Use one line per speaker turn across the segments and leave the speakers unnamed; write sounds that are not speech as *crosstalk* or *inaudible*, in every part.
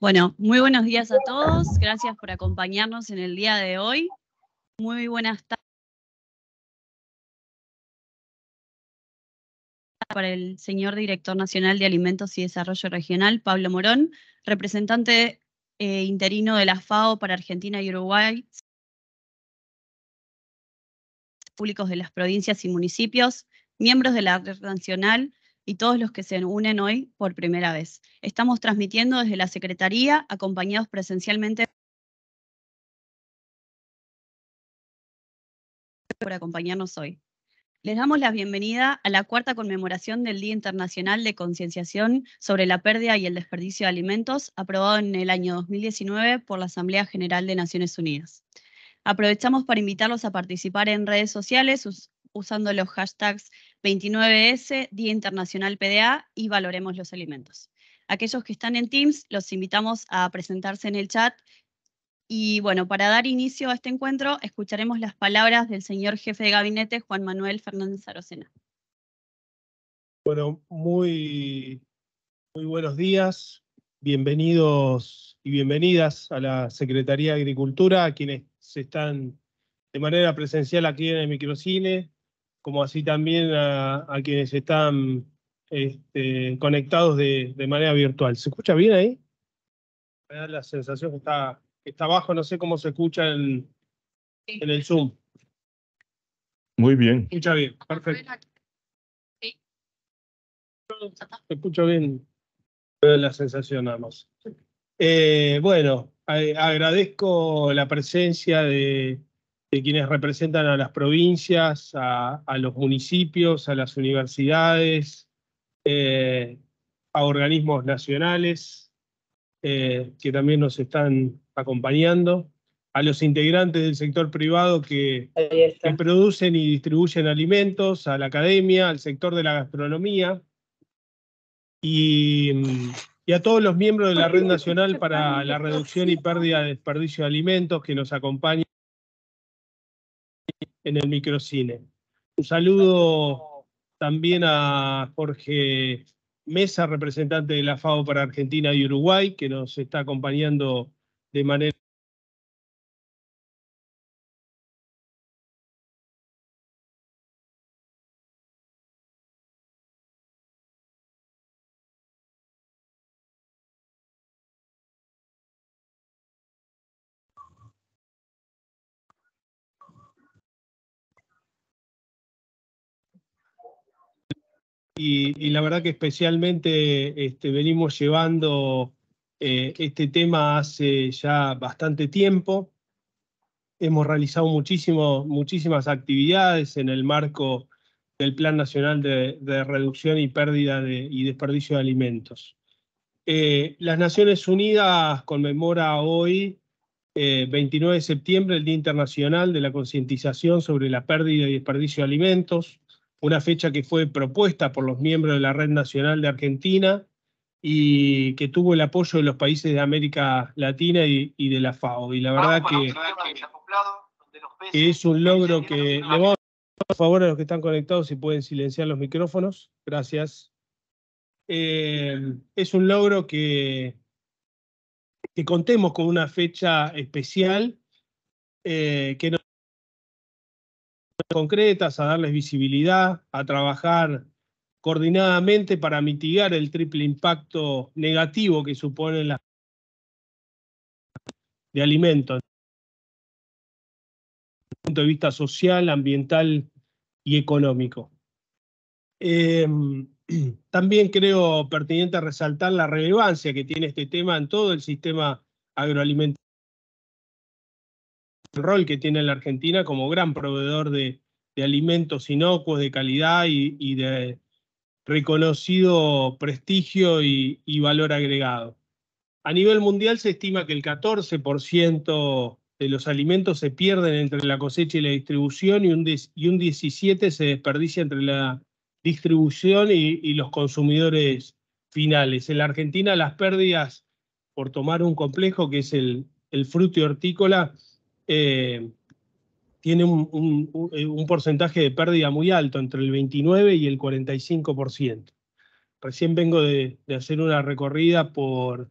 Bueno, muy buenos días a todos. Gracias por acompañarnos en el día de hoy. Muy buenas tardes para el señor director nacional de Alimentos
y Desarrollo Regional, Pablo Morón, representante eh, interino de la FAO para Argentina y Uruguay, públicos de las provincias y municipios, miembros de la red nacional, y todos los que se unen hoy por
primera vez. Estamos transmitiendo desde la Secretaría, acompañados presencialmente por acompañarnos hoy.
Les damos la bienvenida a la cuarta conmemoración del Día Internacional de Concienciación sobre la Pérdida y el Desperdicio de Alimentos, aprobado en el año 2019 por la Asamblea General de Naciones Unidas. Aprovechamos para invitarlos a participar en redes sociales usando los hashtags 29S, Día Internacional PDA y Valoremos los Alimentos. Aquellos que están en Teams, los invitamos a presentarse en el chat. Y bueno, para dar inicio a este encuentro, escucharemos las palabras del señor jefe de gabinete, Juan Manuel Fernández Arocena.
Bueno, muy, muy buenos días. Bienvenidos y bienvenidas a la Secretaría de Agricultura, a quienes se están de manera presencial aquí en el microcine, como así también a, quienes están este, conectados de, manera virtual. ¿Se escucha bien ahí? Me da la sensación que está, que está bajo, no sé cómo se escucha en, el Zoom. Muy bien. Se escucha bien, perfecto. Se escucha bien, la sensación nada eh, bueno, agradezco la presencia de de quienes representan a las provincias, a, los municipios, a las universidades, eh, a organismos nacionales eh, que también nos están acompañando, a los integrantes del sector privado que, producen y distribuyen alimentos, a la academia, al sector de la gastronomía y a todos los miembros de la Red Nacional para la Reducción y Pérdida de Desperdicio de Alimentos que nos acompañan en el microcine. Un saludo también a Jorge Mesa, representante de la FAO para Argentina y Uruguay, que nos está acompañando de manera y, la verdad que especialmente este, venimos llevando eh, este tema hace ya bastante tiempo. Hemos realizado muchísimo, muchísimas actividades en el marco del Plan Nacional de, Reducción y Pérdida y Desperdicio de Alimentos. Eh, las Naciones Unidas conmemora hoy, 29 eh, de septiembre, el Día Internacional de la Concientización sobre la Pérdida y Desperdicio de Alimentos una fecha que fue propuesta por los miembros de la Red Nacional de Argentina y que tuvo el apoyo de los países de América Latina y, de la FAO. Y la ah, verdad que, es un logro que... Le vamos por favor a los que están conectados si pueden silenciar los micrófonos. Gracias. Eh, es un logro que, que contemos con una fecha especial eh, que nos concretas, a darles visibilidad, a trabajar coordinadamente para mitigar el triple impacto negativo que supone la de alimentos desde el punto de vista social, ambiental y económico. Em, *clears throat* también creo pertinente resaltar la relevancia que tiene este tema en todo el sistema agroalimentario, el rol que tiene la Argentina como gran proveedor de de alimentos inocuos, de calidad y, de reconocido prestigio y, valor agregado. A nivel mundial se estima que el 14% de los alimentos se pierden entre la cosecha y la distribución y un, y un 17% se desperdicia entre la distribución y, los consumidores finales. En la Argentina las pérdidas por tomar un complejo que es el, el fruto y hortícola eh, tiene eh, un, porcentaje de pérdida muy alto, entre el 29 y el 45%. Recién vengo de, hacer una recorrida por,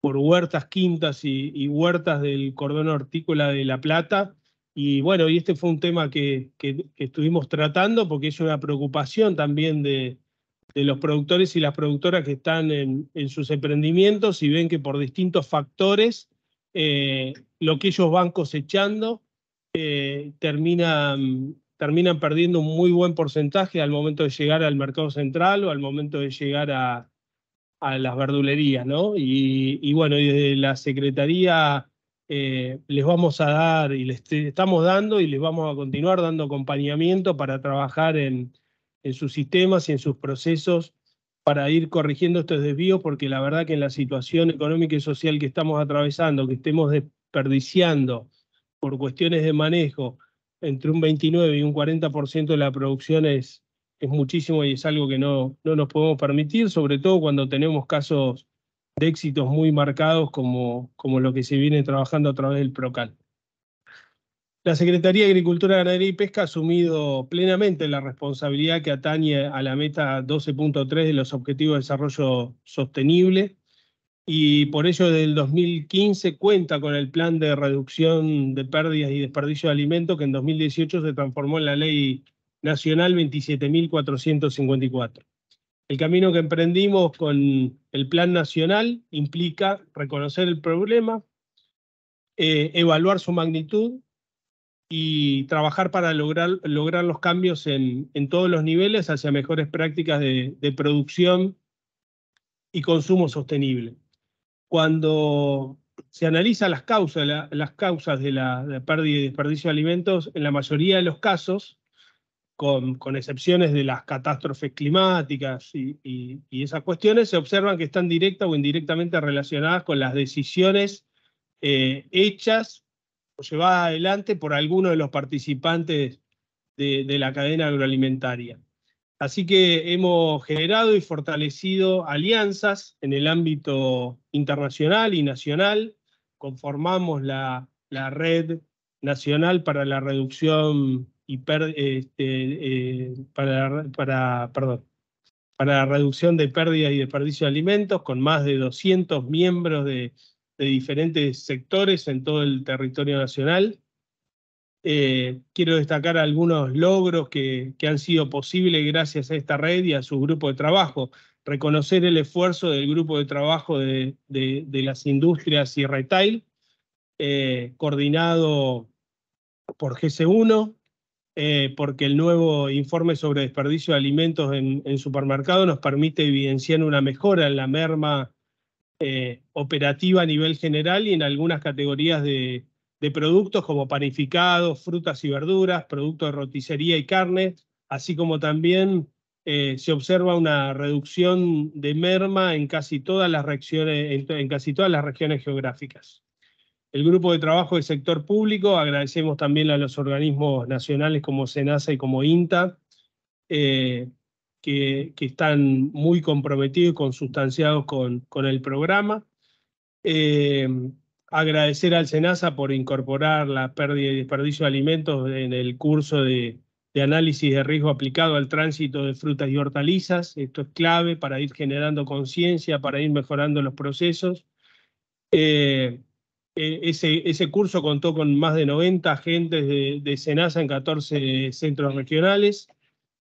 por huertas, quintas y, huertas del cordón hortícola de La Plata. Y bueno, y este fue un tema que, estuvimos tratando porque es una preocupación también de, de los productores y las productoras que están en, sus emprendimientos y ven que por distintos factores eh, lo que ellos van cosechando eh, terminan, terminan perdiendo un muy buen porcentaje al momento de llegar al mercado central o al momento de llegar a, las verdulerías, ¿no? Y, bueno, desde la Secretaría eh, les vamos a dar y les estamos dando y les vamos a continuar dando acompañamiento para trabajar en, en sus sistemas y en sus procesos para ir corrigiendo estos desvíos, porque la verdad que en la situación económica y social que estamos atravesando, que estemos desperdiciando por cuestiones de manejo entre un 29 y un 40% de la producción es, es muchísimo y es algo que no, no nos podemos permitir, sobre todo cuando tenemos casos de éxitos muy marcados como, como lo que se viene trabajando a través del PROCAL. La Secretaría de Agricultura, Ganadería y Pesca ha asumido plenamente la responsabilidad que atañe a la meta 12.3 de los Objetivos de Desarrollo Sostenible, y por ello desde el 2015 cuenta con el plan de reducción de pérdidas y desperdicio de alimentos que en 2018 se transformó en la ley nacional 27.454. El camino que emprendimos con el plan nacional implica reconocer el problema, eh, evaluar su magnitud y trabajar para lograr, lograr los cambios en, todos los niveles hacia mejores prácticas de producción y consumo sostenible cuando se analiza las causas, las causas de la, pérdida y desperdicio de alimentos, en la mayoría de los casos, con, excepciones de las catástrofes climáticas y, esas cuestiones, se observan que están directa o indirectamente relacionadas con las decisiones eh, hechas o llevadas adelante por alguno de los participantes de la cadena agroalimentaria. Así que hemos generado y fortalecido alianzas en el ámbito internacional y nacional. Conformamos la, red nacional para la reducción este, eh, para, la reducción de pérdidas y desperdicio de alimentos, con más de 200 miembros de diferentes sectores en todo el territorio nacional. Eh, quiero destacar algunos logros que, han sido posibles gracias a esta red y a su grupo de trabajo. Reconocer el esfuerzo del grupo de trabajo de, las industrias y retail, eh, coordinado por GC1, eh, porque el nuevo informe sobre desperdicio de alimentos en, en supermercados nos permite evidenciar una mejora en la merma operativa a nivel general y en algunas categorías de, de productos como panificados, frutas y verduras, productos de roticería y carne, así como también eh, se observa una reducción de merma en casi, todas las regiones, en, casi todas las regiones geográficas. El grupo de trabajo del sector público, agradecemos también a los organismos nacionales como SENASA y como INTA, eh, que, están muy comprometidos y consustanciados con, con el programa. Eh, agradecer al SENASA por incorporar la pérdida y desperdicio de alimentos en el curso de, análisis de riesgo aplicado al tránsito de frutas y hortalizas. Esto es clave para ir generando conciencia, para ir mejorando los procesos. Eh, e, ese, curso contó con más de 90 agentes de, de SENASA en 14 centros regionales.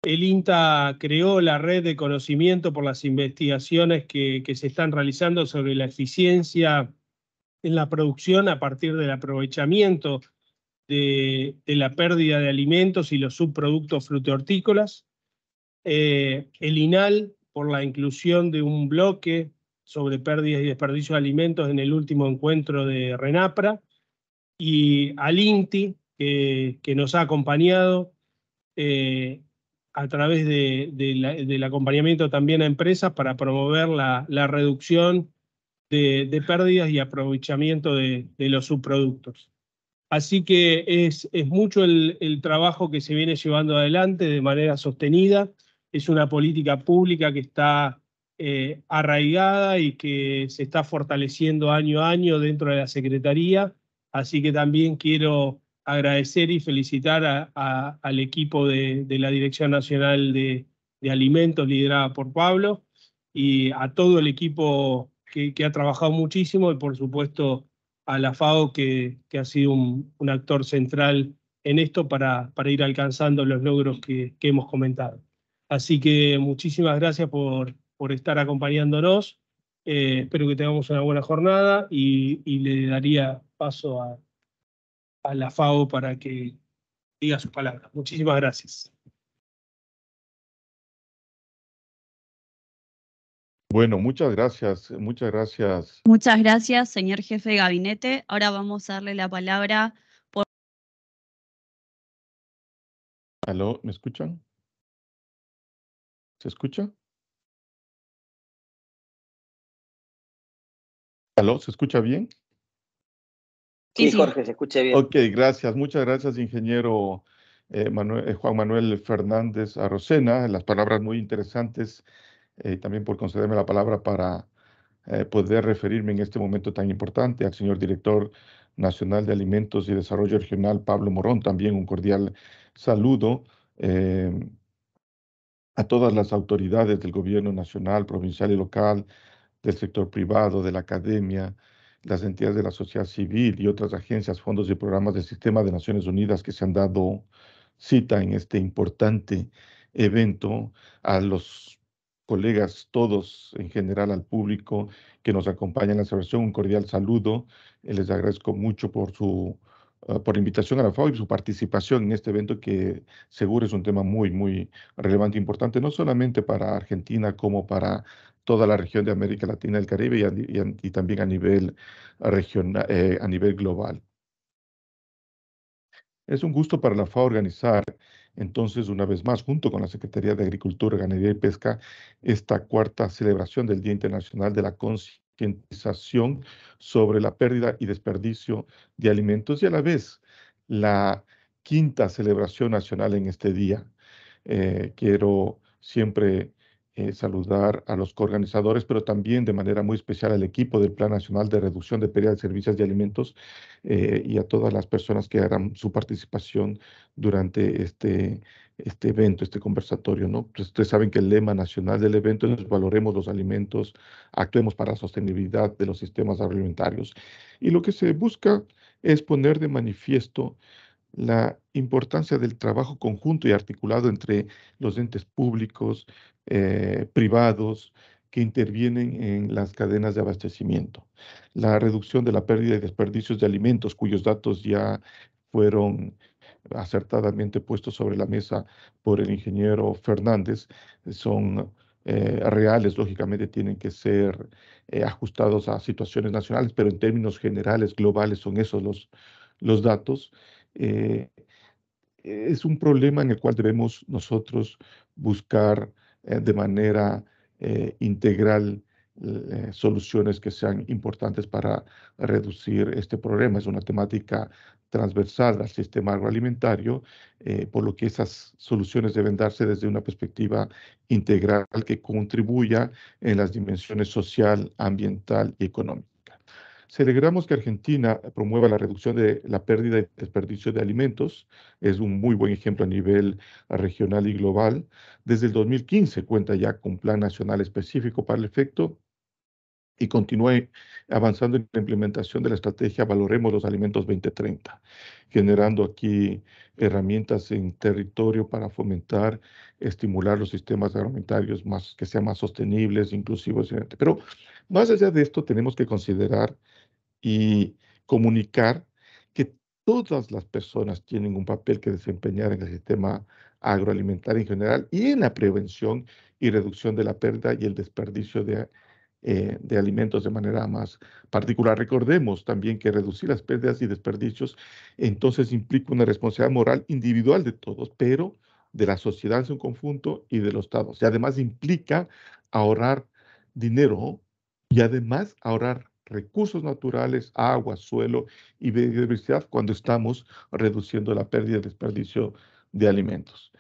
El INTA creó la red de conocimiento por las investigaciones que, que se están realizando sobre la eficiencia en la producción a partir del aprovechamiento de, la pérdida de alimentos y los subproductos fruto-hortícolas, eh, el INAL, por la inclusión de un bloque sobre pérdidas y desperdicios de alimentos en el último encuentro de RENAPRA. Y al INTI, que, nos ha acompañado eh, a través del acompañamiento también a empresas para promover la reducción de, pérdidas y aprovechamiento de, los subproductos. Así que es, es mucho el, trabajo que se viene llevando adelante de manera sostenida. Es una política pública que está eh, arraigada y que se está fortaleciendo año a año dentro de la Secretaría. Así que también quiero agradecer y felicitar al equipo de, la Dirección Nacional de, de, Alimentos liderada por Pablo y a todo el equipo que, ha trabajado muchísimo y por supuesto a la FAO que, que ha sido un, actor central en esto para, para ir alcanzando los logros que, hemos comentado. Así que muchísimas gracias por, por estar acompañándonos. Eh, espero que tengamos una buena jornada y, le daría paso a, a la FAO para que diga sus palabras. Muchísimas gracias.
Bueno, muchas gracias, muchas gracias.
Muchas gracias, señor jefe de gabinete. Ahora vamos a darle la
palabra por...
¿Aló? ¿Me escuchan? ¿Se escucha? ¿Aló? ¿Se escucha bien? Sí, Jorge, se escucha bien. Ok, gracias. Muchas gracias, ingeniero eh, eh, Juan Manuel Fernández Arrocena. Las palabras muy interesantes y eh, también por concederme la palabra para eh, poder referirme en este momento tan importante al señor director nacional de Alimentos y Desarrollo Regional, Pablo Morón. También un cordial saludo eh, a todas las autoridades del gobierno nacional, provincial y local, del sector privado, de la academia, las entidades de la sociedad civil y otras agencias, fondos y programas del sistema de Naciones Unidas que se han dado cita en este importante evento, a los colegas, todos en general, al público que nos acompaña en la celebración. Un cordial saludo. Eh, les agradezco mucho por su ah, por invitación a la FAO y su participación en este evento que seguro es un tema muy, muy relevante e importante, no solamente para Argentina como para toda la región de América Latina, el Caribe y, también a nivel, regional, eh, a nivel global. Es un gusto para la FAO organizar entonces una vez más junto con la Secretaría de Agricultura, Ganadería y Pesca esta cuarta celebración del Día Internacional de la Concientización sobre la pérdida y desperdicio de alimentos y a la vez la quinta celebración nacional en este día. Eh, quiero siempre eh, saludar a los coorganizadores, pero también de manera muy especial al equipo del Plan Nacional de Reducción de Pérdida de Servicios de Alimentos eh, y a todas las personas que harán su participación durante este, este evento, este conversatorio. ¿no? Pues, ustedes saben que el lema nacional del evento es valoremos los alimentos, actuemos para la sostenibilidad de los sistemas agroalimentarios. Y lo que se busca es poner de manifiesto la importancia del trabajo conjunto y articulado entre los entes públicos, eh, privados, que intervienen en las cadenas de abastecimiento. La reducción de la pérdida y desperdicios de alimentos, cuyos datos ya fueron acertadamente puestos sobre la mesa por el ingeniero Fernández, son eh, reales, lógicamente tienen que ser eh, ajustados a situaciones nacionales, pero en términos generales, globales, son esos los, los datos. Eh, es un problema en el cual debemos nosotros buscar eh, de manera eh, integral soluciones que sean importantes para reducir este problema. Es una temática transversal al sistema agroalimentario, por lo que esas soluciones deben darse desde una perspectiva integral que contribuya en las dimensiones social, ambiental y económica. Celebramos que Argentina promueva la reducción de la pérdida y desperdicio de alimentos. Es un muy buen ejemplo a nivel regional y global. Desde el 2015 cuenta ya con un plan nacional específico para el efecto y continúa avanzando en la implementación de la estrategia Valoremos los Alimentos 2030, generando aquí herramientas en territorio para fomentar, estimular los sistemas agroalimentarios más, que sean más sostenibles, inclusivos. Pero más allá de esto, tenemos que considerar y comunicar que todas las personas tienen un papel que desempeñar en el sistema agroalimentario en general y en la prevención y reducción de la pérdida y el desperdicio eh, de, alimentos de manera más particular. Recordemos también que reducir las pérdidas y desperdicios entonces implica una responsabilidad moral individual de todos, pero de la sociedad en su conjunto y de los estados. Y además implica ahorrar dinero y además ahorrar recursos naturales, agua, suelo y biodiversidad cuando estamos reduciendo la pérdida y desperdicio de alimentos.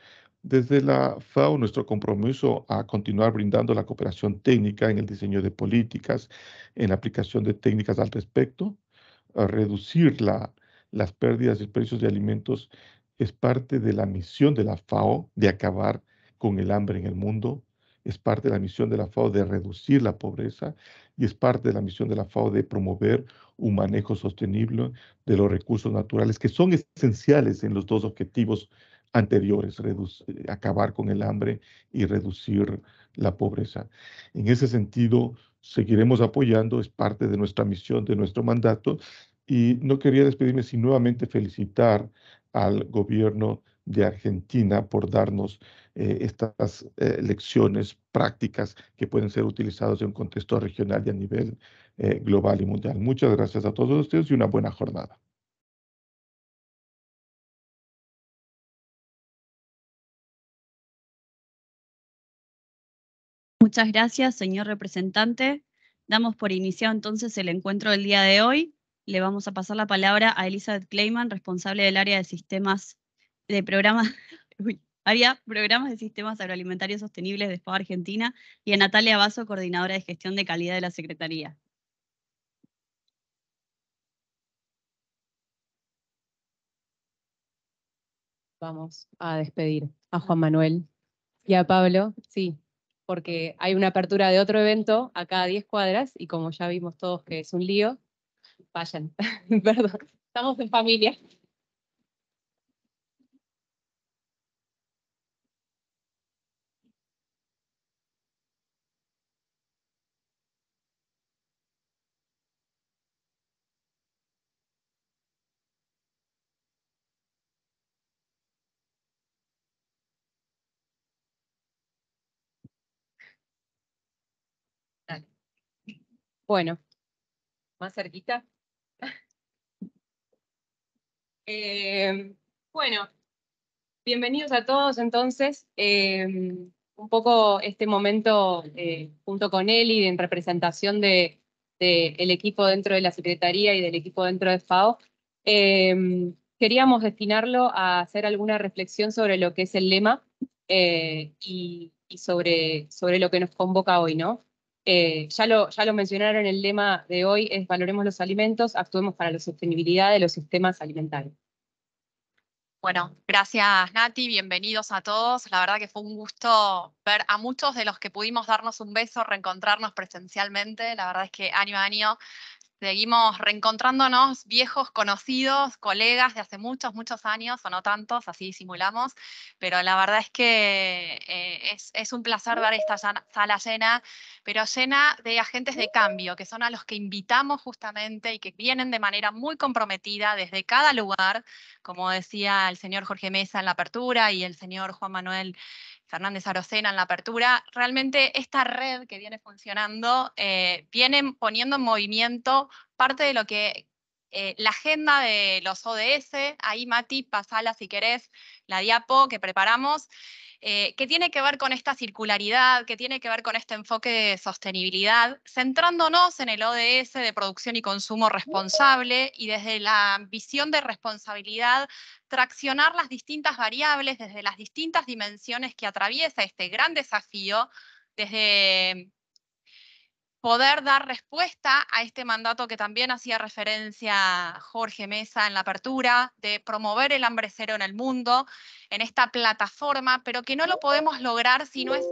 Desde la FAO, nuestro compromiso a continuar brindando la cooperación técnica en el diseño de políticas, en la aplicación de técnicas al respecto, reducir las pérdidas y desperdicios de alimentos es parte de la misión de la FAO de acabar con el hambre en el mundo es parte de la misión de la FAO de reducir la pobreza y es parte de la misión de la FAO de promover un manejo sostenible de los recursos naturales, que son esenciales en los dos objetivos anteriores, eh, acabar con el hambre y reducir la pobreza. En ese sentido, seguiremos apoyando, es parte de nuestra misión, de nuestro mandato, y no quería despedirme sin nuevamente felicitar al gobierno de Argentina por darnos eh, estas eh, lecciones prácticas que pueden ser utilizadas en un contexto regional y a nivel eh, global y mundial. Muchas gracias a todos ustedes y una buena jornada.
Muchas gracias, señor representante.
Damos por iniciado entonces el encuentro del día de hoy. Le vamos a pasar la palabra a Elizabeth Kleiman, responsable del área de sistemas de programas, *laughs* programas de sistemas agroalimentarios sostenibles de FAO Argentina y a Natalia Vaso, coordinadora de gestión de calidad de la
Secretaría. Vamos
a despedir a Juan Manuel y a Pablo, sí, porque hay una apertura de otro evento acá a cada 10 cuadras y como ya vimos todos que es un lío, vayan, *laughs* perdón,
estamos en familia.
Bueno, más cerquita. *laughs* Em, bueno, bienvenidos a todos entonces. Em, un poco este momento eh, junto con él y en representación del de, equipo dentro de la Secretaría y del equipo dentro de FAO. Em, queríamos destinarlo a hacer alguna reflexión sobre lo que es el lema eh, y, y sobre, sobre lo que nos convoca hoy, ¿no? Eh, ya, lo, ya lo mencionaron, el lema de hoy es valoremos los alimentos, actuemos para la sostenibilidad de los sistemas
alimentarios. Bueno, gracias Nati, bienvenidos a todos. La verdad que fue un gusto ver a muchos de los que pudimos darnos un beso, reencontrarnos presencialmente. La verdad es que año a año Seguimos reencontrándonos, viejos conocidos, colegas de hace muchos, muchos años, o no tantos, así simulamos, pero la verdad es que eh, es, es, un placer ver esta sala llena, pero llena de agentes de cambio, que son a los que invitamos justamente y que vienen de manera muy comprometida desde cada lugar, como decía el señor Jorge Mesa en la apertura y el señor Juan Manuel Fernández Arocena en la apertura, realmente esta red que viene funcionando eh, viene poniendo en movimiento parte de lo que eh, la agenda de los ODS, ahí Mati, pasala si querés, la diapo que preparamos, eh, que tiene que ver con esta circularidad, que tiene que ver con este enfoque de sostenibilidad, centrándonos en el ODS de producción y consumo responsable y desde la visión de responsabilidad traccionar las distintas variables desde las distintas dimensiones que atraviesa este gran desafío desde poder dar respuesta a este mandato que también hacía referencia Jorge Mesa en la apertura, de promover el hambre cero en el mundo, en esta plataforma, pero que no lo podemos lograr si no es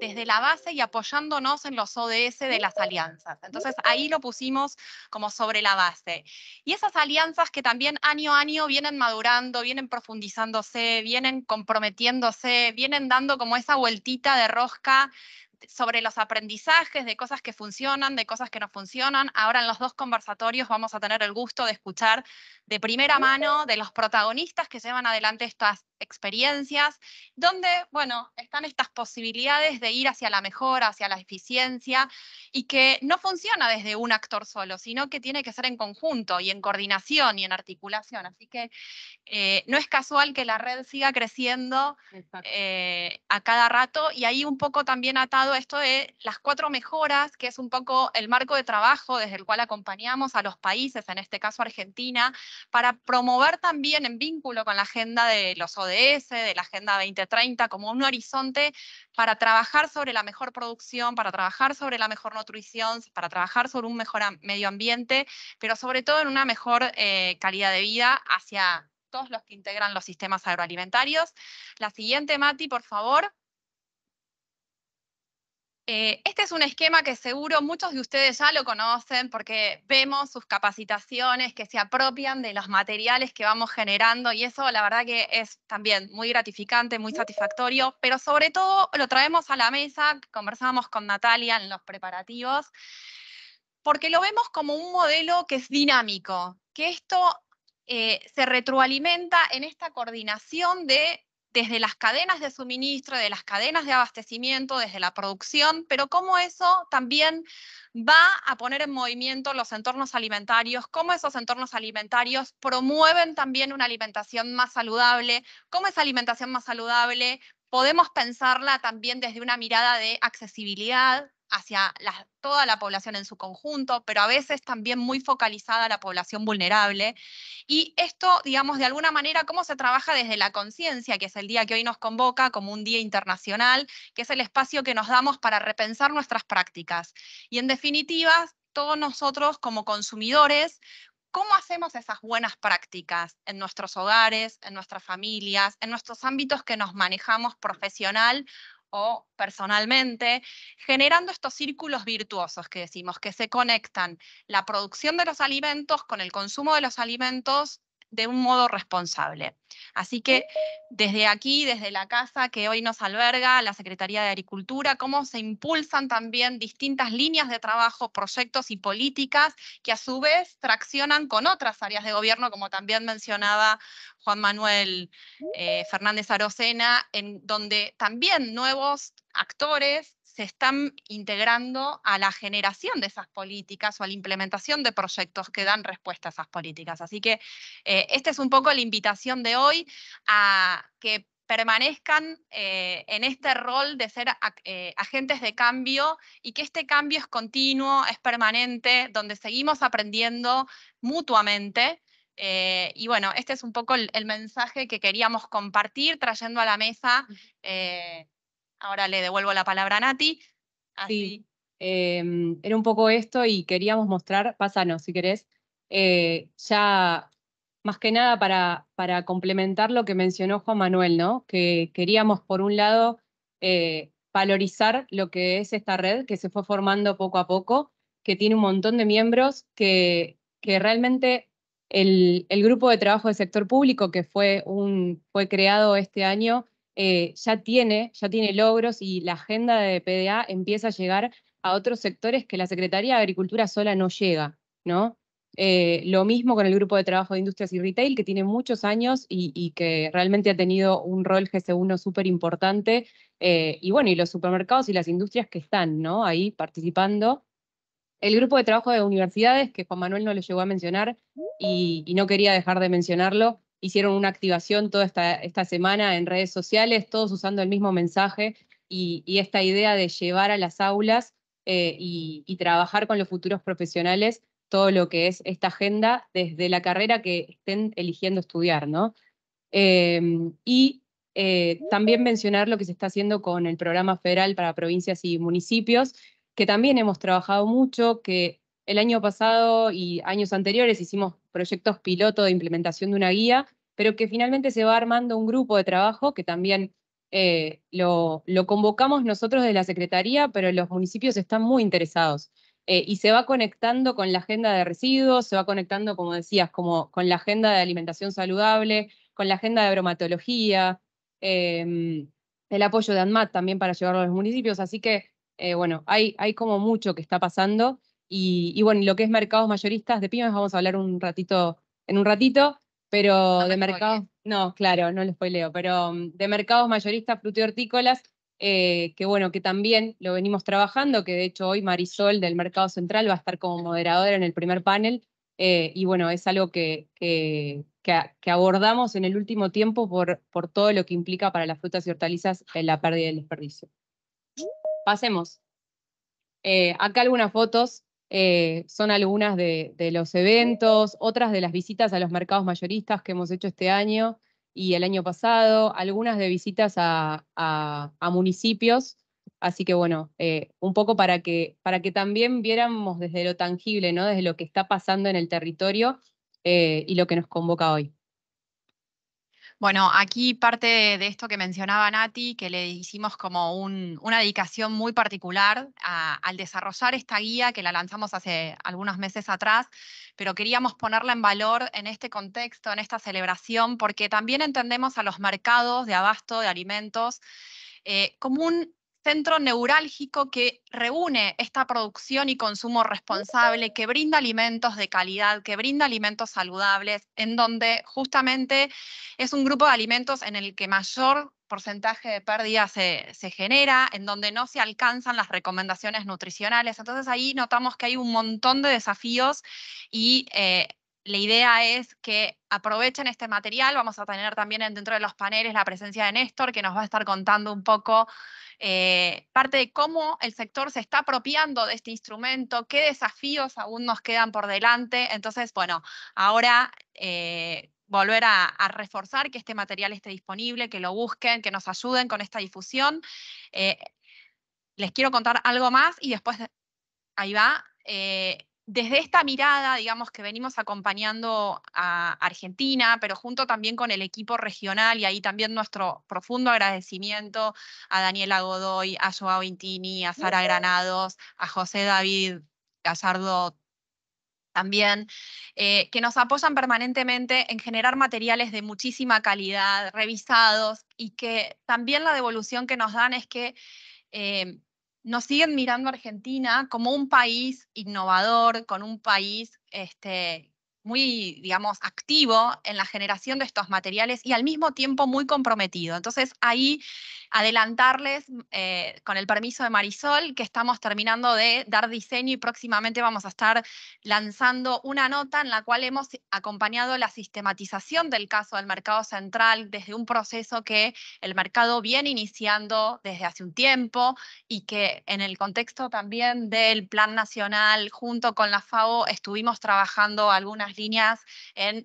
desde la base y apoyándonos en los ODS de las alianzas. Entonces ahí lo pusimos como sobre la base. Y esas alianzas que también año a año vienen madurando, vienen profundizándose, vienen comprometiéndose, vienen dando como esa vueltita de rosca sobre los aprendizajes, de cosas que funcionan, de cosas que no funcionan. Ahora en los dos conversatorios vamos a tener el gusto de escuchar de primera mano de los protagonistas que llevan adelante estas experiencias, donde, bueno, están estas posibilidades de ir hacia la mejora, hacia la eficiencia, y que no funciona desde un actor solo, sino que tiene que ser en conjunto y en coordinación y en articulación. Así que eh, no es casual que la red siga creciendo eh, a cada rato, y ahí un poco también atado esto de las cuatro mejoras, que es un poco el marco de trabajo desde el cual acompañamos a los países, en este caso Argentina, para promover también en vínculo con la agenda de los otros ese de la Agenda 2030, como un horizonte para trabajar sobre la mejor producción, para trabajar sobre la mejor nutrición, para trabajar sobre un mejor medio ambiente, pero sobre todo en una mejor eh, calidad de vida hacia todos los que integran los sistemas agroalimentarios. La siguiente, Mati, por favor. Eh, este es un esquema que seguro muchos de ustedes ya lo conocen porque vemos sus capacitaciones que se apropian de los materiales que vamos generando y eso la verdad que es también muy gratificante, muy satisfactorio, pero sobre todo lo traemos a la mesa, conversamos con Natalia en los preparativos, porque lo vemos como un modelo que es dinámico, que esto eh, se retroalimenta en esta coordinación de desde las cadenas de suministro, de las cadenas de abastecimiento, desde la producción, pero cómo eso también va a poner en movimiento los entornos alimentarios, cómo esos entornos alimentarios promueven también una alimentación más saludable, cómo esa alimentación más saludable podemos pensarla también desde una mirada de accesibilidad, hacia toda la población en su conjunto, pero a veces también muy focalizada a la población vulnerable. Y esto, digamos, de alguna manera, cómo se trabaja desde la conciencia, que es el día que hoy nos convoca como un día internacional, que es el espacio que nos damos para repensar nuestras prácticas. Y en definitiva, todos nosotros como consumidores, ¿Cómo hacemos esas buenas prácticas en nuestros hogares, en nuestras familias, en nuestros ámbitos que nos manejamos profesional o personalmente, generando estos círculos virtuosos que decimos, que se conectan la producción de los alimentos con el consumo de los alimentos de un modo responsable. Así que desde aquí, desde la casa que hoy nos alberga, la Secretaría de Agricultura, cómo se impulsan también distintas líneas de trabajo, proyectos y políticas que a su vez traccionan con otras áreas de gobierno, como también mencionaba Juan Manuel eh, Fernández Arocena, en donde también nuevos actores se están integrando a la generación de esas políticas o a la implementación de proyectos que dan respuesta a esas políticas. Así que eh, esta es un poco la invitación de hoy a que permanezcan eh, en este rol de ser eh, agentes de cambio y que este cambio es continuo, es permanente, donde seguimos aprendiendo mutuamente. y bueno, este es un poco el, mensaje que queríamos compartir trayendo a la mesa Ahora le devuelvo la palabra a Nati. Sí,
em, era un poco esto y queríamos mostrar, pásanos si querés, eh, ya más que nada para, para, complementar lo que mencionó Juan Manuel, ¿no? Que queríamos, por un lado, eh, valorizar lo que es esta red que se fue formando poco a poco, que tiene un montón de miembros, que, que realmente el, grupo de trabajo del sector público que fue, un, fue creado este año eh, ya, tiene, ya tiene logros y la agenda de PDA empieza a llegar a otros sectores que la Secretaría de Agricultura sola no llega, ¿no? Eh, lo mismo con el Grupo de Trabajo de Industrias y Retail, que tiene muchos años y, que realmente ha tenido un rol gs 1 súper importante. Eh, y bueno, y los supermercados y las industrias que están ahí participando. El Grupo de Trabajo de Universidades, que Juan Manuel no lo llegó a mencionar y no quería dejar de mencionarlo, hicieron una activación toda esta, esta semana en redes sociales, todos usando el mismo mensaje y, esta idea de llevar a las aulas eh, y, trabajar con los futuros profesionales todo lo que es esta agenda desde la carrera que estén eligiendo estudiar, ¿no? Em, y eh, también mencionar lo que se está haciendo con el programa federal para provincias y municipios, que también hemos trabajado mucho, que el año pasado y años anteriores hicimos proyectos piloto de implementación de una guía pero que finalmente se va armando un grupo de trabajo que también eh, lo, convocamos nosotros de la Secretaría, pero los municipios están muy interesados. Eh, y se va conectando con la agenda de residuos, se va conectando, como decías, como, con la agenda de alimentación saludable, con la agenda de bromatología, em, el apoyo de ANMAT también para llevarlo a los municipios. Así que, eh, bueno, hay, hay como mucho que está pasando. Y, y bueno, lo que es mercados mayoristas de pymes, vamos a hablar un ratito, en un ratito. Pero de mercados, no, claro, no les spoileo, pero mm, de mercados mayoristas frutihortícolas, hortícolas, eh, que bueno, que también lo venimos trabajando, que de hecho hoy Marisol del Mercado Central va a estar como moderadora en el primer panel, eh, y bueno, es algo que, que, abordamos en el último tiempo por, por todo lo que implica para las frutas y hortalizas eh, la pérdida del desperdicio. Pasemos. acá algunas fotos eh, son algunas de, los eventos, otras de las visitas a los mercados mayoristas que hemos hecho este año y el año pasado, algunas de visitas a, municipios. Así que bueno, eh, un poco para que, para que también viéramos desde lo tangible, ¿no? desde lo que está pasando en el territorio eh, y lo que nos convoca hoy.
Bueno, aquí parte de, esto que mencionaba Nati, que le hicimos como una dedicación muy particular al desarrollar esta guía que la lanzamos hace algunos meses atrás, pero queríamos ponerla en valor en este contexto, en esta celebración, porque también entendemos a los mercados de abasto de alimentos eh, como un centro neurálgico que reúne esta producción y consumo responsable, que brinda alimentos de calidad, que brinda alimentos saludables, en donde justamente es un grupo de alimentos en el que mayor porcentaje de pérdida se, genera, en donde no se alcanzan las recomendaciones nutricionales. Entonces ahí notamos que hay un montón de desafíos y eh, la idea es que aprovechen este material. Vamos a tener también dentro de los paneles la presencia de Néstor, que nos va a estar contando un poco eh, parte de cómo el sector se está apropiando de este instrumento, qué desafíos aún nos quedan por delante. Entonces, bueno, ahora eh, volver a, reforzar que este material esté disponible, que lo busquen, que nos ayuden con esta difusión. Eh, les quiero contar algo más y después, ahí va desde esta mirada, digamos, que venimos acompañando a Argentina, pero junto también con el equipo regional, y ahí también nuestro profundo agradecimiento a Daniela Godoy, a Joao Intini, a Sara Granados, a José David Gallardo también, eh, que nos apoyan permanentemente en generar materiales de muchísima calidad, revisados, y que también la devolución que nos dan es que eh, nos siguen mirando a Argentina como un país innovador, con un país este, muy, digamos, activo en la generación de estos materiales y al mismo tiempo muy comprometido. Entonces ahí adelantarles mm, eh, con el permiso de Marisol que estamos terminando de dar diseño y próximamente vamos a estar lanzando una nota en la cual hemos acompañado la sistematización del caso del mercado central desde un proceso que el mercado viene iniciando desde hace un tiempo y que en el contexto también del Plan Nacional junto con la FAO estuvimos trabajando algunas líneas en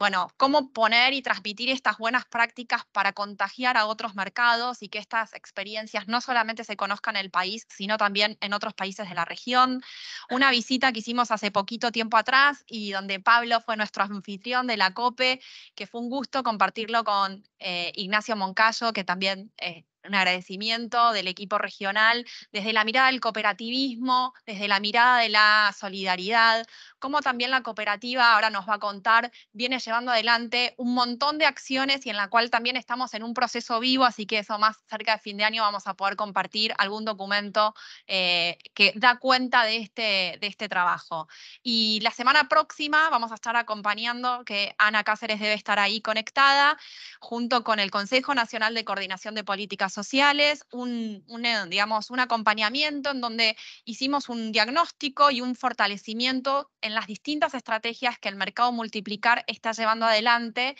bueno, cómo poner y transmitir estas buenas prácticas para contagiar a otros mercados y que estas experiencias no solamente se conozcan en el país, sino también en otros países de la región. Una visita que hicimos hace poquito tiempo atrás y donde Pablo fue nuestro anfitrión de la COPE, que fue un gusto compartirlo con eh, Ignacio Moncayo, que también eh, un agradecimiento del equipo regional desde la mirada del cooperativismo, desde la mirada de la solidaridad, como también la cooperativa ahora nos va a contar, viene llevando adelante un montón de acciones y en la cual también estamos en un proceso vivo, así que eso más cerca de fin de año vamos a poder compartir algún documento eh, que da cuenta de este, de este trabajo. Y la semana próxima vamos a estar acompañando, que Ana Cáceres debe estar ahí conectada, junto con el Consejo Nacional de Coordinación de Políticas sociales, un, eh, digamos, un acompañamiento en donde hicimos un diagnóstico y un fortalecimiento en las distintas estrategias que el mercado multiplicar está llevando adelante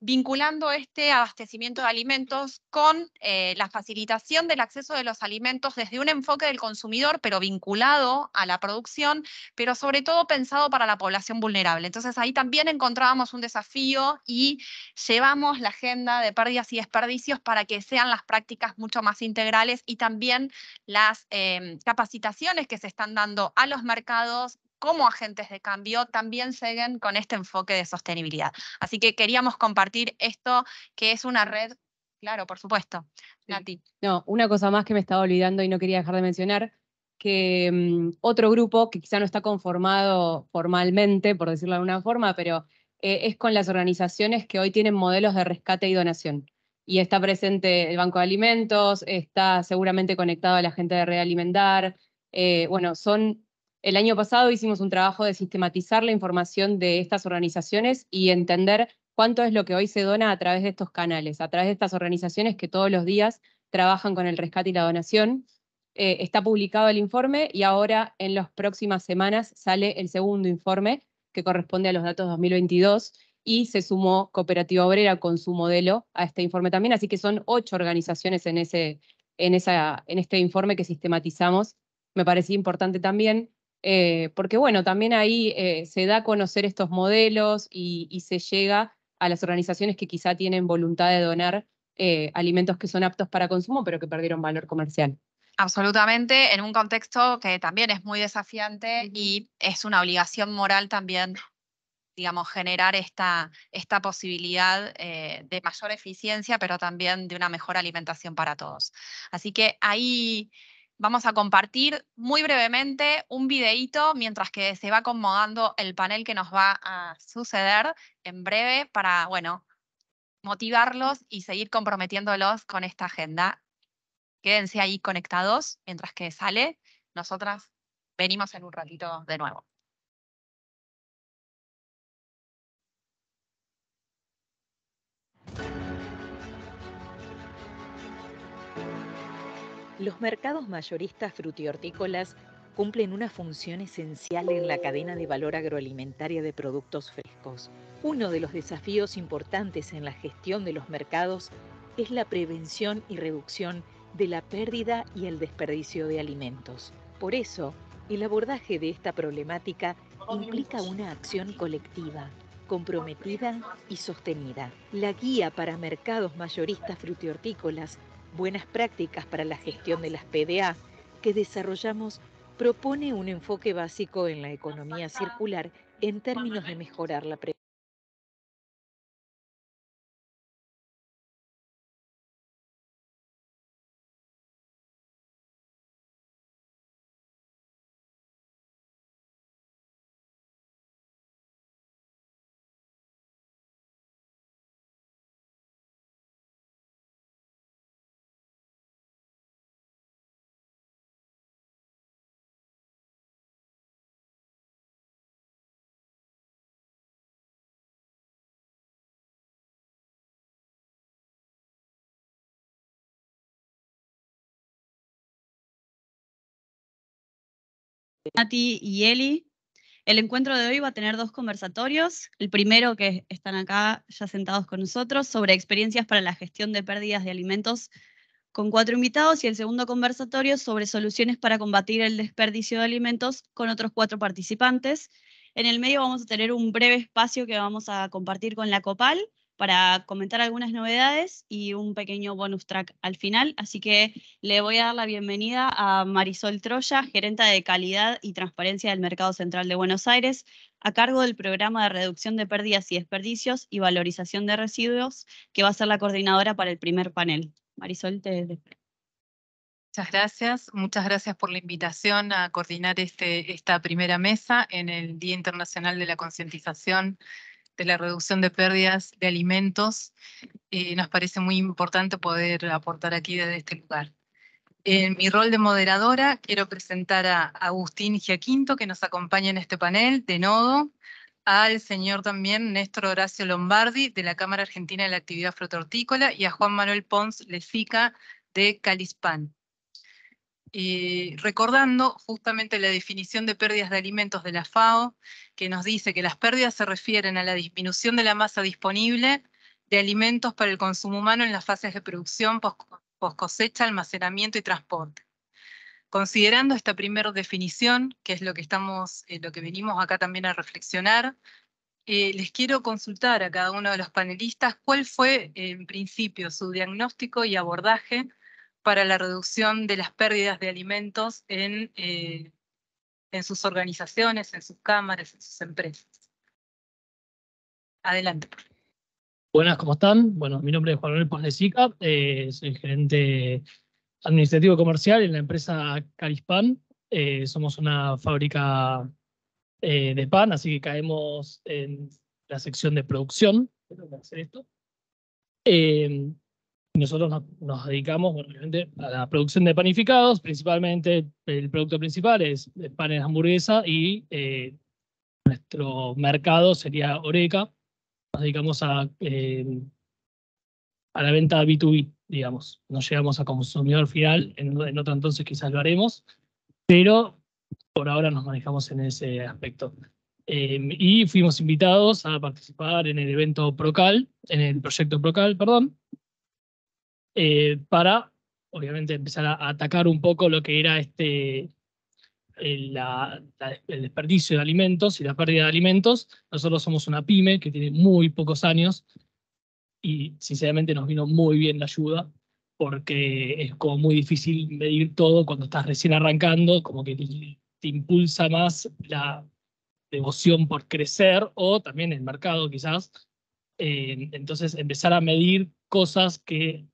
vinculando este abastecimiento de alimentos con eh, la facilitación del acceso de los alimentos desde un enfoque del consumidor, pero vinculado a la producción, pero sobre todo pensado para la población vulnerable. Entonces ahí también encontrábamos un desafío y llevamos la agenda de pérdidas y desperdicios para que sean las prácticas mucho más integrales y también las eh, capacitaciones que se están dando a los mercados como agentes de cambio también siguen con este enfoque de sostenibilidad. Así que queríamos compartir esto, que es una red, claro, por supuesto.
No, una cosa más que me estaba olvidando y no quería dejar de mencionar, que mm, otro grupo que quizá no está conformado formalmente, por decirlo de alguna forma, pero eh, es con las organizaciones que hoy tienen modelos de rescate y donación. Y está presente el Banco de Alimentos, está seguramente conectado a la gente de Realimentar. Eh, bueno, son el año pasado hicimos un trabajo de sistematizar la información de estas organizaciones y entender cuánto es lo que hoy se dona a través de estos canales, a través de estas organizaciones que todos los días trabajan con el rescate y la donación. Eh, está publicado el informe y ahora en las próximas semanas sale el segundo informe que corresponde a los datos 2022 y se sumó Cooperativa Obrera con su modelo a este informe también, así que son ocho organizaciones en, ese, en, esa, en este informe que sistematizamos. Me parecía importante también eh, porque bueno, también ahí eh, se da a conocer estos modelos y, se llega a las organizaciones que quizá tienen voluntad de donar eh, alimentos que son aptos para consumo, pero que perdieron valor comercial.
Absolutamente, en un contexto que también es muy desafiante y es una obligación moral también, digamos, generar esta, esta posibilidad de mayor eficiencia, pero también de una mejor alimentación para todos. Así que ahí vamos a compartir muy brevemente un videíto mientras que se va acomodando el panel que nos va a suceder en breve para, bueno, motivarlos y seguir comprometiéndolos con esta agenda. Quédense ahí conectados mientras que sale. Nosotras venimos en un ratito de nuevo.
Los mercados mayoristas frutihortícolas cumplen una función esencial en la cadena de valor agroalimentaria de productos frescos. Uno de los desafíos importantes en la gestión de los mercados es la prevención y reducción de la pérdida y el desperdicio de alimentos. Por eso, el abordaje de esta problemática implica una acción colectiva, comprometida y sostenida. La guía para mercados mayoristas frutihortícolas Buenas prácticas para la gestión de las PDA que desarrollamos propone un enfoque básico en la economía circular en términos de mejorar la
Nati y Eli. El encuentro de hoy va a tener dos conversatorios. El primero, que están acá ya
sentados con nosotros, sobre experiencias para la gestión de pérdidas de alimentos con cuatro invitados. Y el segundo conversatorio sobre soluciones para combatir el desperdicio de alimentos con otros cuatro participantes. En el medio vamos a tener un breve espacio que vamos a compartir con la COPAL para comentar algunas novedades y un pequeño bonus track al final. Así que le voy a dar la bienvenida a Marisol Troya, gerente de calidad y transparencia del Mercado Central de Buenos Aires, a cargo del programa de reducción de pérdidas y desperdicios y valorización de residuos, que va a ser la coordinadora para el primer panel. Marisol, te despido.
Muchas gracias, muchas gracias por la invitación a coordinar este, esta primera mesa en el Día Internacional de la Concientización de este, la reducción de pérdidas de alimentos, eh, nos parece muy importante poder aportar aquí desde este lugar. En mi rol de moderadora quiero presentar a Agustín Giaquinto, que nos acompaña en este panel de Nodo, al señor también Néstor Horacio Lombardi, de la Cámara Argentina de la Actividad Frutortícola, y a Juan Manuel Pons Lezica, de Calispan recordando justamente la definición de pérdidas de alimentos de la FAO, que nos dice que las pérdidas se refieren a la disminución de la masa disponible de alimentos para el consumo humano en las fases de producción, post, cosecha, almacenamiento y transporte. Considerando esta primera definición, que es lo que, estamos, eh, lo que venimos acá también a reflexionar, eh, les quiero consultar a cada uno de los panelistas cuál fue, en principio, su diagnóstico y abordaje para la reducción de las pérdidas de alimentos en, eh, mm. en sus organizaciones, en sus cámaras, en sus empresas. Adelante.
Buenas, ¿cómo están? Bueno, mi nombre es Juan Manuel sica eh, soy gerente administrativo comercial en la empresa Carispan. Eh, somos una fábrica eh, de pan, así que caemos en la sección de producción. Hacer nosotros nos, dedicamos realmente a la producción de panificados, principalmente el producto principal es panes de hamburguesa y eh, nuestro mercado sería Oreca. Nos dedicamos a, eh, a la venta B2B, digamos. No llegamos a consumidor final, en, en otro entonces quizás lo haremos, pero por ahora nos manejamos en ese aspecto. Em, y fuimos invitados a participar en el evento Procal, en el proyecto Procal, perdón, eh, para, obviamente, empezar a atacar un poco lo que era este, el, desperdicio de alimentos y la pérdida de alimentos. Nosotros somos una pyme que tiene muy pocos años y sinceramente nos vino muy bien la ayuda porque es como muy difícil medir todo cuando estás recién arrancando, como que te, impulsa más la devoción por crecer o también el mercado quizás. Eh, entonces empezar a medir cosas que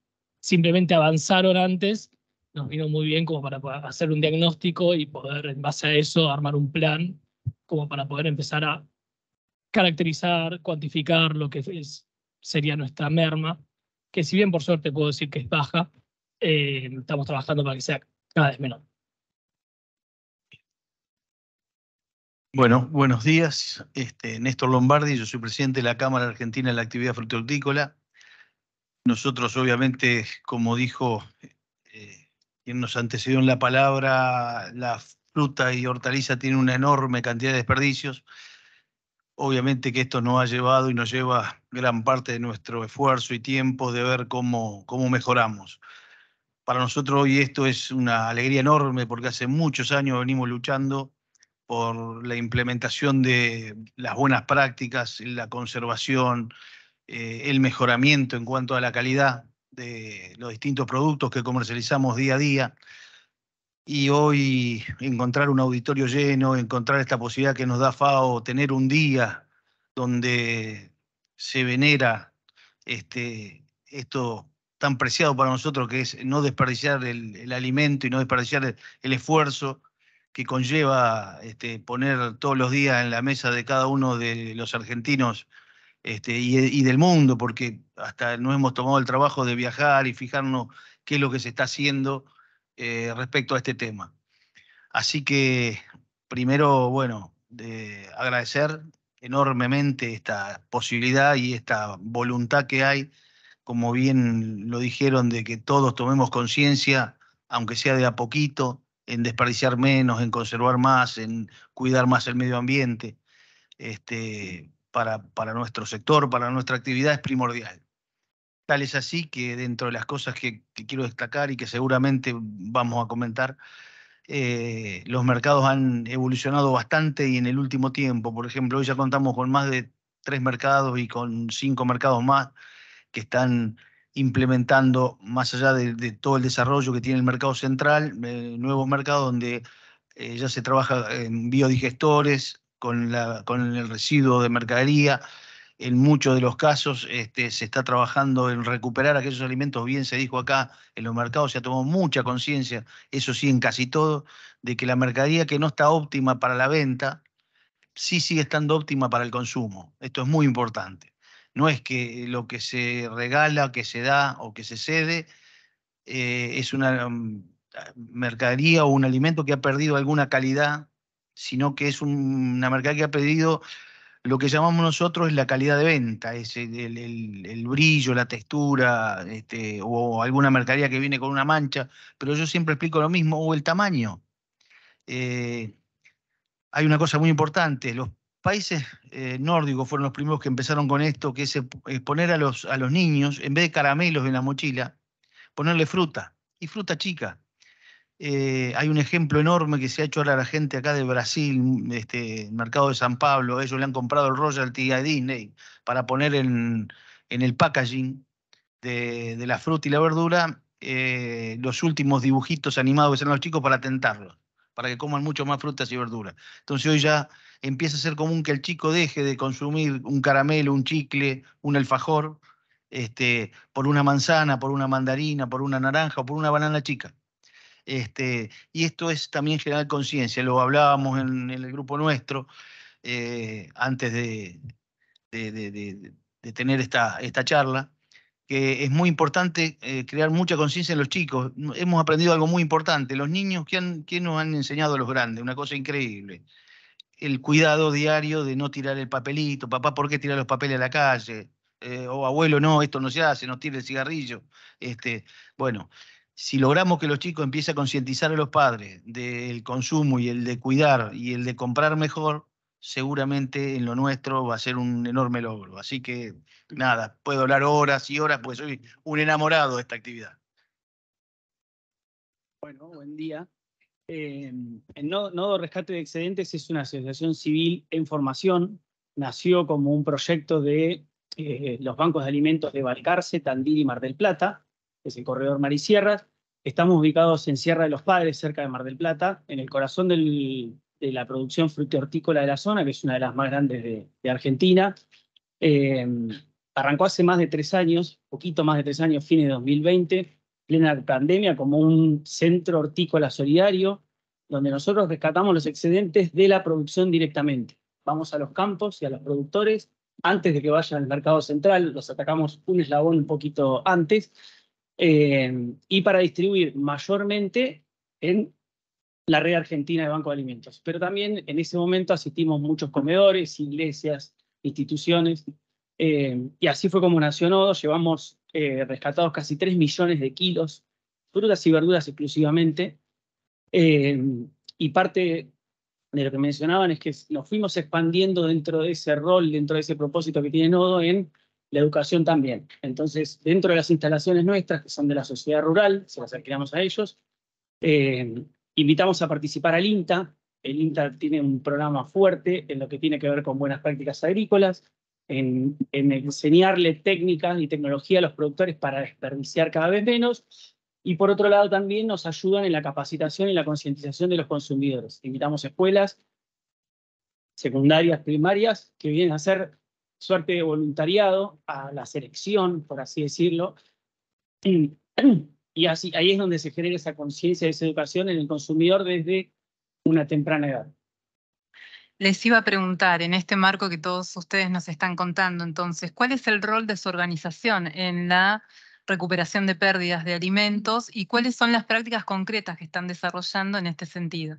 simplemente avanzaron antes, nos vino muy bien como para hacer un diagnóstico y poder en base a eso armar un plan como para poder empezar a caracterizar, cuantificar lo que es, sería nuestra merma, que si bien por suerte puedo decir que es baja, eh, estamos trabajando para que sea cada vez menor.
Bueno, buenos días. Este, Néstor Lombardi, yo soy presidente de la Cámara Argentina de la Actividad Frutícola. Nosotros obviamente, como dijo eh, quien nos antecedió en la palabra, la fruta y hortaliza tiene una enorme cantidad de desperdicios. Obviamente que esto nos ha llevado y nos lleva gran parte de nuestro esfuerzo y tiempo de ver cómo, cómo mejoramos. Para nosotros hoy esto es una alegría enorme porque hace muchos años venimos luchando por la implementación de las buenas prácticas, la conservación, eh, el mejoramiento en cuanto a la calidad de los distintos productos que comercializamos día a día. Y hoy encontrar un auditorio lleno, encontrar esta posibilidad que nos da FAO, tener un día donde se venera este, esto tan preciado para nosotros, que es no desperdiciar el, alimento y no desperdiciar el, esfuerzo que conlleva este, poner todos los días en la mesa de cada uno de los argentinos este, y, del mundo, porque hasta no hemos tomado el trabajo de viajar y fijarnos qué es lo que se está haciendo eh, respecto a este tema. Así que, primero, bueno, de agradecer enormemente esta posibilidad y esta voluntad que hay, como bien lo dijeron, de que todos tomemos conciencia, aunque sea de a poquito, en desperdiciar menos, en conservar más, en cuidar más el medio ambiente. Este, para, nuestro sector, para nuestra actividad, es primordial. Tal es así que dentro de las cosas que, quiero destacar y que seguramente vamos a comentar, eh, los mercados han evolucionado bastante y en el último tiempo, por ejemplo, hoy ya contamos con más de tres mercados y con cinco mercados más que están implementando, más allá de, todo el desarrollo que tiene el mercado central, eh, nuevos mercados donde eh, ya se trabaja en biodigestores, con, la, con el residuo de mercadería. En muchos de los casos este, se está trabajando en recuperar aquellos alimentos, bien se dijo acá, en los mercados se ha tomado mucha conciencia, eso sí, en casi todo, de que la mercadería que no está óptima para la venta, sí sigue estando óptima para el consumo. Esto es muy importante. No es que lo que se regala, que se da o que se cede eh, es una mm, mercadería o un alimento que ha perdido alguna calidad sino que es una mercadería que ha pedido lo que llamamos nosotros la calidad de venta, es el, brillo, la textura, este, o alguna mercadería que viene con una mancha, pero yo siempre explico lo mismo, o el tamaño. Eh, hay una cosa muy importante, los países eh, nórdicos fueron los primeros que empezaron con esto, que es e, poner a los niños, en vez de caramelos en la mochila, ponerle fruta, y fruta chica. Eh, hay un ejemplo enorme que se ha hecho ahora a la gente acá de Brasil, mm, este, el mercado de San Pablo, ellos le han comprado el royalty a Disney para poner en, el packaging de, la fruta y la verdura eh, los últimos dibujitos animados que salen los chicos para tentarlos, para que coman mucho más frutas y verduras. Entonces hoy ya empieza a ser común que el chico deje de consumir un caramelo, un chicle, un alfajor, este, por una manzana, por una mandarina, por una naranja o por una banana chica este, y esto es también generar conciencia, lo hablábamos en, el grupo nuestro eh, antes de, de, tener esta, esta charla, que es muy importante eh, crear mucha conciencia en los chicos. Hemos aprendido algo muy importante. Los niños, que han, nos han enseñado a los grandes? Una cosa increíble. El cuidado diario de no tirar el papelito. Papá, ¿por qué tirar los papeles a la calle? Eh, o abuelo, no, esto no se hace, no tire el cigarrillo. Este, bueno, si logramos que los chicos empiecen a concientizar a los padres del consumo y el de cuidar y el de comprar mejor, seguramente en lo nuestro va a ser un enorme logro. Así que nada, puedo hablar horas y horas, porque soy un enamorado de esta actividad.
Bueno, buen día. el em, Nodo Rescate de Excedentes es una asociación civil en formación. Nació como un proyecto de eh, los bancos de alimentos de Balcarce, Tandil y Mar del Plata es el corredor Mar y Sierras. Estamos ubicados en Sierra de los Padres, cerca de Mar del Plata, en el corazón de la producción hortícola de la zona, que es una de las más grandes de, Argentina. Eh, arrancó hace más de tres años, poquito más de tres años, fines de 2020, plena pandemia, como un centro hortícola solidario, donde nosotros rescatamos los excedentes de la producción directamente. Vamos a los campos y a los productores antes de que vayan al mercado central, los atacamos un eslabón un poquito antes eh, y para distribuir mayormente en la red argentina de Banco de Alimentos. Pero también en ese momento asistimos muchos comedores, iglesias, instituciones, eh, y así fue como nació Nodo. Llevamos eh, rescatados casi 3 millones de kilos, frutas y verduras exclusivamente. y parte de lo que mencionaban es que nos fuimos expandiendo dentro de ese rol, dentro de ese propósito que tiene Nodo en la educación también. Entonces, dentro de las instalaciones nuestras, que son de la sociedad rural, se las alquilamos a ellos, eh, invitamos a participar al INTA. El INTA tiene un programa fuerte en lo que tiene que ver con buenas prácticas agrícolas, en, enseñarle técnicas y tecnología a los productores para desperdiciar cada vez menos. Y por otro lado, también nos ayudan en la capacitación y la concientización de los consumidores. Invitamos escuelas secundarias, primarias, que vienen a hacer suerte de voluntariado a la selección, por así decirlo. Y así, ahí es donde se genera esa conciencia, esa educación en el consumidor desde una temprana edad. Les
iba a preguntar, en este marco que todos ustedes nos están contando, entonces, ¿cuál es el rol de su organización en la recuperación de pérdidas de alimentos y cuáles son las prácticas concretas que están desarrollando en este sentido?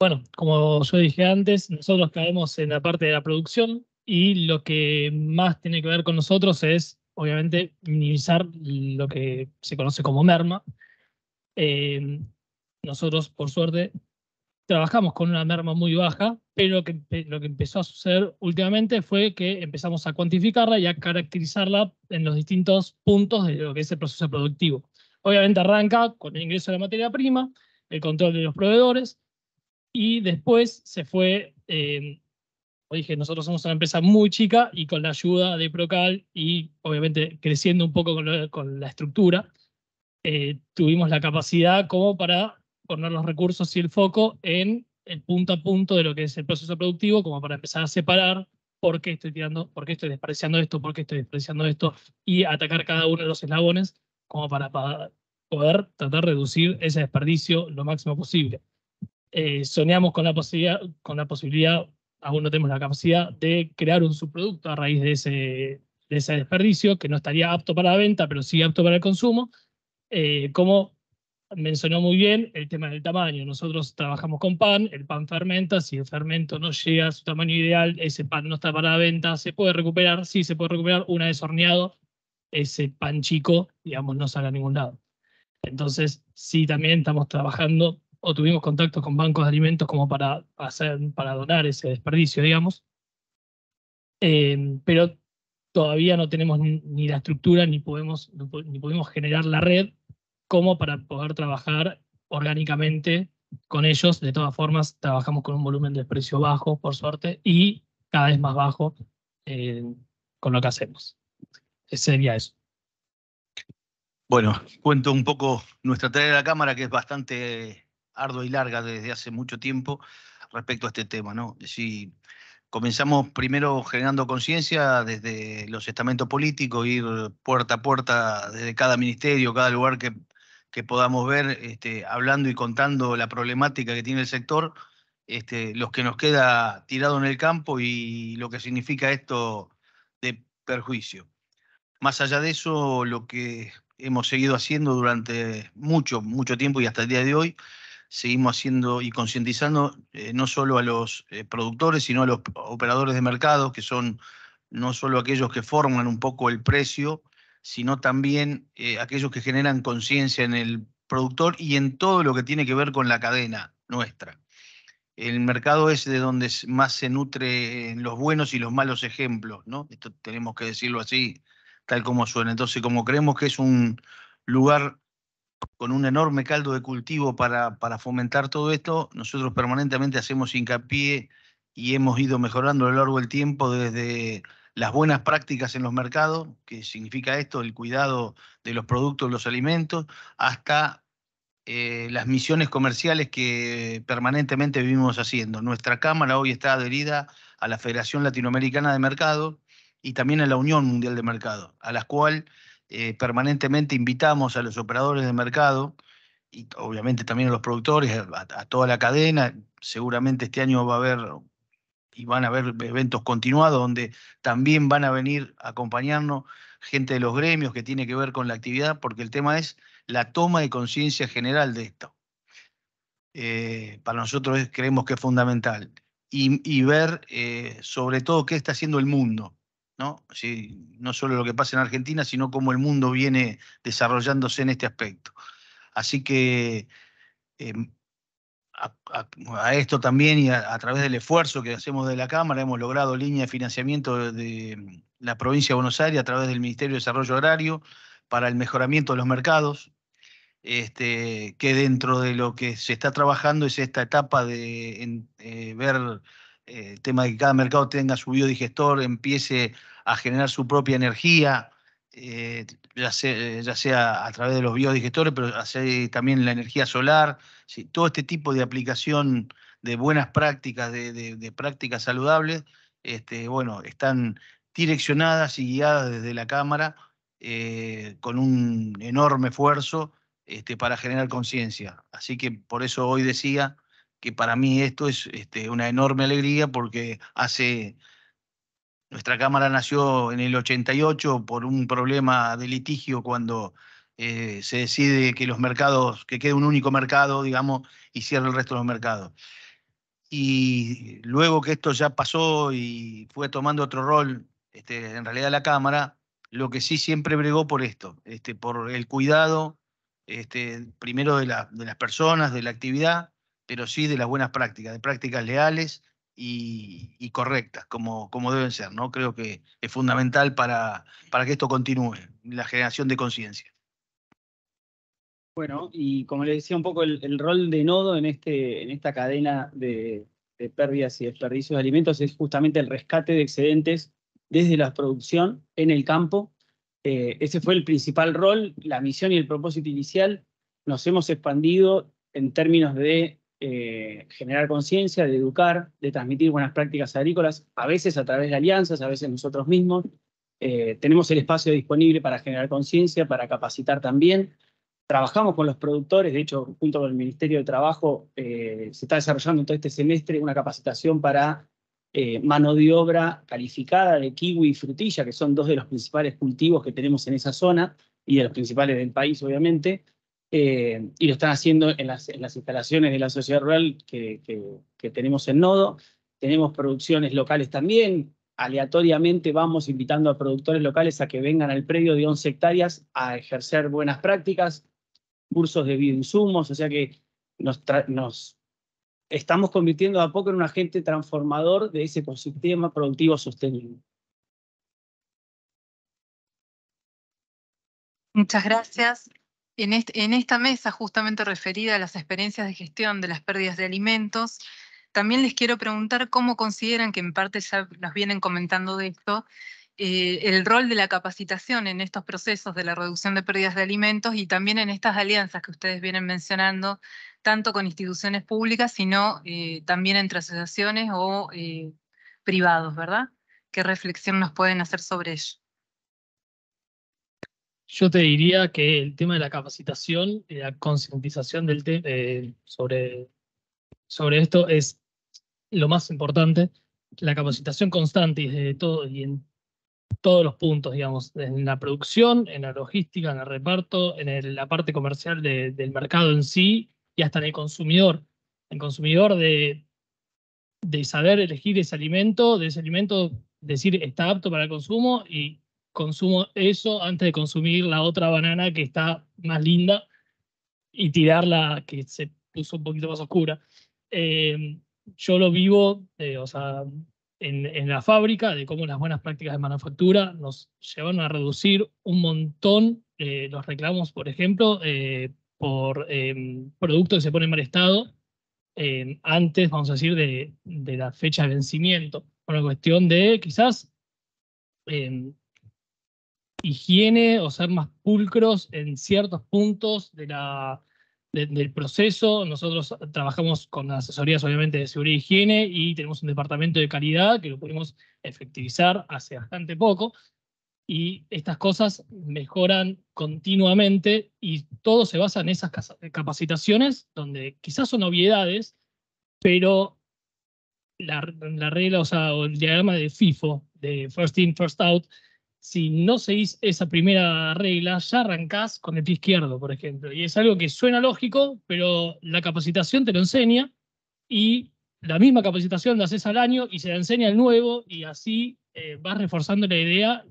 Bueno, como yo dije antes, nosotros caemos en la parte de la producción y lo que más tiene que ver con nosotros es, obviamente, minimizar lo que se conoce como merma. Eh, nosotros, por suerte, trabajamos con una merma muy baja, pero que, lo que empezó a suceder últimamente fue que empezamos a cuantificarla y a caracterizarla en los distintos puntos de lo que es el proceso productivo. Obviamente arranca con el ingreso de la materia prima, el control de los proveedores, y después se fue, eh, dije, nosotros somos una empresa muy chica y con la ayuda de Procal y obviamente creciendo un poco con, la estructura, eh, tuvimos la capacidad como para poner los recursos y el foco en el punto a punto de lo que es el proceso productivo, como para empezar a separar por qué estoy tirando, estoy despreciando esto, por qué estoy despreciando esto, y atacar cada uno de los eslabones como para, para poder tratar de reducir ese desperdicio lo máximo posible eh, soñamos con la, posibilidad, con la posibilidad, aún no tenemos la capacidad, de crear un subproducto a raíz de ese, de ese desperdicio, que no estaría apto para la venta, pero sí apto para el consumo. Eh, como mencionó muy bien el tema del tamaño, nosotros trabajamos con pan, el pan fermenta, si el fermento no llega a su tamaño ideal, ese pan no está para la venta, se puede recuperar, sí, se puede recuperar una vez horneado, ese pan chico, digamos, no sale a ningún lado. Entonces, sí, también estamos trabajando o tuvimos contacto con bancos de alimentos como para, hacer, para donar ese desperdicio, digamos. Em, pero todavía no tenemos ni, la estructura ni podemos, ni podemos generar la red como para poder trabajar orgánicamente con ellos. De todas formas, trabajamos con un volumen de precio bajo, por suerte, y cada vez más bajo em, con lo que hacemos. Ese sería eso.
Bueno, cuento un poco nuestra tarea de la cámara, que es bastante ardua y larga desde hace mucho tiempo respecto a este tema, ¿no? Si comenzamos primero generando conciencia desde los estamentos políticos, ir puerta a puerta desde cada ministerio, cada lugar que, que podamos ver, este, hablando y contando la problemática que tiene el sector, este, los que nos queda tirado en el campo y lo que significa esto de perjuicio. Más allá de eso, lo que hemos seguido haciendo durante mucho, mucho tiempo y hasta el día de hoy seguimos haciendo y concientizando eh, no solo a los eh, productores, sino a los operadores de mercado, que son no solo aquellos que forman un poco el precio, sino también eh, aquellos que generan conciencia en el productor y en todo lo que tiene que ver con la cadena nuestra. El mercado es de donde más se nutre los buenos y los malos ejemplos, ¿no? Esto tenemos que decirlo así, tal como suena. Entonces, como creemos que es un lugar con un enorme caldo de cultivo para, fomentar todo esto. Nosotros permanentemente hacemos hincapié y hemos ido mejorando a lo largo del tiempo desde las buenas prácticas en los mercados, que significa esto, el cuidado de los productos, los alimentos, hasta eh, las misiones comerciales que permanentemente vivimos haciendo. Nuestra Cámara hoy está adherida a la Federación Latinoamericana de Mercados y también a la Unión Mundial de Mercado, a las cual eh, permanentemente invitamos a los operadores de mercado y obviamente también a los productores, a, toda la cadena. Seguramente este año va a haber y van a haber eventos continuados donde también van a venir a acompañarnos gente de los gremios que tiene que ver con la actividad, porque el tema es la toma de conciencia general de esto. Eh, para nosotros creemos que es fundamental. Y, ver eh, sobre todo qué está haciendo el mundo. ¿no? no solo lo que pasa en Argentina, sino cómo el mundo viene desarrollándose en este aspecto. Así que em, a, esto también y a, través del esfuerzo que hacemos de la Cámara, hemos logrado línea de financiamiento de, em, la provincia de Buenos Aires a través del Ministerio de Desarrollo Agrario para el mejoramiento de los mercados, este, que dentro de lo que se está trabajando es esta etapa de eh, ver eh, el tema de que cada mercado tenga su biodigestor, empiece a generar su propia energía, eh, eh, ya, sea, a través de los biodigestores, pero también la energía solar, si todo este tipo de aplicación de buenas prácticas, de, prácticas saludables, este, bueno, están direccionadas y guiadas desde la Cámara con un enorme esfuerzo este, para generar conciencia. Así que por eso hoy decía que para mí esto es este, una enorme alegría porque hace... Nuestra Cámara nació en el 88 por un problema de litigio cuando eh, se decide que los mercados, que quede un único mercado, digamos, y cierre el resto de los mercados. Y luego que esto ya pasó y fue tomando otro rol, este, en realidad la Cámara, lo que sí siempre bregó por esto, este, por el cuidado, este, primero de, la, de las personas, de la actividad, pero sí de las buenas prácticas, de prácticas leales y, correctas, como, como, deben ser, ¿no? Creo que es fundamental para, para que esto continúe, la generación de conciencia.
Bueno, y como les decía un poco, el, rol de nodo en, este, en esta cadena de, pérdidas y desperdicios de alimentos es justamente el rescate de excedentes desde la producción en el campo. Eh, ese fue el principal rol, la misión y el propósito inicial. Nos hemos expandido en términos de eh, generar conciencia, de educar, de transmitir buenas prácticas agrícolas, a veces a través de alianzas, a veces nosotros mismos. Eh, tenemos el espacio disponible para generar conciencia, para capacitar también. Trabajamos con los productores, de hecho, junto con el Ministerio de Trabajo, eh, se está desarrollando en todo este semestre una capacitación para mano de obra calificada de kiwi y frutilla, que son dos de los principales cultivos que tenemos en esa zona y de los principales del país, obviamente. Eh, y lo están haciendo en las, instalaciones de la sociedad rural que, tenemos en Nodo. Tenemos producciones locales también. Aleatoriamente vamos invitando a productores locales a que vengan al predio de 11 hectáreas a ejercer buenas prácticas, cursos de bioinsumos, o sea que nos, nos estamos convirtiendo a poco en un agente transformador de ese ecosistema productivo sostenible.
Muchas gracias en, esta mesa justamente referida a las experiencias de gestión de las pérdidas de alimentos, también les quiero preguntar cómo consideran, que en parte ya nos vienen comentando de esto, eh, el rol de la capacitación en estos procesos de la reducción de pérdidas de alimentos y también en estas alianzas que ustedes vienen mencionando, tanto con instituciones públicas, sino eh, también entre asociaciones o eh, privados, ¿verdad? ¿Qué reflexión nos pueden hacer sobre ello?
Yo te diría que el tema de la capacitación y eh, la concientización del eh, sobre, sobre esto es lo más importante. La capacitación constante y, de todo, y en todos los puntos, digamos, en la producción, en la logística, en el reparto, en la parte comercial del mercado en sí y hasta en el consumidor. El consumidor de, de saber elegir ese alimento, de ese alimento decir está apto para el consumo y consumo eso antes de consumir la otra banana que está más linda y tirarla que se puso un poquito más oscura. Em, yo lo vivo, eh, o sea, en, la fábrica, de cómo las buenas prácticas de manufactura nos llevan a reducir un montón eh, los reclamos, por ejemplo, eh, por em, productos que se ponen en mal estado em, antes, vamos a decir, de, de la fecha de vencimiento. por la cuestión de quizás higiene o ser más pulcros en ciertos puntos de la, del proceso. Nosotros trabajamos con asesorías, obviamente, de seguridad y higiene y tenemos un departamento de calidad que lo pudimos efectivizar hace bastante poco. Y estas cosas mejoran continuamente y todo se basa en esas capacitaciones, donde quizás son obviedades, pero la, la regla, o sea, o el diagrama de FIFO, de First In, First Out, si no seguís esa primera regla, ya arrancás con el pie izquierdo, por ejemplo. Y es algo que suena lógico, pero la capacitación te lo enseña y la misma capacitación la haces al año y se la enseña al nuevo y así eh, vas reforzando la idea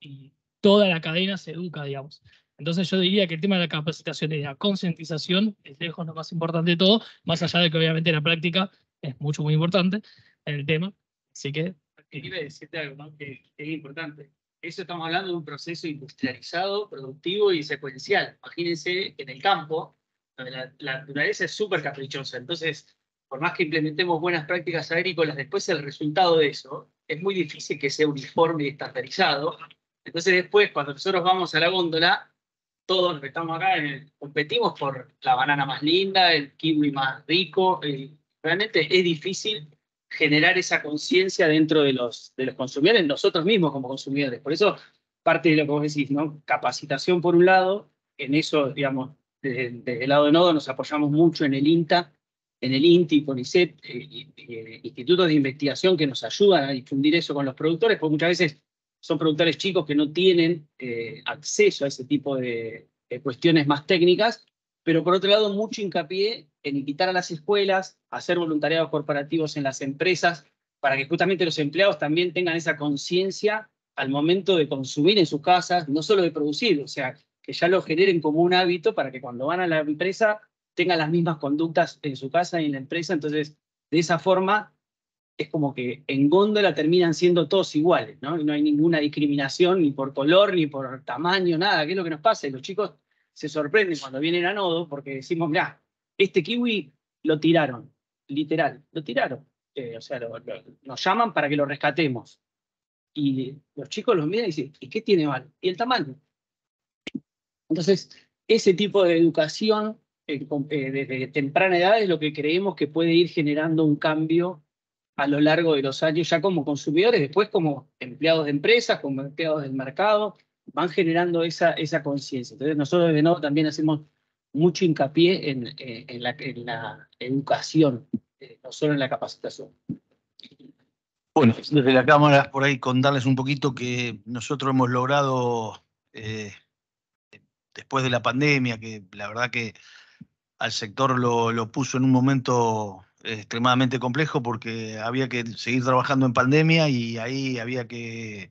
y toda la cadena se educa, digamos. Entonces yo diría que el tema de la capacitación y la concientización es lejos lo más importante de todo, más allá de que obviamente la práctica es mucho, muy importante en el tema. Así que...
Quería decirte algo, que es importante eso estamos hablando de un proceso industrializado, productivo y secuencial. Imagínense en el campo, la, naturaleza es súper caprichosa. Entonces, por más que implementemos buenas prácticas agrícolas, después el resultado de eso es muy difícil que sea uniforme y estandarizado. Entonces, después, cuando nosotros vamos a la góndola, todos los que estamos acá eh, competimos por la banana más linda, el kiwi más rico. Eh, realmente es difícil generar esa conciencia dentro de los, de los consumidores, nosotros mismos como consumidores. Por eso, parte de lo que vos decís, ¿no? Capacitación por un lado, en eso, digamos, desde, el lado de Nodo nos apoyamos mucho en el INTA, en el INTI, con eh, eh, institutos de investigación que nos ayudan a difundir eso con los productores, porque muchas veces son productores chicos que no tienen eh, acceso a ese tipo de cuestiones más técnicas pero por otro lado mucho hincapié en quitar a las escuelas, hacer voluntariados corporativos en las empresas, para que justamente los empleados también tengan esa conciencia al momento de consumir en sus casas, no solo de producir, o sea, que ya lo generen como un hábito para que cuando van a la empresa tengan las mismas conductas en su casa y en la empresa. Entonces, de esa forma, es como que en góndola terminan siendo todos iguales, ¿no? Y no hay ninguna discriminación ni por color, ni por tamaño, nada. ¿Qué es lo que nos pasa? los chicos se sorprenden cuando vienen a nodo porque decimos, mirá, este kiwi lo tiraron, literal, lo tiraron. Eh, o sea, nos llaman para que lo rescatemos. Y los chicos los miran y dicen, ¿y qué tiene mal? Y el tamaño. Entonces, ese tipo de educación eh, eh, desde temprana edad es lo que creemos que puede ir generando un cambio a lo largo de los años, ya como consumidores, después como empleados de empresas, como empleados del mercado, van generando esa, esa conciencia. Entonces nosotros de nuevo también hacemos mucho hincapié en, eh, la, educación, eh, no solo en la capacitación.
Bueno, desde la cámara, por ahí contarles un poquito que nosotros hemos logrado, eh, después de la pandemia, que la verdad que al sector lo puso en un momento extremadamente complejo porque había que seguir trabajando en pandemia y ahí había que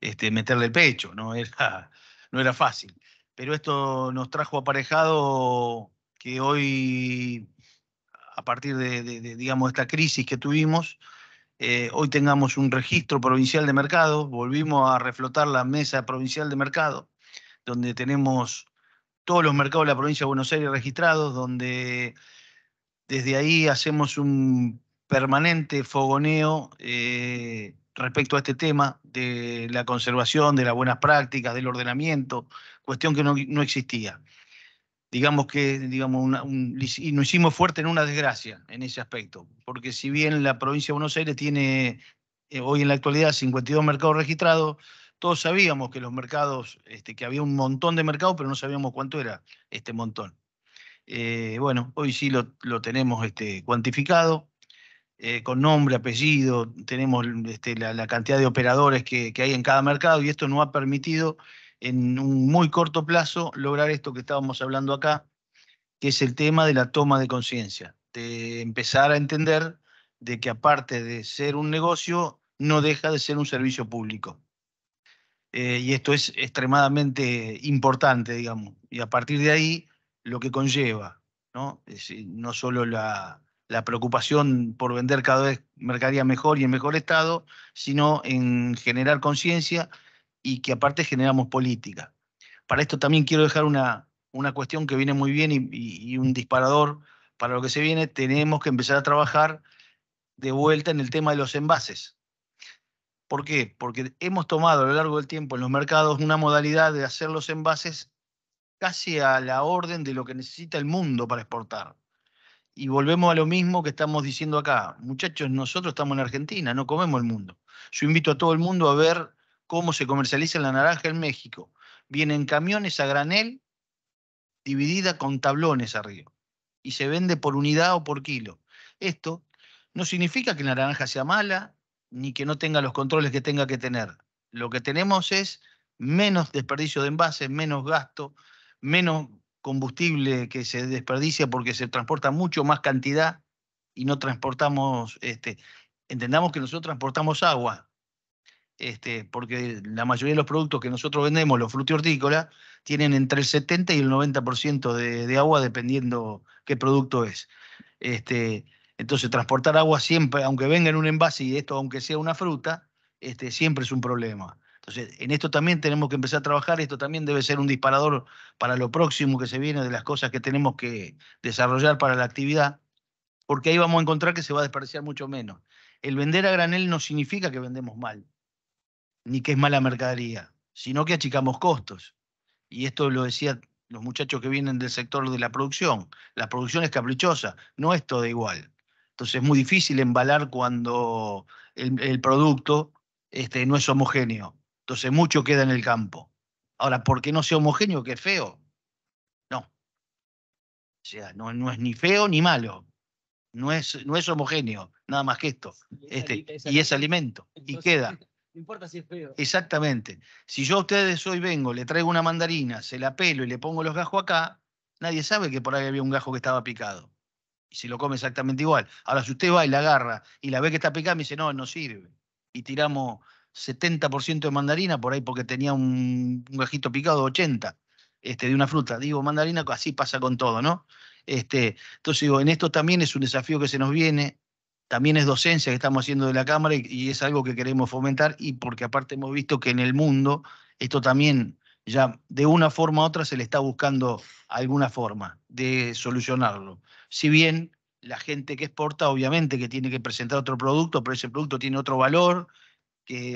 este, meterle el pecho, no era, no era fácil. Pero esto nos trajo aparejado que hoy, a partir de, digamos, esta crisis que tuvimos, eh, hoy tengamos un registro provincial de mercado, volvimos a reflotar la mesa provincial de mercado, donde tenemos todos los mercados de la provincia de Buenos Aires registrados, donde desde ahí hacemos un permanente fogoneo eh, respecto a este tema de la conservación, de las buenas prácticas, del ordenamiento, cuestión que no, existía. Digamos que digamos y nos hicimos fuerte en una desgracia en ese aspecto, porque si bien la provincia de Buenos Aires tiene eh, hoy en la actualidad 52 mercados registrados, todos sabíamos que los mercados, este, que había un montón de mercados, pero no sabíamos cuánto era este montón. Eh, bueno, hoy sí lo, lo tenemos este, cuantificado, eh, con nombre, apellido, tenemos este, la, cantidad de operadores que, hay en cada mercado y esto nos ha permitido en un muy corto plazo lograr esto que estábamos hablando acá, que es el tema de la toma de conciencia, de empezar a entender de que aparte de ser un negocio, no deja de ser un servicio público. Eh, y esto es extremadamente importante, digamos, y a partir de ahí lo que conlleva, ¿no? Es, eh, no solo la, la preocupación por vender cada vez mercadería mejor y en mejor estado, sino en generar conciencia y que aparte generamos política. Para esto también quiero dejar una, una cuestión que viene muy bien y, y un disparador para lo que se viene. Tenemos que empezar a trabajar de vuelta en el tema de los envases. ¿Por qué? Porque hemos tomado a lo largo del tiempo en los mercados una modalidad de hacer los envases casi a la orden de lo que necesita el mundo para exportar. Y volvemos a lo mismo que estamos diciendo acá. Muchachos, nosotros estamos en Argentina, no comemos el mundo. Yo invito a todo el mundo a ver cómo se comercializa la naranja en México. Vienen camiones a granel dividida con tablones arriba y se vende por unidad o por kilo. Esto no significa que la naranja sea mala ni que no tenga los controles que tenga que tener. Lo que tenemos es menos desperdicio de envases, menos gasto, menos combustible que se desperdicia porque se transporta mucho más cantidad y no transportamos, este, entendamos que nosotros transportamos agua, este, porque la mayoría de los productos que nosotros vendemos, los frutos hortícolas, tienen entre el 70 y el 90% de, de agua, dependiendo qué producto es. Este, entonces, transportar agua siempre, aunque venga en un envase y esto, aunque sea una fruta, este, siempre es un problema. Entonces, en esto también tenemos que empezar a trabajar, esto también debe ser un disparador para lo próximo que se viene, de las cosas que tenemos que desarrollar para la actividad, porque ahí vamos a encontrar que se va a despreciar mucho menos. El vender a granel no significa que vendemos mal, ni que es mala mercadería, sino que achicamos costos. Y esto lo decían los muchachos que vienen del sector de la producción. La producción es caprichosa, no es todo igual. Entonces es muy difícil embalar cuando el, el producto este, no es homogéneo. Entonces mucho queda en el campo. Ahora, ¿por qué no sea homogéneo, que es feo. No. O sea, no, es ni feo ni malo. No es, no es homogéneo, nada más que esto. Y es, este, y es alimento. y queda. *laughs* No importa si es feo. Exactamente. Si yo a ustedes hoy vengo, le traigo una mandarina, se la pelo y le pongo los gajos acá, nadie sabe que por ahí había un gajo que estaba picado. Y se lo come exactamente igual. Ahora, si usted va y la agarra y la ve que está picada, me dice, no, no sirve. Y tiramos 70% de mandarina, por ahí porque tenía un, un picado, 80% este, de una fruta. Digo, mandarina, así pasa con todo, ¿no? Este, entonces digo, en esto también es un desafío que se nos viene, también es docencia que estamos haciendo de la Cámara y, y es algo que queremos fomentar y porque aparte hemos visto que en el mundo esto también ya de una forma u otra se le está buscando alguna forma de solucionarlo. Si bien la gente que exporta obviamente que tiene que presentar otro producto, pero ese producto tiene otro valor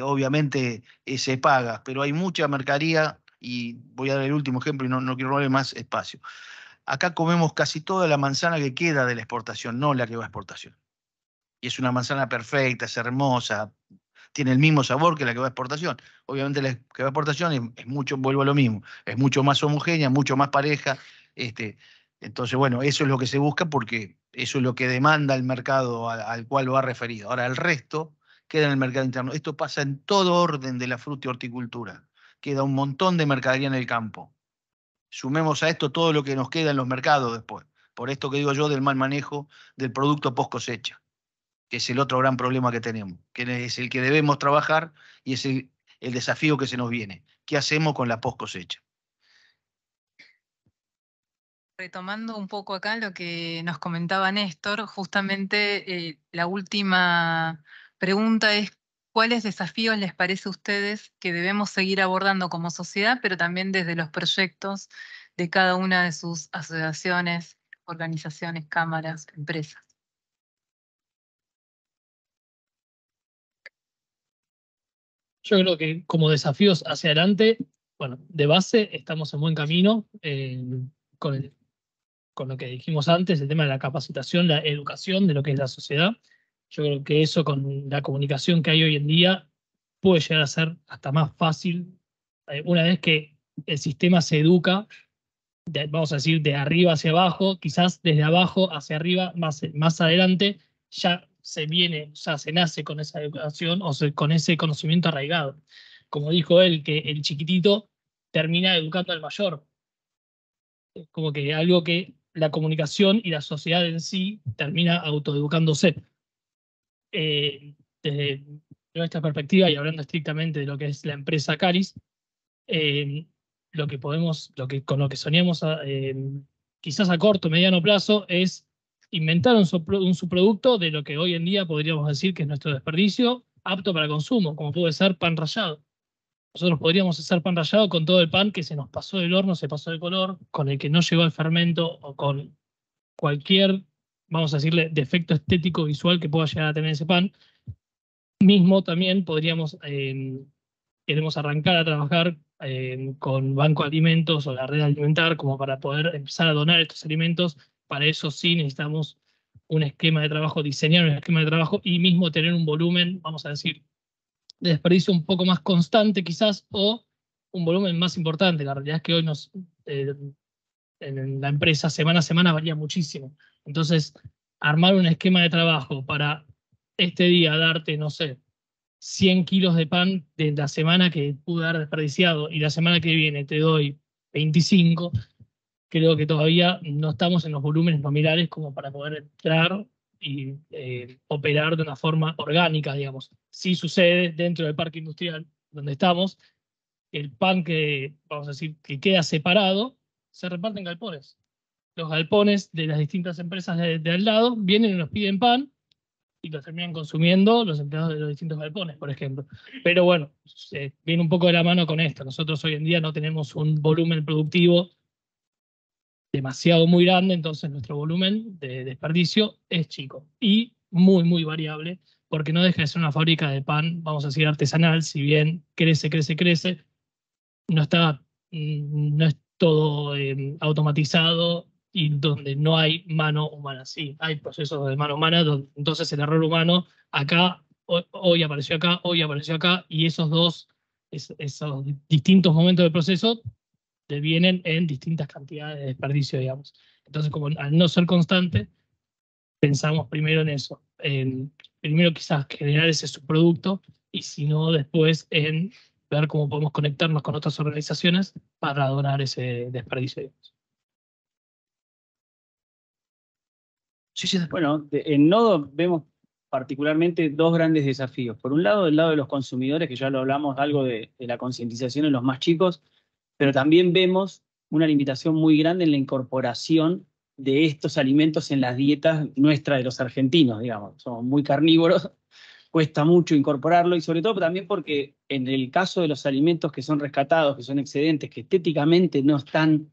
obviamente eh, se paga, pero hay mucha mercadería y voy a dar el último ejemplo y no, no quiero robarle más espacio. Acá comemos casi toda la manzana que queda de la exportación, no la que va a exportación. Y es una manzana perfecta, es hermosa, tiene el mismo sabor que la que va a exportación. Obviamente la que va a exportación es, mucho, vuelvo a lo mismo, es mucho más homogénea, mucho más pareja. Este, entonces, bueno, eso es lo que se busca porque eso es lo que demanda el mercado al, cual lo ha referido. Ahora, el resto, queda en el mercado interno. Esto pasa en todo orden de la fruta y horticultura. Queda un montón de mercadería en el campo. Sumemos a esto todo lo que nos queda en los mercados después. Por esto que digo yo del mal manejo del producto post cosecha, que es el otro gran problema que tenemos, que es el que debemos trabajar y es el, desafío que se nos viene. ¿Qué hacemos con la post cosecha?
Retomando un poco acá lo que nos comentaba Néstor, justamente eh, la última pregunta es, ¿cuáles desafíos les parece a ustedes que debemos seguir abordando como sociedad, pero también desde los proyectos de cada una de sus asociaciones, organizaciones, cámaras, empresas?
Yo creo que como desafíos hacia adelante, bueno, de base estamos en buen camino eh, con lo que dijimos antes, el tema de la capacitación, la educación de lo que es la sociedad. Yo creo que eso con la comunicación que hay hoy en día puede llegar a ser hasta más fácil eh, una vez que el sistema se educa, vamos a decir, de arriba hacia abajo, quizás desde abajo hacia arriba, más, más adelante, ya se viene, o sea se nace con esa educación o con ese conocimiento arraigado. Como dijo él, que el chiquitito termina educando al mayor. Como que algo que la comunicación y la sociedad en sí termina autoeducándose. Eh, desde nuestra perspectiva y hablando estrictamente de lo que es la empresa Caris, eh, lo que podemos, lo que, con lo que soñamos ah, eh, quizás a corto, mediano plazo, es inventar un, un, subproducto de lo que hoy en día podríamos decir que es nuestro desperdicio apto para consumo, como puede ser pan rallado. Nosotros podríamos hacer pan rallado con todo el pan que se nos pasó del horno, se pasó de color, con el que no llegó al fermento o con cualquier vamos a decirle, defecto estético visual que pueda llegar a tener ese pan. Mismo también podríamos, em, queremos arrancar a trabajar em, con Banco de Alimentos o la red alimentar como para poder empezar a donar estos alimentos. Para eso sí necesitamos un esquema de trabajo, diseñar un esquema de trabajo y mismo tener un volumen, vamos a decir, de desperdicio un poco más constante quizás o un volumen más importante. La realidad es que hoy nos, eh, en la empresa semana a semana varía muchísimo. Entonces, armar un esquema de trabajo para este día darte, no sé, 100 kilos de pan de la semana que pude haber desperdiciado y la semana que viene te doy 25, creo que todavía no estamos en los volúmenes nominales como para poder entrar y eh, operar de una forma orgánica, digamos. Si sucede dentro del parque industrial donde estamos, el pan que, vamos a decir, que queda separado se reparten galpones. Los galpones de las distintas empresas de, al lado vienen y nos piden pan y lo terminan consumiendo los empleados de los distintos galpones, por ejemplo. Pero bueno, viene un poco de la mano con esto. Nosotros hoy en día no tenemos un volumen productivo demasiado muy grande, entonces nuestro volumen de desperdicio es chico y muy, muy variable, porque no deja de ser una fábrica de pan, vamos a decir, artesanal, si bien crece, crece, crece, no está, mm, no todo em, automatizado y donde no hay mano humana. Sí, hay procesos de mano humana, entonces el error humano acá, hoy, apareció acá, hoy apareció acá, y esos dos, esos distintos momentos del proceso devienen en distintas cantidades de desperdicio, digamos. Entonces, como al no ser constante, pensamos primero en eso, en primero quizás generar ese subproducto y si no después en ver cómo podemos conectarnos con otras organizaciones para donar ese desperdicio.
Sí, Bueno, en Nodo vemos particularmente dos grandes desafíos. Por un lado, del lado de los consumidores, que ya lo hablamos algo de, de la concientización en los más chicos, pero también vemos una limitación muy grande en la incorporación de estos alimentos en las dietas nuestras de los argentinos, digamos. Somos muy carnívoros cuesta mucho incorporarlo y sobre todo también porque en el caso de los alimentos que son rescatados, que son excedentes, que estéticamente no están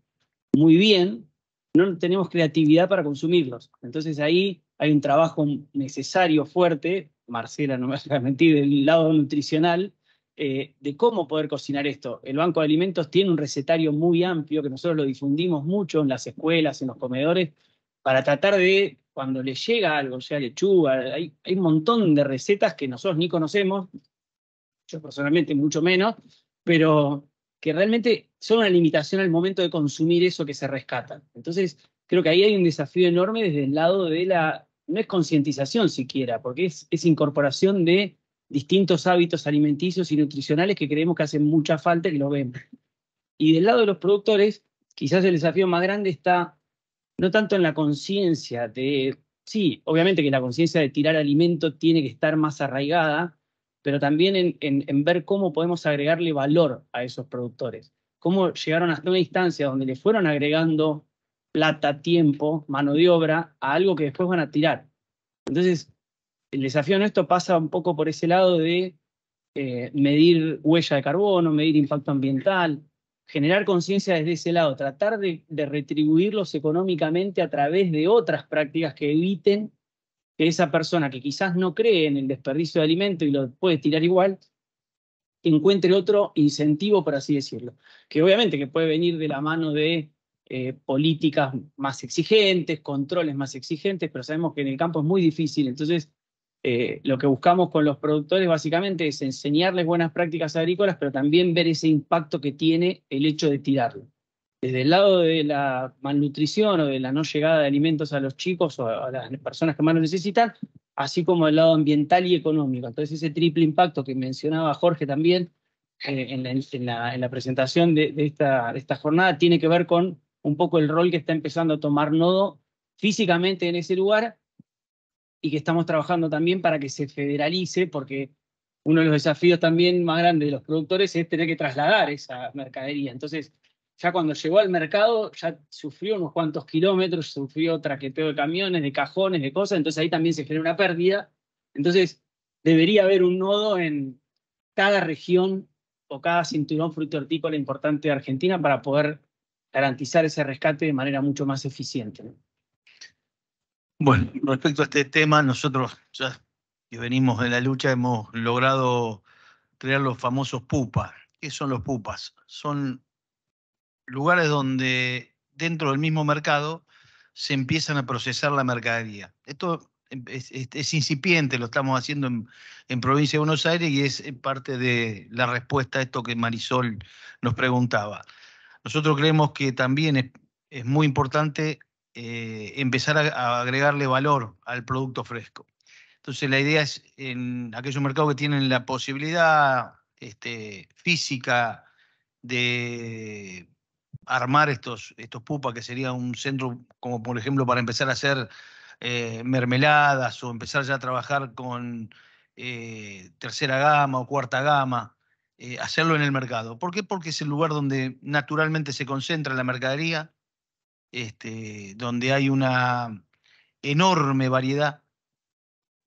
muy bien, no tenemos creatividad para consumirlos. Entonces ahí hay un trabajo necesario, fuerte, Marcela no me va a mentir, del lado nutricional, eh, de cómo poder cocinar esto. El Banco de Alimentos tiene un recetario muy amplio que nosotros lo difundimos mucho en las escuelas, en los comedores, para tratar de cuando le llega algo, sea lechuga, hay, hay un montón de recetas que nosotros ni conocemos, yo personalmente mucho menos, pero que realmente son una limitación al momento de consumir eso que se rescatan. Entonces, creo que ahí hay un desafío enorme desde el lado de la, no es concientización siquiera, porque es, es incorporación de distintos hábitos alimenticios y nutricionales que creemos que hacen mucha falta y que lo vemos. Y del lado de los productores, quizás el desafío más grande está no tanto en la conciencia de, sí, obviamente que la conciencia de tirar alimento tiene que estar más arraigada, pero también en, ver cómo podemos agregarle valor a esos productores, cómo llegaron hasta una instancia donde le fueron agregando plata, tiempo, mano de obra a algo que después van a tirar. Entonces, el desafío esto pasa un poco por ese lado de eh, medir huella de carbono, medir impacto ambiental, generar conciencia desde ese lado, tratar de, retribuirlos económicamente a través de otras prácticas que eviten que esa persona que quizás no cree en el desperdicio de alimento y lo puede tirar igual, encuentre otro incentivo, por así decirlo, que obviamente que puede venir de la mano de eh, políticas más exigentes, controles más exigentes, pero sabemos que en el campo es muy difícil, entonces eh, lo que buscamos con los productores básicamente es enseñarles buenas prácticas agrícolas, pero también ver ese impacto que tiene el hecho de tirarlo. Desde el lado de la malnutrición o de la no llegada de alimentos a los chicos o a las personas que más lo necesitan, así como el lado ambiental y económico. Entonces ese triple impacto que mencionaba Jorge también eh, en, la, presentación de esta jornada tiene que ver con un poco el rol que está empezando a tomar Nodo físicamente en ese lugar y que estamos trabajando también para que se federalice, porque uno de los desafíos también más grandes de los productores es tener que trasladar esa mercadería. Entonces, ya cuando llegó al mercado, ya sufrió unos cuantos kilómetros, sufrió traqueteo de camiones, de cajones, de cosas, entonces ahí también se genera una pérdida. Entonces, debería haber un nodo en cada región o cada cinturón fruto-hortícola importante de Argentina para poder garantizar ese rescate de manera mucho más eficiente.
Bueno, respecto a este tema, nosotros ya que venimos de la lucha hemos logrado crear los famosos pupas. ¿Qué son los pupas? Son lugares donde dentro del mismo mercado se empiezan a procesar la mercadería. Esto es, incipiente, lo estamos haciendo en, provincia de Buenos Aires y es parte de la respuesta a esto que Marisol nos preguntaba. Nosotros creemos que también es muy importante eh, empezar a, agregarle valor al producto fresco. Entonces la idea es en aquellos mercados que tienen la posibilidad este, física de armar estos, estos pupas, que sería un centro como por ejemplo para empezar a hacer eh, mermeladas o empezar ya a trabajar con eh, tercera gama o cuarta gama, hacerlo en el mercado. ¿Por qué? Porque es el lugar donde naturalmente se concentra la mercadería, este, donde hay una enorme variedad.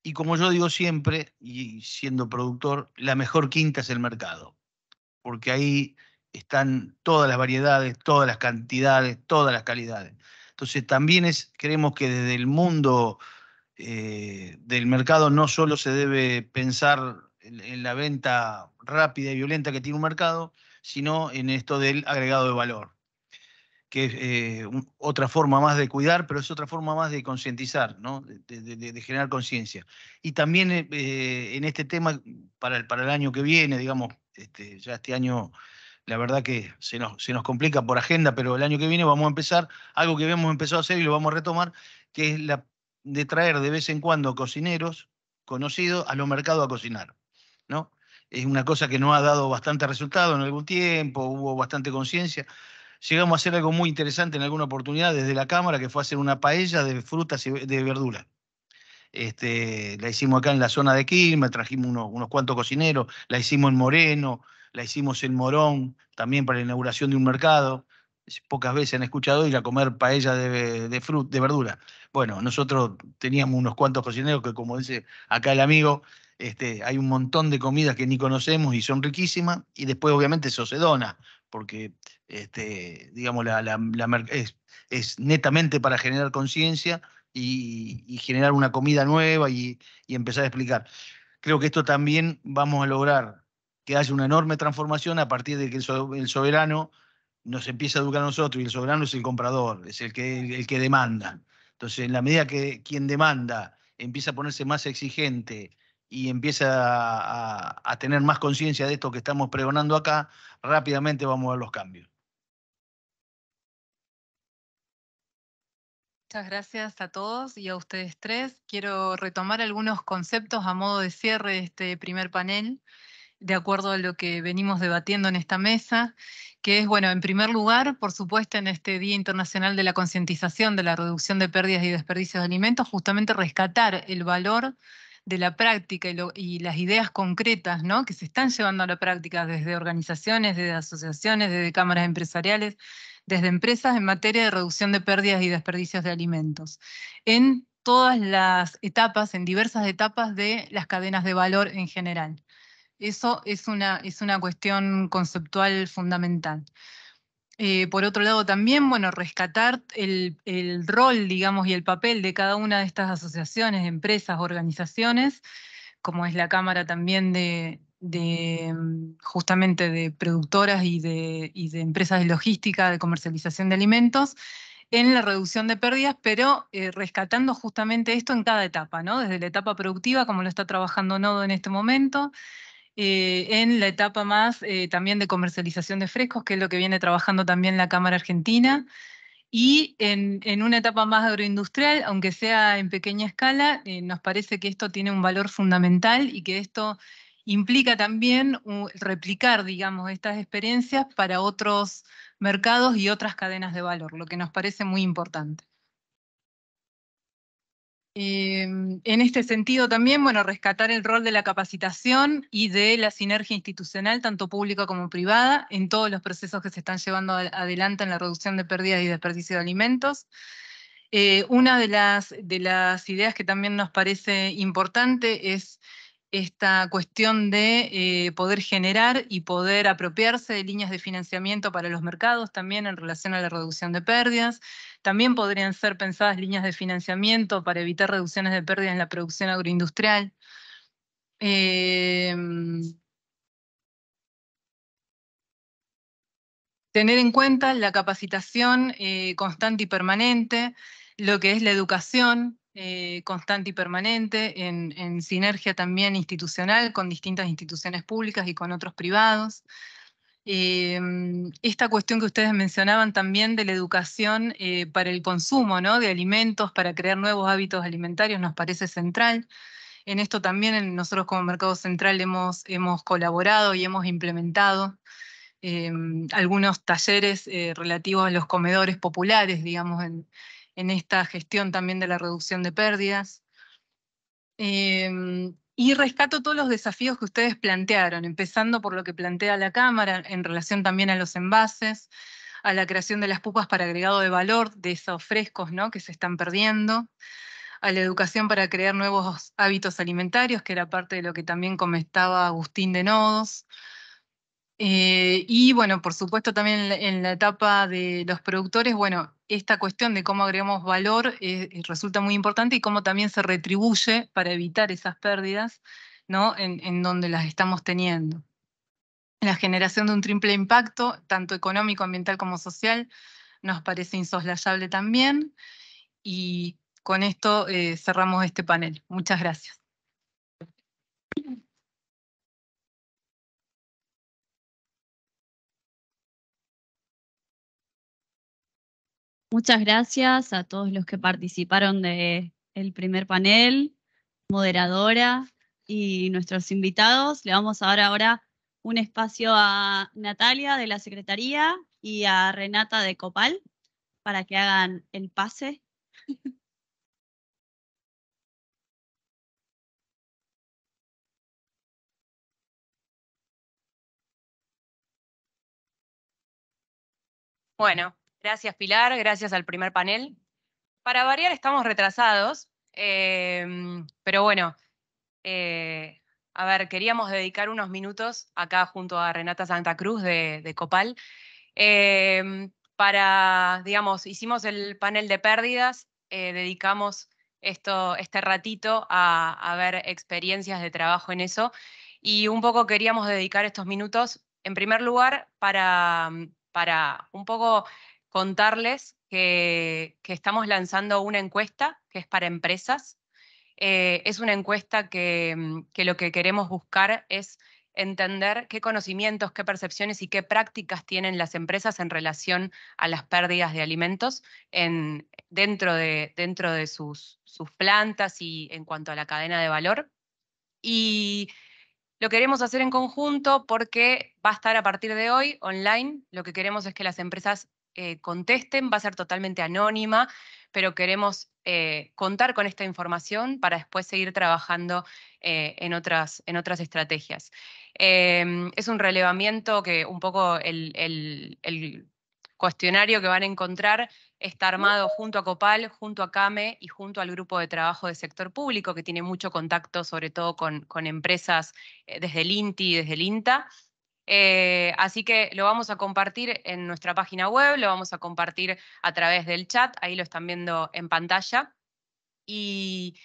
Y como yo digo siempre, y siendo productor, la mejor quinta es el mercado, porque ahí están todas las variedades, todas las cantidades, todas las calidades. Entonces también es, creemos que desde el mundo eh, del mercado no solo se debe pensar en, la venta rápida y violenta que tiene un mercado, sino en esto del agregado de valor que es eh, otra forma más de cuidar, pero es otra forma más de concientizar, ¿no? de, generar conciencia. Y también eh, eh, en este tema, para el, para el año que viene, digamos, este, ya este año, la verdad que se nos, se nos complica por agenda, pero el año que viene vamos a empezar algo que habíamos empezado a hacer y lo vamos a retomar, que es la de traer de vez en cuando cocineros conocidos a los mercados a cocinar. ¿no? Es una cosa que no ha dado bastante resultado en algún tiempo, hubo bastante conciencia llegamos a hacer algo muy interesante en alguna oportunidad desde la cámara, que fue hacer una paella de frutas y de verduras. Este, la hicimos acá en la zona de Quilmes, trajimos unos, cuantos cocineros, la hicimos en Moreno, la hicimos en Morón, también para la inauguración de un mercado. Pocas veces han escuchado ir a comer paella de, de, de verdura. Bueno, nosotros teníamos unos cuantos cocineros que, como dice acá el amigo, este, hay un montón de comidas que ni conocemos y son riquísimas, y después obviamente eso se porque este, digamos, la, es, netamente para generar conciencia y, generar una comida nueva y, empezar a explicar. Creo que esto también vamos a lograr que haya una enorme transformación a partir de que el, soberano nos empieza a educar a nosotros y el soberano es el comprador, es el que, el que demanda. Entonces, en la medida que quien demanda empieza a ponerse más exigente y empieza a tener más conciencia de esto que estamos pregonando acá, rápidamente vamos a ver los cambios.
muchas gracias a todos y a ustedes tres. Quiero retomar algunos conceptos a modo de cierre de este primer panel, de acuerdo a lo que venimos debatiendo en esta mesa, que es, bueno, en primer lugar, por supuesto, en este Día Internacional de la Concientización de la Reducción de Pérdidas y Desperdicios de Alimentos, justamente rescatar el valor de la práctica y, y, las ideas concretas ¿no? que se están llevando a la práctica desde organizaciones, desde asociaciones, desde cámaras empresariales, desde empresas en materia de reducción de pérdidas y desperdicios de alimentos, en todas las etapas, en diversas etapas de las cadenas de valor en general. Eso es una, es una cuestión conceptual fundamental. Eh, por otro lado, también, bueno, rescatar el, el, rol, digamos, y el papel de cada una de estas asociaciones, empresas, organizaciones, como es la Cámara también de, de mm, justamente de productoras y de, empresas de logística, de comercialización de alimentos, en la reducción de pérdidas, pero eh, rescatando justamente esto en cada etapa, ¿no? Desde la etapa productiva, como lo está trabajando Nodo en este momento, eh, en la etapa más eh, también de comercialización de frescos, que es lo que viene trabajando también la Cámara Argentina, y en, en una etapa más agroindustrial, aunque sea en pequeña escala, nos parece que esto tiene un valor fundamental y que esto implica también replicar, digamos, estas experiencias para otros mercados y otras cadenas de valor, lo que nos parece muy importante. Em, en este sentido también, bueno, rescatar el rol de la capacitación y de la sinergia institucional, tanto pública como privada, en todos los procesos que se están llevando adelante en la reducción de pérdidas y desperdicio de alimentos. Eh, una de las, de las ideas que también nos parece importante es esta cuestión de eh, poder generar y poder apropiarse de líneas de financiamiento para los mercados también en relación a la reducción de pérdidas. También podrían ser pensadas líneas de financiamiento para evitar reducciones de pérdidas en la producción agroindustrial. Em, tener en cuenta la capacitación eh, constante y permanente, lo que es la educación, eh, constante y permanente, en, sinergia también institucional con distintas instituciones públicas y con otros privados. Eh, esta cuestión que ustedes mencionaban también de la educación eh, para el consumo de alimentos, para crear nuevos hábitos alimentarios, nos parece central. En esto también nosotros como Mercado Central hemos, hemos colaborado y hemos implementado algunos talleres relativos a los comedores populares, digamos, en, en esta gestión también de la reducción de pérdidas. Em, y rescato todos los desafíos que ustedes plantearon, empezando por lo que plantea la Cámara en relación también a los envases, a la creación de las pupas para agregado de valor de esos frescos ¿no? que se están perdiendo, a la educación para crear nuevos hábitos alimentarios, que era parte de lo que también comentaba Agustín de Nodos, eh, y bueno, por supuesto también en la etapa de los productores, bueno, esta cuestión de cómo agregamos valor eh, eh, resulta muy importante y cómo también se retribuye para evitar esas pérdidas, ¿no? En, donde las estamos teniendo. La generación de un triple impacto, tanto económico, ambiental como social, nos parece insoslayable también. Y con esto cerramos este panel. Muchas gracias.
Muchas gracias a todos los que participaron del
el primer panel, moderadora y nuestros invitados. Le vamos a dar ahora un espacio a Natalia de la Secretaría y a Renata
de Copal para que hagan el pase. Bueno, Gracias Pilar, gracias al primer panel. Para variar estamos retrasados,
eh, pero bueno, eh, a ver, queríamos dedicar unos minutos acá junto a Renata Santa Cruz de, Copal. Eh, para, digamos, hicimos el panel de pérdidas, dedicamos esto, este ratito a, a ver experiencias de trabajo en eso y un poco queríamos dedicar estos minutos, en primer lugar, para, para un poco contarles que, estamos lanzando una encuesta que es para empresas. Eh, es una encuesta que, mm, que lo que queremos buscar es entender qué conocimientos, qué percepciones y qué prácticas tienen las empresas en relación a las pérdidas de alimentos en, dentro de, dentro de sus, sus, plantas y en cuanto a la cadena de valor. Y lo queremos hacer en conjunto porque va a estar a partir de hoy online. Lo que queremos es que las empresas eh, contesten, va a ser totalmente anónima, pero queremos eh, contar con esta información para después seguir trabajando eh, en, otras, en otras estrategias. Em, es un relevamiento que un poco el, cuestionario que van a encontrar está armado junto a Copal, junto a CAME y junto al grupo de trabajo de sector público que tiene mucho contacto sobre todo con, con empresas desde el INTI y desde el INTA. Eh, así que lo vamos a compartir en nuestra página web, lo vamos a compartir a través del chat, ahí lo están viendo en pantalla. Y,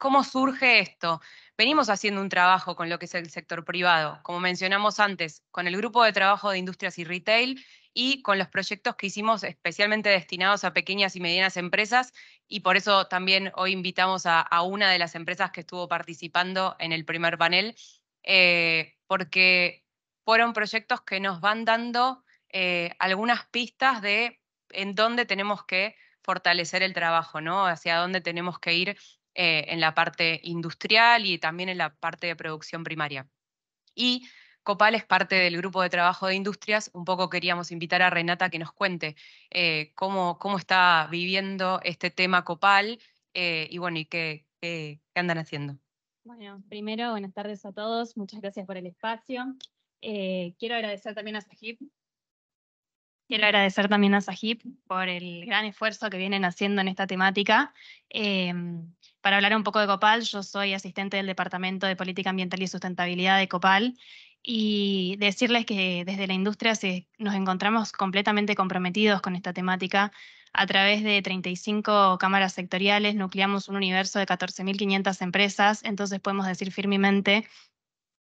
¿Cómo surge esto? Venimos haciendo un trabajo con lo que es el sector privado, como mencionamos antes, con el grupo de trabajo de industrias y retail y con los proyectos que hicimos especialmente destinados a pequeñas y medianas empresas y por eso también hoy invitamos a, una de las empresas que estuvo participando en el primer panel. Eh, porque fueron proyectos que nos van dando eh, algunas pistas de en dónde tenemos que fortalecer el trabajo, Hacia dónde tenemos que ir eh, en la parte industrial y también en la parte de producción primaria. Y Copal es parte del grupo de trabajo de industrias. Un poco queríamos invitar a Renata que nos cuente eh, cómo, está viviendo este tema Copal y bueno, y qué andan haciendo.
Bueno, primero, buenas tardes a todos. Muchas gracias por el espacio. Eh, quiero agradecer también a Sajib. Quiero agradecer también a Sajib por el gran esfuerzo que vienen haciendo en esta temática. Em, para hablar un poco de Copal, yo soy asistente del Departamento de Política Ambiental y Sustentabilidad de Copal y decirles que desde la industria nos encontramos completamente comprometidos con esta temática a través de 35 cámaras sectoriales nucleamos un universo de 14.500 empresas, entonces podemos decir firmemente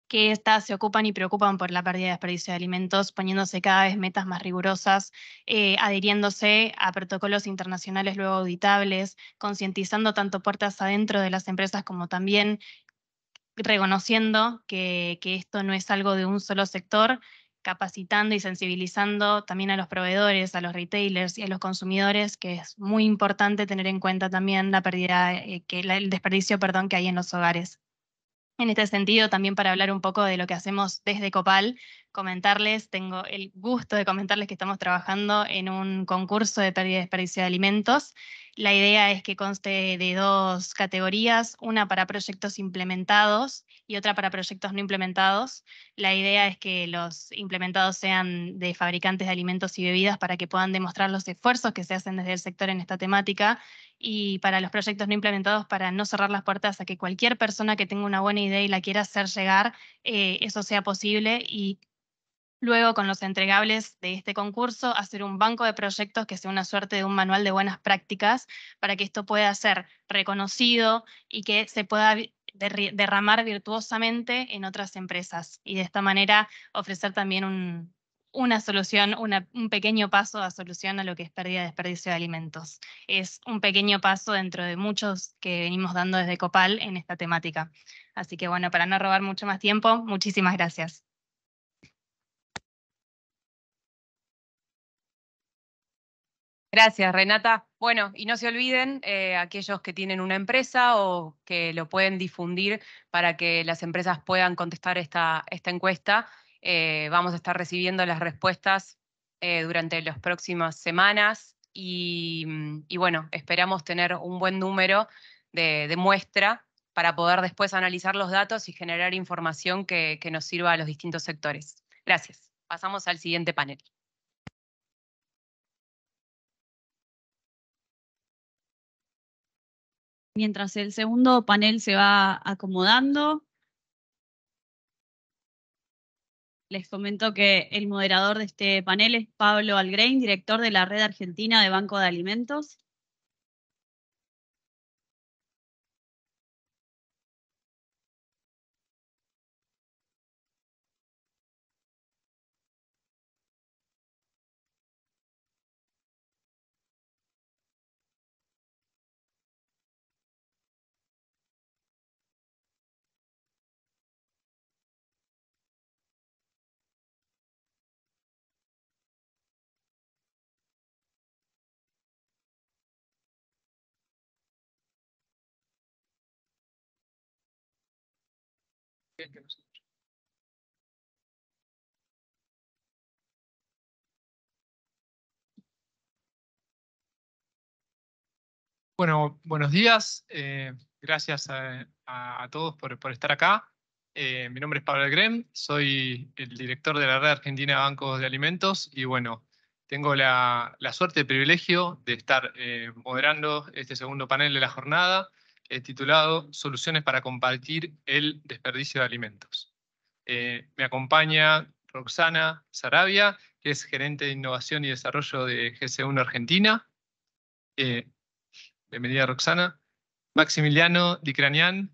que estas se ocupan y preocupan por la pérdida de desperdicio de alimentos, poniéndose cada vez metas más rigurosas, eh, adhiriéndose a protocolos internacionales luego auditables, concientizando tanto puertas adentro de las empresas como también reconociendo que, esto no es algo de un solo sector capacitando y sensibilizando también a los proveedores, a los retailers y a los consumidores, que es muy importante tener en cuenta también la pérdida, eh, que, el desperdicio perdón, que hay en los hogares. En este sentido, también para hablar un poco de lo que hacemos desde Copal, comentarles, tengo el gusto de comentarles que estamos trabajando en un concurso de pérdida y desperdicio de alimentos. La idea es que conste de dos categorías, una para proyectos implementados y otra para proyectos no implementados. La idea es que los implementados sean de fabricantes de alimentos y bebidas para que puedan demostrar los esfuerzos que se hacen desde el sector en esta temática y para los proyectos no implementados para no cerrar las puertas a que cualquier persona que tenga una buena idea y la quiera hacer llegar, eh, eso sea posible y Luego, con los entregables de este concurso, hacer un banco de proyectos que sea una suerte de un manual de buenas prácticas para que esto pueda ser reconocido y que se pueda derramar virtuosamente en otras empresas. Y de esta manera ofrecer también una solución, un pequeño paso a solución a lo que es pérdida de desperdicio de alimentos. Es un pequeño paso dentro de muchos que venimos dando desde Copal en esta temática. Así que bueno, para no robar mucho más tiempo, muchísimas gracias.
Gracias, Renata.
Bueno, y no se olviden eh, aquellos que tienen una empresa o que lo pueden difundir para que las empresas puedan contestar esta, encuesta. Eh, vamos a estar recibiendo las respuestas eh, durante las próximas semanas mm, y, bueno, esperamos tener un buen número de, muestra para poder después analizar los datos y generar información que nos sirva a los distintos sectores. Gracias. Pasamos al siguiente panel.
mientras el segundo panel se va acomodando.
Les comento que el moderador de este panel es Pablo
Algrein, director de la Red Argentina de Banco de Alimentos.
Bueno, buenos días. Eh, gracias a, todos por, estar acá. Eh, mi nombre es Pablo Grem, soy el director de la Red Argentina de Bancos de Alimentos y bueno, tengo la, suerte y el privilegio de estar eh, moderando este segundo panel de la jornada titulado Soluciones para compartir el desperdicio de alimentos. Eh, me acompaña Roxana Sarabia, que es gerente de innovación y desarrollo de GC1 Argentina. Eh, bienvenida, Roxana. Maximiliano Dicranian,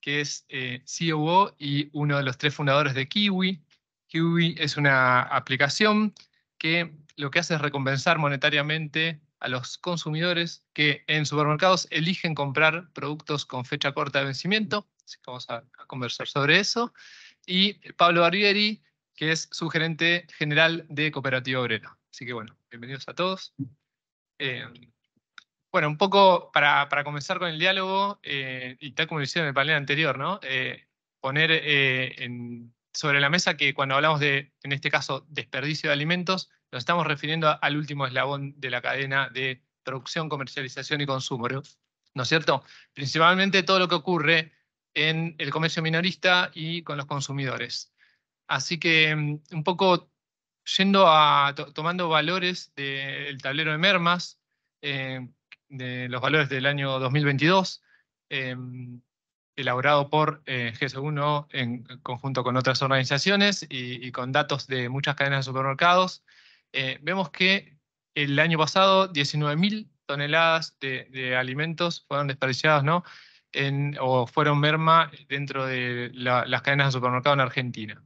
que es eh, COO y uno de los tres fundadores de Kiwi. Kiwi es una aplicación que lo que hace es recompensar monetariamente a los consumidores que en supermercados eligen comprar productos con fecha corta de vencimiento. Así que vamos a, conversar sobre eso. Y Pablo Barbieri, que es su gerente general de Cooperativa Obrera. Así que bueno, bienvenidos a todos. Eh, bueno, un poco para, comenzar con el diálogo, eh, y tal como lo hicieron en el panel anterior, ¿no? Eh, poner sobre la mesa que cuando hablamos de, en este caso, desperdicio de alimentos, nos estamos refiriendo al último eslabón de la cadena de producción, comercialización y consumo, ¿no es cierto? Principalmente todo lo que ocurre en el comercio minorista y con los consumidores. Así que mm, un poco yendo a, tomando valores del tablero de mermas, eh, de los valores del año 2022, em, elaborado por eh, GS1 en conjunto con otras organizaciones y, y, con datos de muchas cadenas de supermercados, eh, vemos que el año pasado 19.000 toneladas de, alimentos fueron desperdiciados, ¿no? En, o fueron merma dentro de las cadenas de supermercado en Argentina.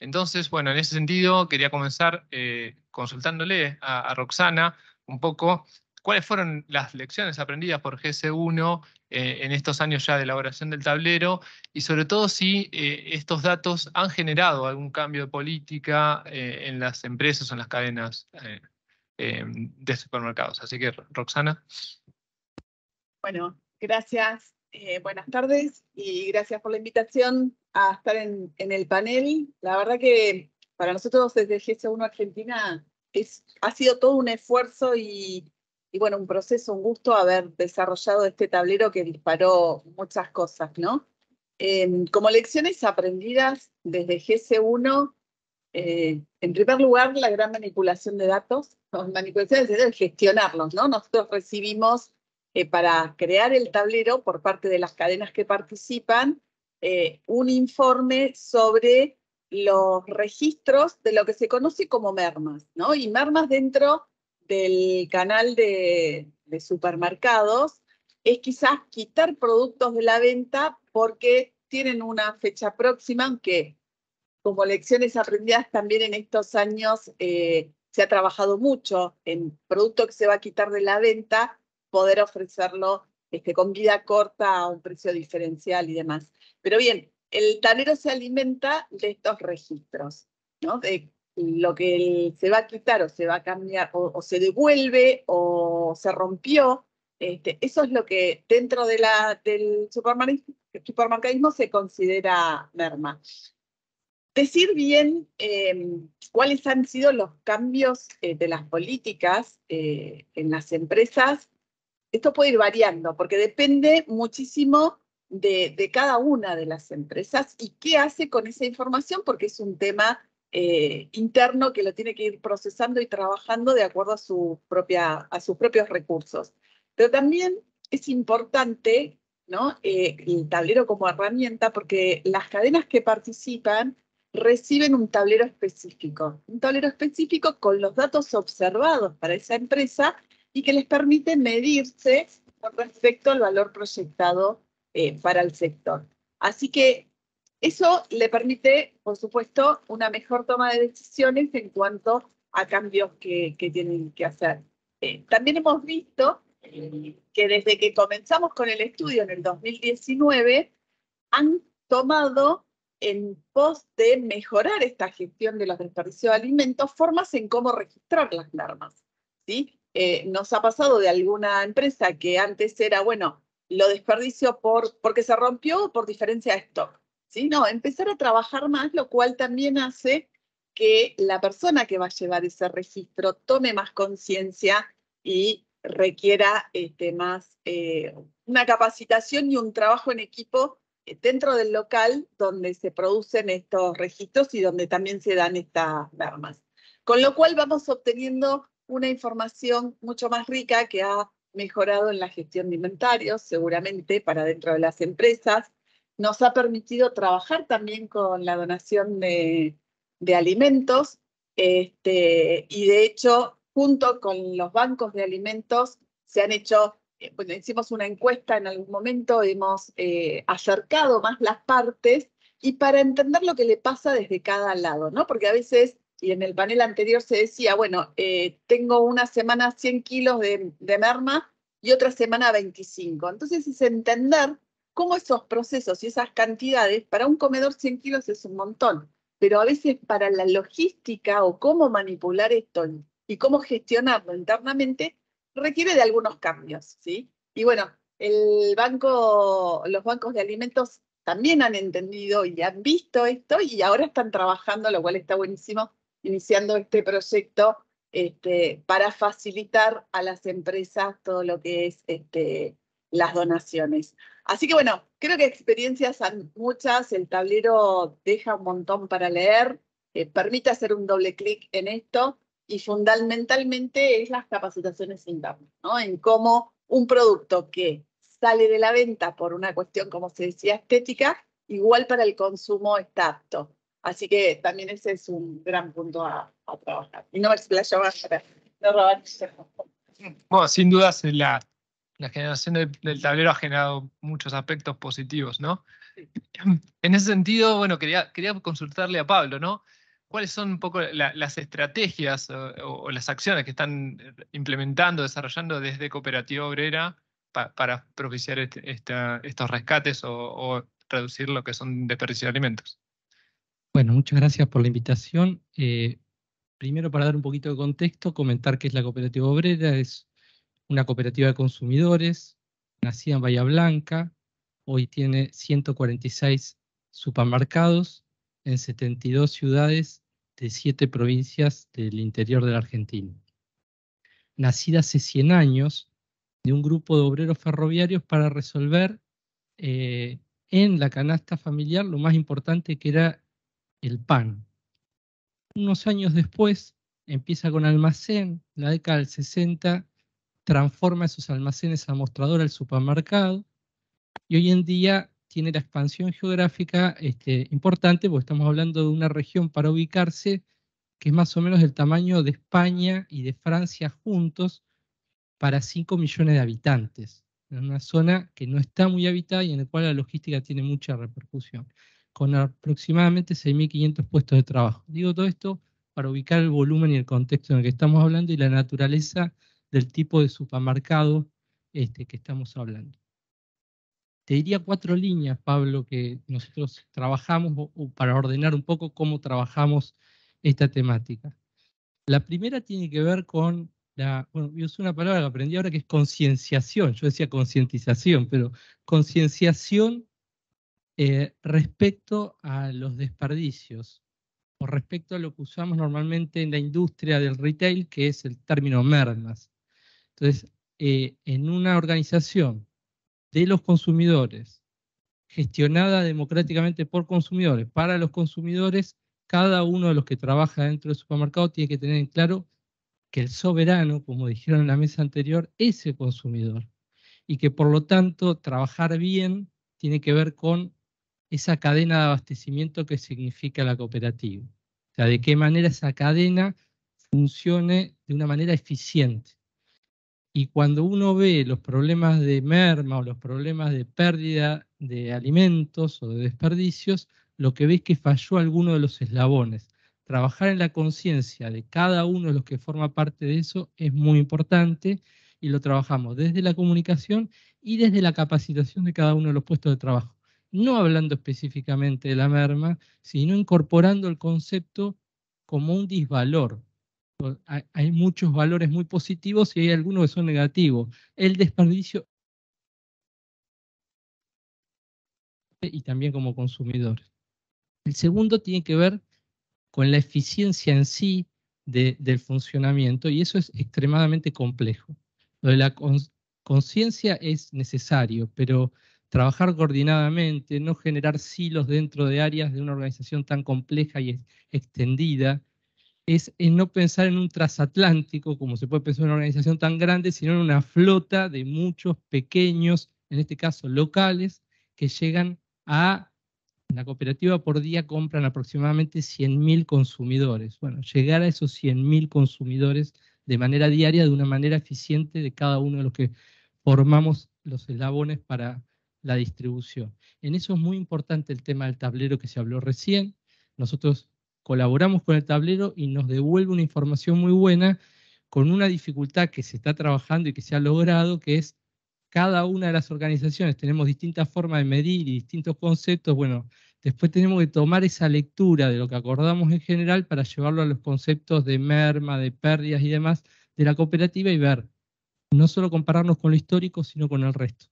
Entonces, bueno, en ese sentido quería comenzar eh, consultándole a, Roxana un poco ¿Cuáles fueron las lecciones aprendidas por GS1 eh, en estos años ya de elaboración del tablero? Y sobre todo si eh, estos datos han generado algún cambio de política eh, en las empresas o en las cadenas de supermercados. Así que, Roxana.
Bueno, gracias. buenas tardes y gracias por la invitación a estar en, el panel. La verdad que para nosotros desde GS1 Argentina es, ha sido todo un esfuerzo y y bueno, un proceso, un gusto haber desarrollado este tablero que disparó muchas cosas, ¿no? como lecciones aprendidas desde GC1, eh, en primer lugar, la gran manipulación de datos, *laughs* manipulación de gestionarlos, ¿no? Nosotros recibimos eh, para crear el tablero por parte de las cadenas que participan eh, un informe sobre los registros de lo que se conoce como mermas, ¿no? Y mermas dentro del canal de, supermercados es quizás quitar productos de la venta porque tienen una fecha próxima, aunque como lecciones aprendidas también en estos años eh, se ha trabajado mucho en producto que se va a quitar de la venta, poder ofrecerlo este, con vida corta a un precio diferencial y demás. Pero bien, el tanero se alimenta de estos registros, ¿no? de lo que se va a quitar o se va a cambiar o, se devuelve o se rompió. Este, eso es lo que dentro de la, del supermercadismo se considera merma. Decir bien em, cuáles han sido los cambios eh, de las políticas eh, en las empresas, esto puede ir variando porque depende muchísimo de, de, cada una de las empresas y qué hace con esa información porque es un tema eh, interno que lo tiene que ir procesando y trabajando de acuerdo a, su propia, a sus propios recursos. Pero también es importante ¿no? Eh, el tablero como herramienta porque las cadenas que participan reciben un tablero específico, un tablero específico con los datos observados para esa empresa y que les permite medirse con respecto al valor proyectado eh, para el sector. Así que eso le permite, por supuesto, una mejor toma de decisiones en cuanto a cambios que, tienen que hacer. Eh, también hemos visto que desde que comenzamos con el estudio en el 2019, han tomado en pos de mejorar esta gestión de los desperdicios de alimentos formas en cómo registrar las normas. ¿sí? Eh, nos ha pasado de alguna empresa que antes era, bueno, lo desperdicio por, porque se rompió o por diferencia de stock no, empezar a trabajar más, lo cual también hace que la persona que va a llevar ese registro tome más conciencia y requiera este, más eh, una capacitación y un trabajo en equipo eh, dentro del local donde se producen estos registros y donde también se dan estas normas. Con lo cual vamos obteniendo una información mucho más rica que ha mejorado en la gestión de inventarios, seguramente para dentro de las empresas, nos ha permitido trabajar también con la donación de, alimentos este, y de hecho junto con los bancos de alimentos se han hecho, eh, bueno, hicimos una encuesta en algún momento, hemos eh, acercado más las partes y para entender lo que le pasa desde cada lado, ¿no? Porque a veces, y en el panel anterior se decía, bueno, eh, tengo una semana 100 kilos de, de merma y otra semana 25. Entonces es entender cómo esos procesos y esas cantidades, para un comedor 100 kilos es un montón, pero a veces para la logística o cómo manipular esto y cómo gestionarlo internamente, requiere de algunos cambios, ¿sí? Y bueno, el banco, los bancos de alimentos también han entendido y han visto esto y ahora están trabajando, lo cual está buenísimo, iniciando este proyecto este, para facilitar a las empresas todo lo que es este, las donaciones. Así que bueno, creo que experiencias son muchas, el tablero deja un montón para leer, eh, permite hacer un doble clic en esto y fundamentalmente es las capacitaciones internas, ¿no? En cómo un producto que sale de la venta por una cuestión, como se decía, estética, igual para el consumo está apto. Así que también ese es un gran punto a, trabajar. Y no me explayo más no robar.
Bueno, sin dudas la, la generación del, tablero ha generado muchos aspectos positivos, ¿no? *clears throat* En ese sentido, bueno, quería, consultarle a Pablo, ¿no? ¿Cuáles son un poco las estrategias eh, o, las acciones que están eh, implementando, desarrollando desde Cooperativa Obrera para propiciar este, estos rescates o, reducir lo que son desperdicios de alimentos?
Bueno, muchas gracias por la invitación. Eh, primero, para dar un poquito de contexto, comentar qué es la Cooperativa Obrera. Es una cooperativa de consumidores, nacida en Bahía Blanca, hoy tiene 146 supermercados en 72 ciudades de 7 provincias del interior de la Argentina. Nacida hace 100 años de un grupo de obreros ferroviarios para resolver eh, en la canasta familiar lo más importante que era el pan. Unos años después empieza con almacén, la década del 60 transforma esos almacenes a mostrador al supermercado y hoy en día tiene la expansión geográfica este, importante, porque estamos hablando de una región para ubicarse que es más o menos del tamaño de España y de Francia juntos para 5 millones de habitantes, en una zona que no está muy habitada y en la cual la logística tiene mucha repercusión, con aproximadamente 6.500 puestos de trabajo. Digo todo esto para ubicar el volumen y el contexto en el que estamos hablando y la naturaleza del tipo de supermercado este, que estamos hablando. Te diría cuatro líneas, Pablo, que nosotros trabajamos para ordenar un poco cómo trabajamos esta temática. La primera tiene que ver con la, bueno, yo uso una palabra que aprendí ahora que es concienciación, yo decía concientización, pero concienciación eh, respecto a los desperdicios o respecto a lo que usamos normalmente en la industria del retail, que es el término mermas. Entonces, eh, en una organización de los consumidores, gestionada democráticamente por consumidores, para los consumidores, cada uno de los que trabaja dentro del supermercado tiene que tener en claro que el soberano, como dijeron en la mesa anterior, es el consumidor y que por lo tanto trabajar bien tiene que ver con esa cadena de abastecimiento que significa la cooperativa. O sea, de qué manera esa cadena funcione de una manera eficiente. Y cuando uno ve los problemas de merma o los problemas de pérdida de alimentos o de desperdicios, lo que ve es que falló alguno de los eslabones. Trabajar en la conciencia de cada uno de los que forma parte de eso es muy importante y lo trabajamos desde la comunicación y desde la capacitación de cada uno de los puestos de trabajo. No hablando específicamente de la merma, sino incorporando el concepto como un disvalor, hay muchos valores muy positivos y hay algunos que son negativos. El desperdicio y también como consumidores. El segundo tiene que ver con la eficiencia en sí del funcionamiento y eso es extremadamente complejo. Lo de la conciencia es necesario, pero trabajar coordinadamente, no generar silos dentro de áreas de una organización tan compleja y extendida, es en no pensar en un transatlántico, como se puede pensar en una organización tan grande, sino en una flota de muchos pequeños, en este caso locales, que llegan a, la cooperativa por día compran aproximadamente 100.000 consumidores. Bueno, llegar a esos 100.000 consumidores de manera diaria, de una manera eficiente de cada uno de los que formamos los eslabones para la distribución. En eso es muy importante el tema del tablero que se habló recién. Nosotros colaboramos con el tablero y nos devuelve una información muy buena con una dificultad que se está trabajando y que se ha logrado, que es cada una de las organizaciones tenemos distintas formas de medir y distintos conceptos. Bueno, después tenemos que tomar esa lectura de lo que acordamos en general para llevarlo a los conceptos de merma, de pérdidas y demás de la cooperativa y ver, no solo compararnos con lo histórico, sino con el resto.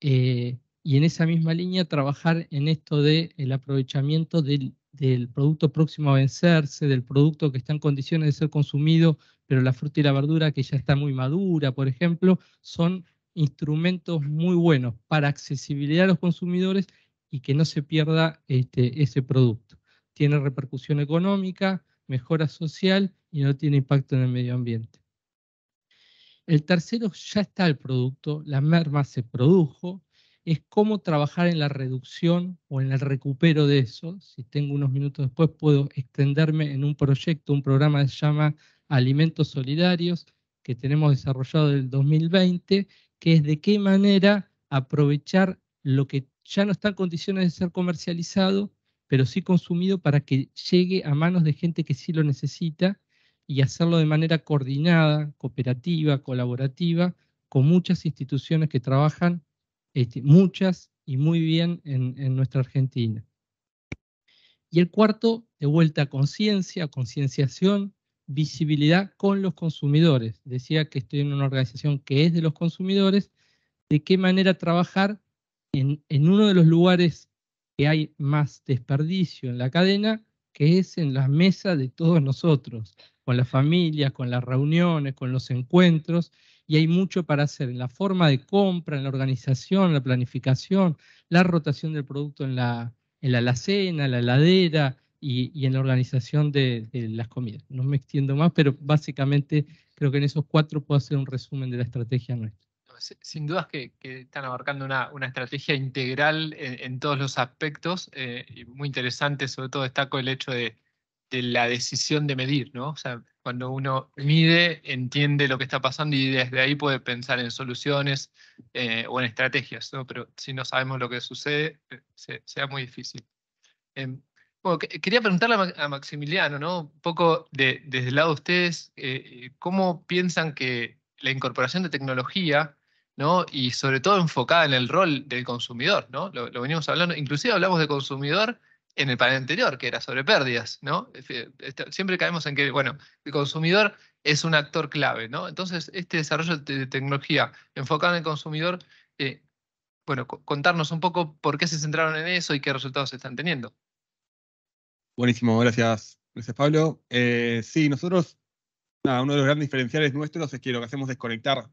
Eh, y en esa misma línea trabajar en esto del el aprovechamiento del del producto próximo a vencerse, del producto que está en condiciones de ser consumido, pero la fruta y la verdura que ya está muy madura, por ejemplo, son instrumentos muy buenos para accesibilidad a los consumidores y que no se pierda este, ese producto. Tiene repercusión económica, mejora social y no tiene impacto en el medio ambiente. El tercero, ya está el producto, la merma se produjo, es cómo trabajar en la reducción o en el recupero de eso. Si tengo unos minutos después, puedo extenderme en un proyecto, un programa que se llama Alimentos Solidarios, que tenemos desarrollado del 2020, que es de qué manera aprovechar lo que ya no está en condiciones de ser comercializado, pero sí consumido para que llegue a manos de gente que sí lo necesita y hacerlo de manera coordinada, cooperativa, colaborativa, con muchas instituciones que trabajan este, muchas y muy bien en, nuestra Argentina. Y el cuarto, de vuelta a conciencia, concienciación, visibilidad con los consumidores. Decía que estoy en una organización que es de los consumidores, de qué manera trabajar en, en uno de los lugares que hay más desperdicio en la cadena, que es en las mesas de todos nosotros, con las familias, con las reuniones, con los encuentros, y hay mucho para hacer en la forma de compra, en la organización, la planificación, la rotación del producto en la, en la alacena, la heladera y, en la organización de, las comidas. No me extiendo más, pero básicamente creo que en esos cuatro puedo hacer un resumen de la estrategia nuestra.
Sin dudas que, están abarcando una, estrategia integral en, todos los aspectos eh, y muy interesante, sobre todo destaco el hecho de, de la decisión de medir, ¿no? O sea, cuando uno mide, entiende lo que está pasando y desde ahí puede pensar en soluciones eh, o en estrategias, ¿no? Pero si no sabemos lo que sucede, eh, se, será muy difícil. Em, bueno, quería preguntarle a, Maximiliano, ¿no? Un poco de, desde el lado de ustedes, eh, ¿cómo piensan que la incorporación de tecnología, ¿no? Y sobre todo enfocada en el rol del consumidor, ¿no? Lo, lo venimos hablando, inclusive hablamos de consumidor en el panel anterior, que era sobre pérdidas, ¿no? Este, siempre caemos en que, bueno, el consumidor es un actor clave, ¿no? Entonces, este desarrollo de tecnología enfocado en el consumidor, eh, bueno, contarnos un poco por qué se centraron en eso y qué resultados están teniendo.
Buenísimo, gracias, gracias Pablo. Eh, sí, nosotros, uno de los grandes diferenciales nuestros es que lo que hacemos es conectar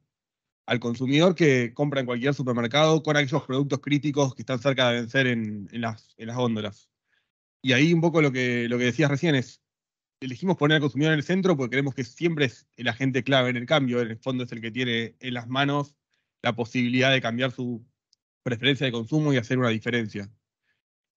al consumidor que compra en cualquier supermercado con aquellos productos críticos que están cerca de vencer en, las, en las góndolas. Y ahí un poco lo que, lo que decías recién es, elegimos poner al consumidor en el centro porque creemos que siempre es el agente clave en el cambio, en el fondo es el que tiene en las manos la posibilidad de cambiar su preferencia de consumo y hacer una diferencia.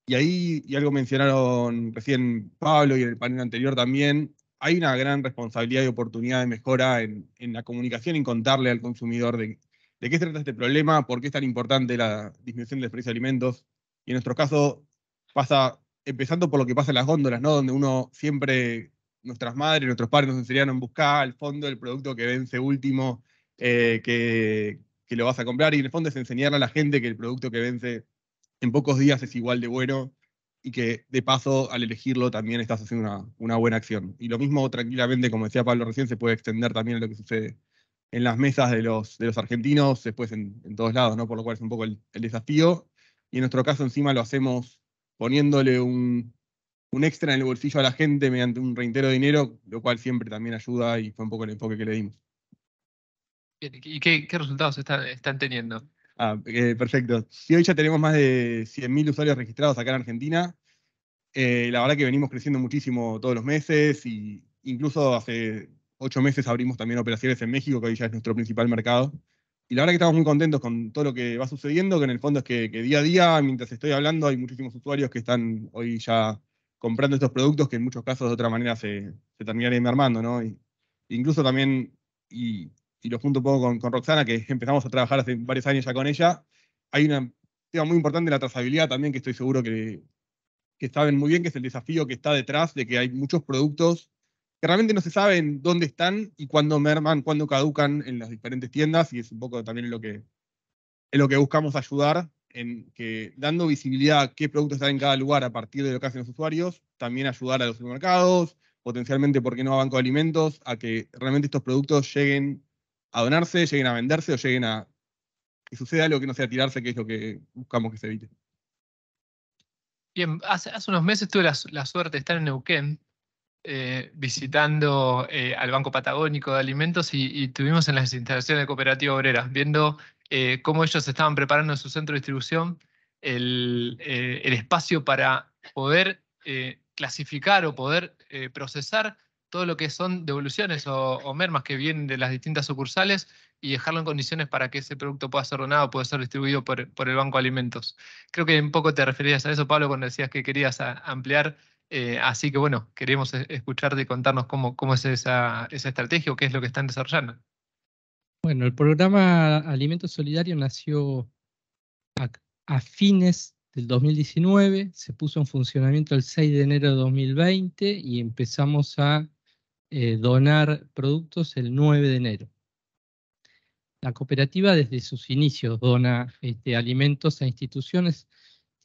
Y ahí, y algo mencionaron recién Pablo y en el panel anterior también, hay una gran responsabilidad y oportunidad de mejora en, la comunicación y contarle al consumidor de, qué se trata este problema, por qué es tan importante la disminución de precio de alimentos. Y en nuestro caso pasa empezando por lo que pasa en las góndolas, ¿no? Donde uno siempre, nuestras madres, nuestros padres nos enseñaron a buscar al fondo el producto que vence último, eh, que, lo vas a comprar, y en el fondo es enseñarle a la gente que el producto que vence en pocos días es igual de bueno y que de paso al elegirlo también estás haciendo una, una buena acción. Y lo mismo tranquilamente, como decía Pablo recién, se puede extender también a lo que sucede en las mesas de los, de los argentinos, después en, todos lados, ¿no? Por lo cual es un poco el desafío. Y en nuestro caso encima lo hacemos poniéndole un, un extra en el bolsillo a la gente mediante un reintero de dinero, lo cual siempre también ayuda y fue un poco el enfoque que le dimos.
¿Y qué, resultados están, teniendo?
Ah, eh, perfecto. Y hoy ya tenemos más de 100.000 usuarios registrados acá en Argentina. Eh, la verdad que venimos creciendo muchísimo todos los meses y incluso hace ocho meses abrimos también operaciones en México, que hoy ya es nuestro principal mercado. Y la verdad que estamos muy contentos con todo lo que va sucediendo, que en el fondo es que, día a día, mientras estoy hablando, hay muchísimos usuarios que están hoy ya comprando estos productos que en muchos casos de otra manera se, terminarían armando, ¿no? incluso también, y, lo junto un poco con, Roxana, que empezamos a trabajar hace varios años ya con ella, hay un tema muy importante de la trazabilidad también, que estoy seguro que, que saben muy bien, que es el desafío que está detrás de que hay muchos productos que realmente no se saben dónde están y cuándo merman, cuándo caducan en las diferentes tiendas, y es un poco también lo que, lo que buscamos ayudar, en que dando visibilidad a qué productos están en cada lugar a partir de lo que hacen los usuarios, también ayudar a los supermercados, potencialmente, porque no a Banco de Alimentos?, a que realmente estos productos lleguen a donarse, lleguen a venderse o lleguen a que suceda lo que no sea tirarse, que es lo que buscamos que se evite.
Bien, hace, unos meses tuve la, suerte de estar en Neuquén eh, visitando eh, al Banco Patagónico de Alimentos y, y, tuvimos en las instalaciones de Cooperativa obreras viendo eh, cómo ellos estaban preparando en su centro de distribución el, espacio para poder clasificar o poder procesar todo lo que son devoluciones o, mermas que vienen de las distintas sucursales y dejarlo en condiciones para que ese producto pueda ser donado, pueda ser distribuido por, el Banco de Alimentos. Creo que un poco te referías a eso, Pablo, cuando decías que querías ampliar eh, así que bueno, queremos e-, escucharte y contarnos cómo, cómo es esa, estrategia o qué es lo que están desarrollando.
Bueno, el programa Alimentos Solidario nació a, fines del 2019, se puso en funcionamiento el 6 de enero de 2020 y empezamos a eh, donar productos el 9 de enero. La cooperativa desde sus inicios dona este, alimentos a instituciones,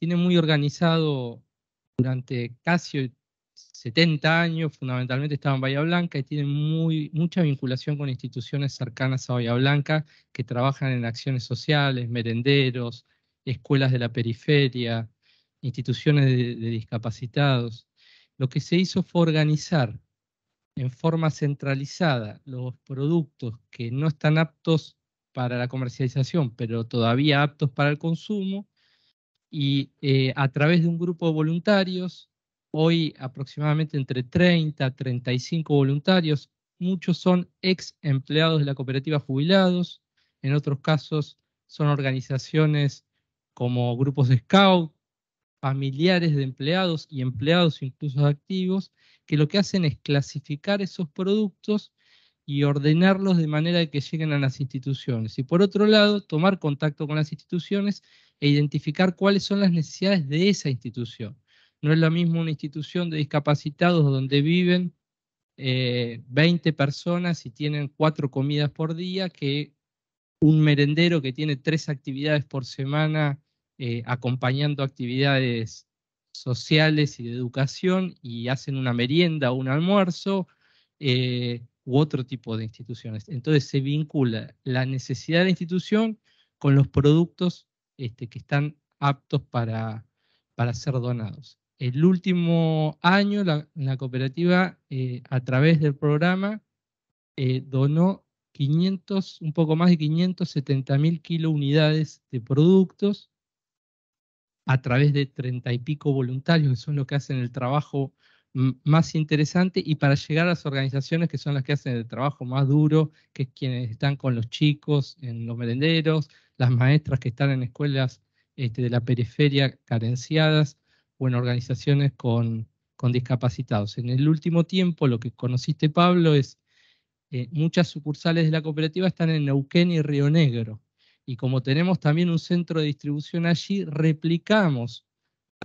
tiene muy organizado durante casi 70 años, fundamentalmente estaba en Bahía Blanca y tiene muy, mucha vinculación con instituciones cercanas a Bahía Blanca que trabajan en acciones sociales, merenderos, escuelas de la periferia, instituciones de discapacitados. Lo que se hizo fue organizar en forma centralizada los productos que no están aptos para la comercialización, pero todavía aptos para el consumo, y eh, a través de un grupo de voluntarios, hoy aproximadamente entre 30 a 35 voluntarios, muchos son ex empleados de la cooperativa jubilados, en otros casos son organizaciones como grupos de scout, familiares de empleados y empleados incluso activos, que lo que hacen es clasificar esos productos y ordenarlos de manera que lleguen a las instituciones. Y por otro lado, tomar contacto con las instituciones e identificar cuáles son las necesidades de esa institución. No es lo mismo una institución de discapacitados donde viven 20 eh, personas y tienen cuatro comidas por día que un merendero que tiene tres actividades por semana eh, acompañando actividades sociales y de educación y hacen una merienda o un almuerzo. Eh, u otro tipo de instituciones. Entonces se vincula la necesidad de la institución con los productos este, que están aptos para, para ser donados. El último año la, cooperativa eh, a través del programa eh, donó 500, un poco más de 570 mil kilo unidades de productos a través de treinta y pico voluntarios, que son los que hacen el trabajo más interesante y para llegar a las organizaciones que son las que hacen el trabajo más duro, que es quienes están con los chicos en los merenderos, las maestras que están en escuelas este, de la periferia carenciadas o en organizaciones con, discapacitados. En el último tiempo, lo que conociste, Pablo, es eh, muchas sucursales de la cooperativa están en Neuquén y Río Negro. Y como tenemos también un centro de distribución allí, replicamos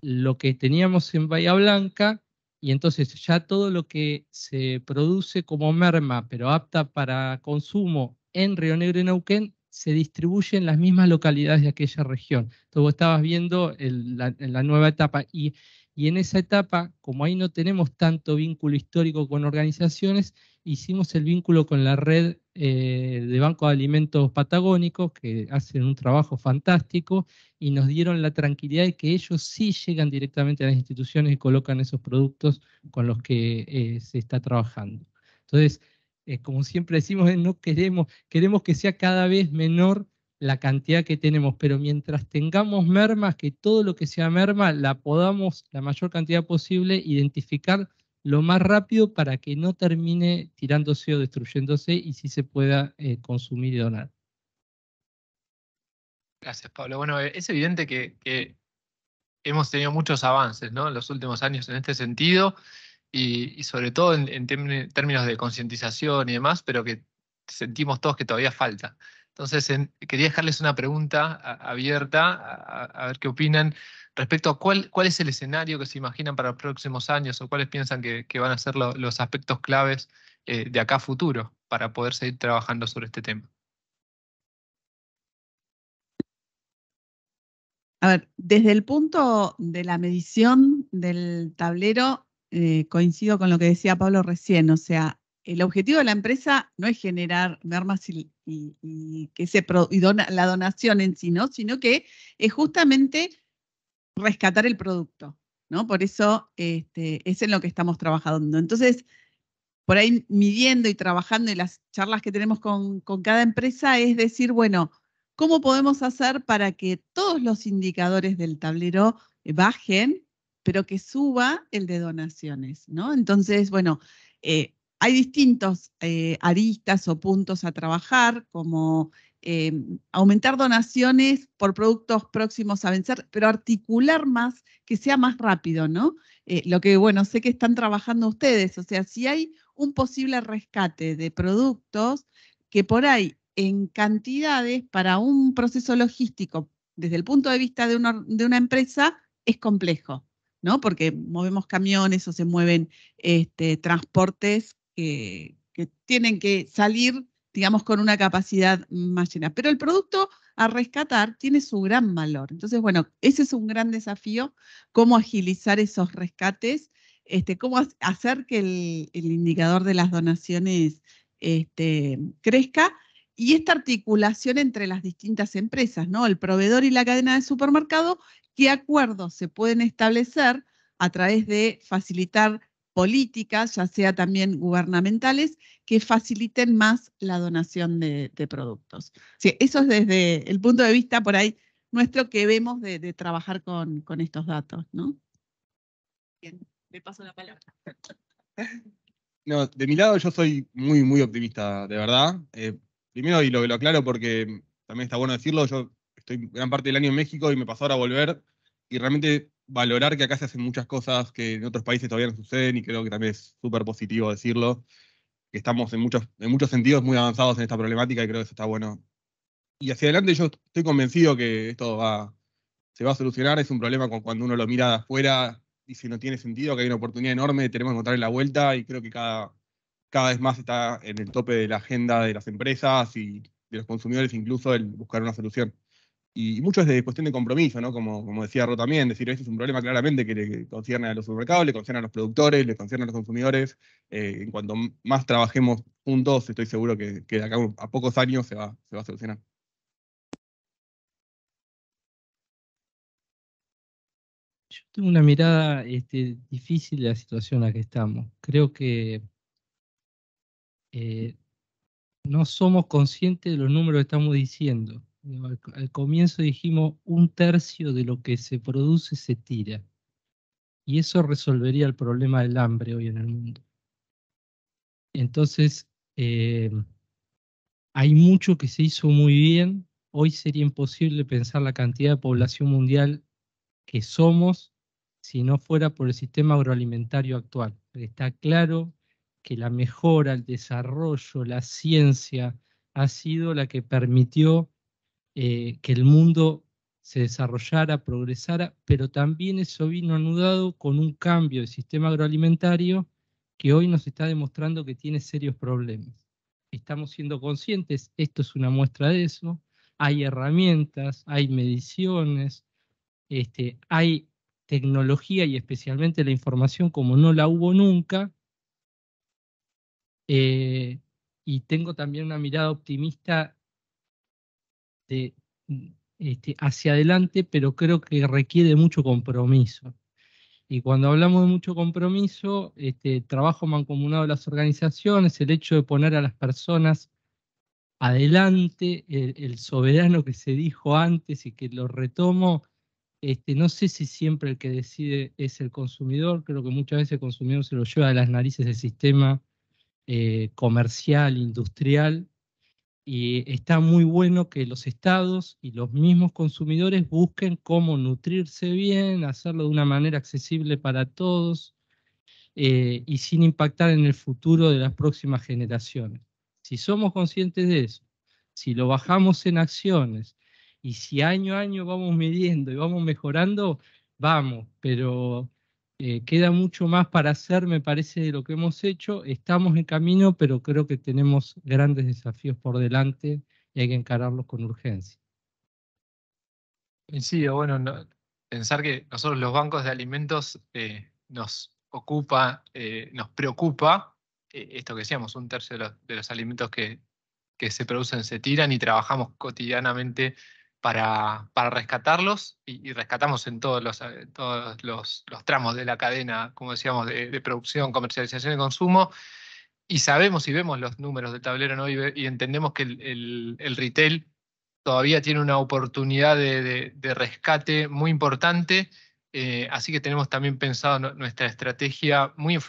lo que teníamos en Bahía Blanca y entonces ya todo lo que se produce como merma, pero apta para consumo en Río Negro y Neuquén, se distribuye en las mismas localidades de aquella región. Entonces vos estabas viendo la, nueva etapa y, y en esa etapa, como ahí no tenemos tanto vínculo histórico con organizaciones, hicimos el vínculo con la red eh, de Banco de Alimentos Patagónicos, que hacen un trabajo fantástico y nos dieron la tranquilidad de que ellos sí llegan directamente a las instituciones y colocan esos productos con los que eh, se está trabajando. Entonces, eh, como siempre decimos, no queremos, queremos que sea cada vez menor la cantidad que tenemos, pero mientras tengamos mermas, que todo lo que sea merma la podamos la mayor cantidad posible identificar lo más rápido para que no termine tirándose o destruyéndose y sí se pueda eh, consumir y donar.
Gracias, Pablo. Bueno, eh, es evidente que, hemos tenido muchos avances ¿no? en los últimos años en este sentido y, sobre todo en, términos de concientización y demás, pero que sentimos todos que todavía falta. Entonces, quería dejarles una pregunta abierta, a ver qué opinan respecto a cuál, cuál es el escenario que se imaginan para los próximos años o cuáles piensan que, van a ser los aspectos claves eh, de acá a futuro para poder seguir trabajando sobre este tema.
A ver, desde el punto de la medición del tablero, eh, coincido con lo que decía Pablo recién, o sea, el objetivo de la empresa no es generar mermas y, que se la donación en sí, ¿no? sino que es justamente rescatar el producto, ¿no? Por eso este, es en lo que estamos trabajando. Entonces, por ahí midiendo y trabajando y las charlas que tenemos con, cada empresa es decir, bueno, ¿cómo podemos hacer para que todos los indicadores del tablero eh, bajen, pero que suba el de donaciones, ¿no? Entonces, bueno, eh, hay distintos eh, aristas o puntos a trabajar, como Em, aumentar donaciones por productos próximos a vencer, pero articular más, que sea más rápido, ¿no? Eh, lo que, bueno, sé que están trabajando ustedes, o sea, si hay un posible rescate de productos que por ahí en cantidades para un proceso logístico desde el punto de vista de una, empresa es complejo, ¿no? Porque movemos camiones o se mueven este, transportes eh, que tienen que salir digamos, con una capacidad más llena. Pero el producto a rescatar tiene su gran valor. Entonces, bueno, ese es un gran desafío, cómo agilizar esos rescates, este, cómo hacer que el, indicador de las donaciones este, crezca y esta articulación entre las distintas empresas, ¿no? El proveedor y la cadena de supermercado, qué acuerdos se pueden establecer a través de facilitar políticas, ya sea también gubernamentales, que faciliten más la donación de, productos. Sí, eso es desde el punto de vista por ahí nuestro que vemos de, trabajar con, estos datos, ¿no? Bien, le paso la palabra.
*laughs* No, de mi lado yo soy muy, muy optimista, de verdad. Eh, primero, y lo, lo aclaro porque también está bueno decirlo, yo estoy gran parte del año en México y me pasó ahora a volver y realmente valorar que acá se hacen muchas cosas que en otros países todavía no suceden y creo que también es súper positivo decirlo. estamos en muchos, en muchos sentidos muy avanzados en esta problemática y creo que eso está bueno. Y hacia adelante yo estoy convencido que esto va, se va a solucionar. Es un problema cuando uno lo mira de afuera y si no tiene sentido, que hay una oportunidad enorme, tenemos que encontrar la vuelta y creo que cada, cada vez más está en el tope de la agenda de las empresas y de los consumidores incluso el buscar una solución y mucho es de cuestión de compromiso, ¿no? Como, como decía Ro también, decir, este es un problema claramente que le concierne a los supermercados, le concierne a los productores, le concierne a los consumidores. Eh, en cuanto más trabajemos juntos, estoy seguro que, de acá a pocos años se va, se va a solucionar.
Yo tengo una mirada este, difícil de la situación en la que estamos. Creo que eh, no somos conscientes de los números que estamos diciendo al comienzo dijimos un tercio de lo que se produce se tira. Y eso resolvería el problema del hambre hoy en el mundo. Entonces, eh, hay mucho que se hizo muy bien. Hoy sería imposible pensar la cantidad de población mundial que somos si no fuera por el sistema agroalimentario actual. Está claro que la mejora, el desarrollo, la ciencia ha sido la que permitió eh, que el mundo se desarrollara, progresara, pero también eso vino anudado con un cambio de sistema agroalimentario que hoy nos está demostrando que tiene serios problemas. Estamos siendo conscientes, esto es una muestra de eso, hay herramientas, hay mediciones, este, hay tecnología y especialmente la información como no la hubo nunca. Eh, y tengo también una mirada optimista este, este, hacia adelante, pero creo que requiere mucho compromiso. Y cuando hablamos de mucho compromiso, este, trabajo mancomunado de las organizaciones, el hecho de poner a las personas adelante, el, soberano que se dijo antes y que lo retomo, este, no sé si siempre el que decide es el consumidor, creo que muchas veces el consumidor se lo lleva de las narices del sistema eh, comercial, industrial, y está muy bueno que los estados y los mismos consumidores busquen cómo nutrirse bien, hacerlo de una manera accesible para todos eh, y sin impactar en el futuro de las próximas generaciones. Si somos conscientes de eso, si lo bajamos en acciones y si año a año vamos midiendo y vamos mejorando, vamos, pero eh, queda mucho más para hacer, me parece, de lo que hemos hecho. Estamos en camino, pero creo que tenemos grandes desafíos por delante y hay que encararlos con urgencia. Sí,
bueno, pensar que nosotros los bancos de alimentos eh, nos ocupa, eh, nos preocupa esto que decíamos, un tercio de los, de los alimentos que, que se producen se tiran y trabajamos cotidianamente para, para rescatarlos y, rescatamos en todos los, eh, todos los, los, tramos de la cadena, como decíamos, de, producción, comercialización y consumo. Y sabemos y vemos los números del tablero y, entendemos que el, el, retail todavía tiene una oportunidad de, de, rescate muy importante. Eh, así que tenemos también pensado nuestra estrategia muy,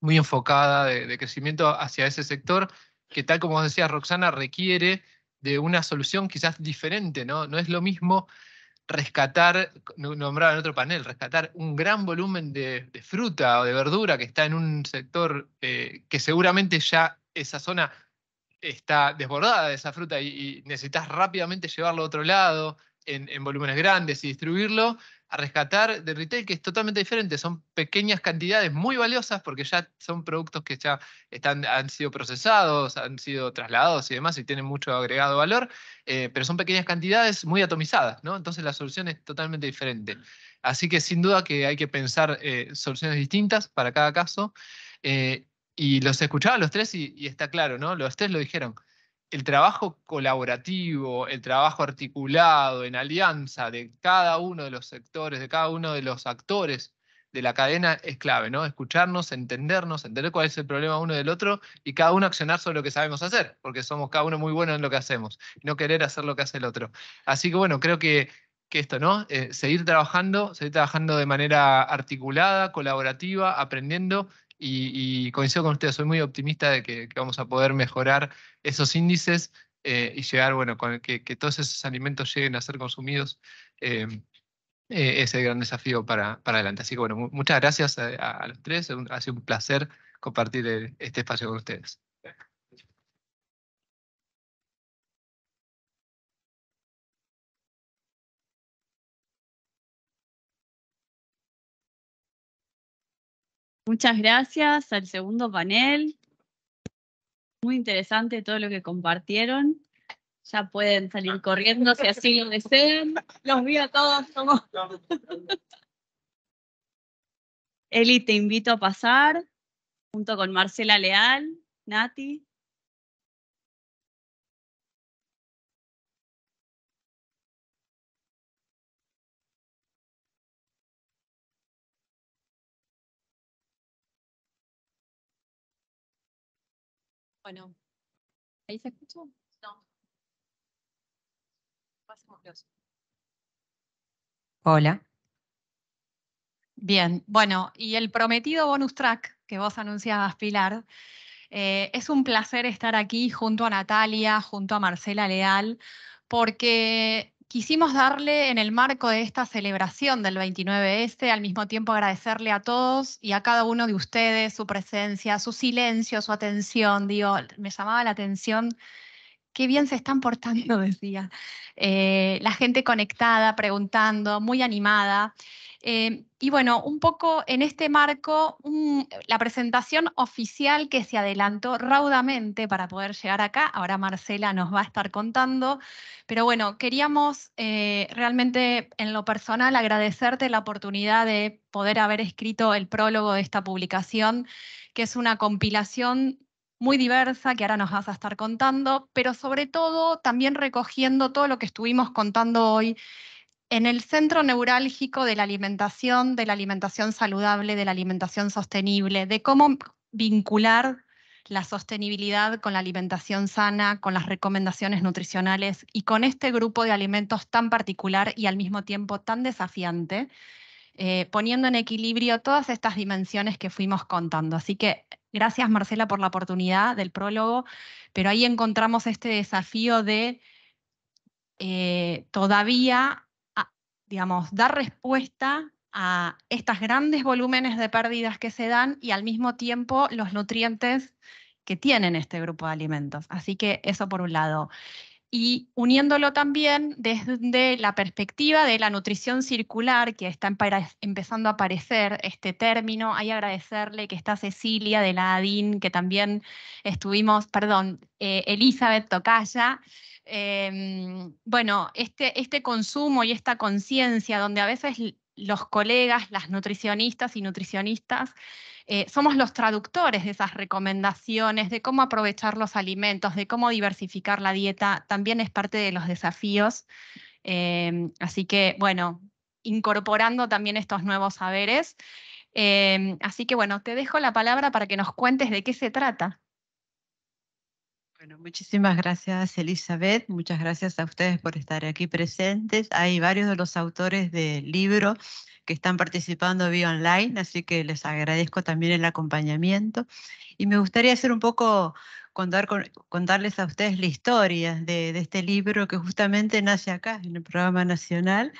muy enfocada de, de crecimiento hacia ese sector, que tal como decía Roxana, requiere de una solución quizás diferente, ¿no? No es lo mismo rescatar, nombraba en otro panel, rescatar un gran volumen de, fruta o de verdura que está en un sector eh, que seguramente ya esa zona está desbordada de esa fruta y, necesitas rápidamente llevarlo a otro lado en, en volúmenes grandes y distribuirlo, a rescatar de retail que es totalmente diferente. Son pequeñas cantidades muy valiosas porque ya son productos que ya están, han sido procesados, han sido trasladados y demás y tienen mucho agregado valor, eh, pero son pequeñas cantidades muy atomizadas, ¿no? Entonces la solución es totalmente diferente. Así que sin duda que hay que pensar eh, soluciones distintas para cada caso. Eh, y los escuchaba los tres y, y está claro, ¿no? Los tres lo dijeron el trabajo colaborativo, el trabajo articulado en alianza de cada uno de los sectores, de cada uno de los actores de la cadena es clave, ¿no? Escucharnos, entendernos, entender cuál es el problema uno del otro y cada uno accionar sobre lo que sabemos hacer, porque somos cada uno muy bueno en lo que hacemos, no querer hacer lo que hace el otro. Así que bueno, creo que, esto, ¿no? Eh, seguir trabajando, seguir trabajando de manera articulada, colaborativa, aprendiendo y, coincido con ustedes soy muy optimista de que, vamos a poder mejorar esos índices eh, y llegar, bueno, con que, todos esos alimentos lleguen a ser consumidos. Eh, eh, es el gran desafío para, para adelante. Así que bueno, muchas gracias eh, a, los tres, ha sido un placer compartir este espacio con ustedes.
Muchas gracias al segundo panel. Muy interesante todo lo que
compartieron. Ya pueden salir corriendo si así lo desean. Los vi a todos. Somos... Eli, te invito a pasar
junto con Marcela Leal, Nati. Bueno, ¿ahí se escuchó? No.
Hola. Bien, bueno, y el prometido bonus track que vos anunciabas, Pilar, eh, es un placer estar aquí junto a Natalia, junto a Marcela Leal, porque quisimos darle en el marco de esta celebración del 29S, al mismo tiempo agradecerle a todos y a cada uno de ustedes su presencia, su silencio, su atención. Digo, me llamaba la atención qué bien se están portando, *laughs* decía. Eh, la gente conectada, preguntando, muy animada. Eh, y bueno, un poco en este marco, la presentación oficial que se adelantó raudamente para poder llegar acá, ahora Marcela nos va a estar contando, pero bueno, queríamos eh, realmente en lo personal agradecerte la oportunidad de poder haber escrito el prólogo de esta publicación, que es una compilación muy diversa que ahora nos vas a estar contando, pero sobre todo también recogiendo todo lo que estuvimos contando hoy en el centro neurálgico de la alimentación, de la alimentación saludable, de la alimentación sostenible, de cómo vincular la sostenibilidad con la alimentación sana, con las recomendaciones nutricionales y con este grupo de alimentos tan particular y al mismo tiempo tan desafiante, eh, poniendo en equilibrio todas estas dimensiones que fuimos contando. Así que gracias Marcela por la oportunidad del prólogo, pero ahí encontramos este desafío de eh, todavía digamos, dar respuesta a estos grandes volúmenes de pérdidas que se dan y al mismo tiempo los nutrientes que tienen este grupo de alimentos. Así que eso por un lado. Y uniéndolo también desde la perspectiva de la nutrición circular, que está empezando a aparecer este término, hay agradecerle que está Cecilia de la ADIN, que también estuvimos, perdón, eh, Elizabeth Tocaya, Em, bueno, este, este consumo y esta conciencia donde a veces los colegas, las nutricionistas y nutricionistas, eh, somos los traductores de esas recomendaciones, de cómo aprovechar los alimentos, de cómo diversificar la dieta, también es parte de los desafíos. Em, así que, bueno, incorporando también estos nuevos saberes. Em, así que, bueno, te dejo la palabra para que nos cuentes de qué se trata.
Bueno, muchísimas gracias Elizabeth, muchas gracias a ustedes por estar aquí presentes. Hay varios de los autores del libro que están participando vía online, así que les agradezco también el acompañamiento. Y me gustaría hacer un poco, contarles a ustedes la historia de, este libro que justamente nace acá, en el programa nacional.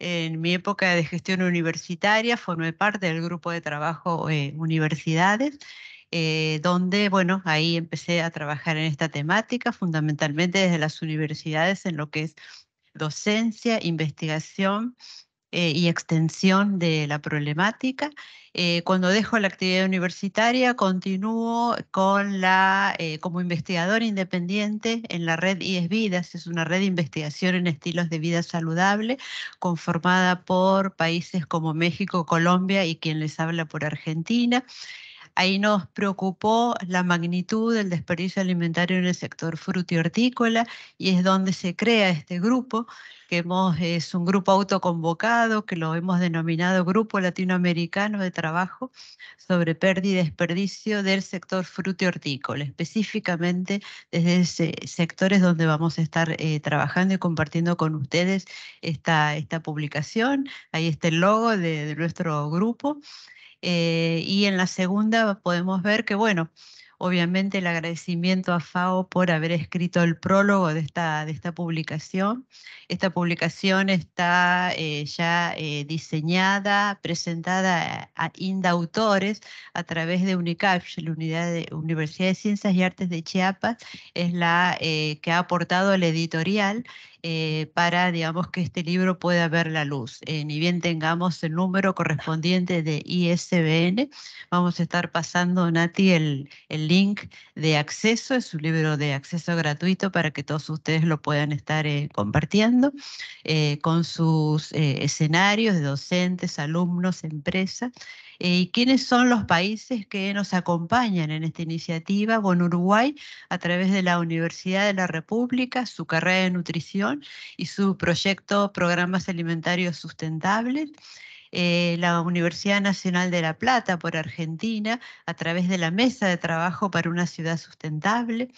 En mi época de gestión universitaria formé parte del grupo de trabajo eh, Universidades eh, donde, bueno, ahí empecé a trabajar en esta temática, fundamentalmente desde las universidades en lo que es docencia, investigación eh, y extensión de la problemática. Eh, cuando dejo la actividad universitaria, continúo con la, como investigador independiente en la red es Vidas, es una red de investigación en estilos de vida saludable, conformada por países como México, Colombia y quien les habla por Argentina. Ahí nos preocupó la magnitud del desperdicio alimentario en el sector hortícola y es donde se crea este grupo, que es un grupo autoconvocado, que lo hemos denominado Grupo Latinoamericano de Trabajo sobre Pérdida y Desperdicio del sector Hortícola, específicamente desde ese es donde vamos a estar eh, trabajando y compartiendo con ustedes esta, esta publicación. Ahí está el logo de nuestro grupo. Eh, y en la segunda podemos ver que, bueno, obviamente el agradecimiento a FAO por haber escrito el prólogo de esta, de esta publicación. Esta publicación está eh, ya eh, diseñada, presentada a, inda Indautores a través de UNICAPS, la Unidad de, Universidad de Ciencias y Artes de Chiapas, es la que ha aportado el editorial eh, para, digamos, que este libro pueda ver la luz. Eh, ni bien tengamos el número correspondiente de ISBN, vamos a estar pasando, Nati, el, link de acceso. Es un libro de acceso gratuito para que todos ustedes lo puedan estar eh, compartiendo con sus escenarios de docentes, alumnos, empresas eh, ¿Y quiénes son los países que nos acompañan en esta iniciativa? con Uruguay, a través de la Universidad de la República, su carrera de nutrición y su proyecto Programas Alimentarios Sustentables. Eh, la Universidad Nacional de La Plata por Argentina, a través de la Mesa de Trabajo para una Ciudad Sustentable,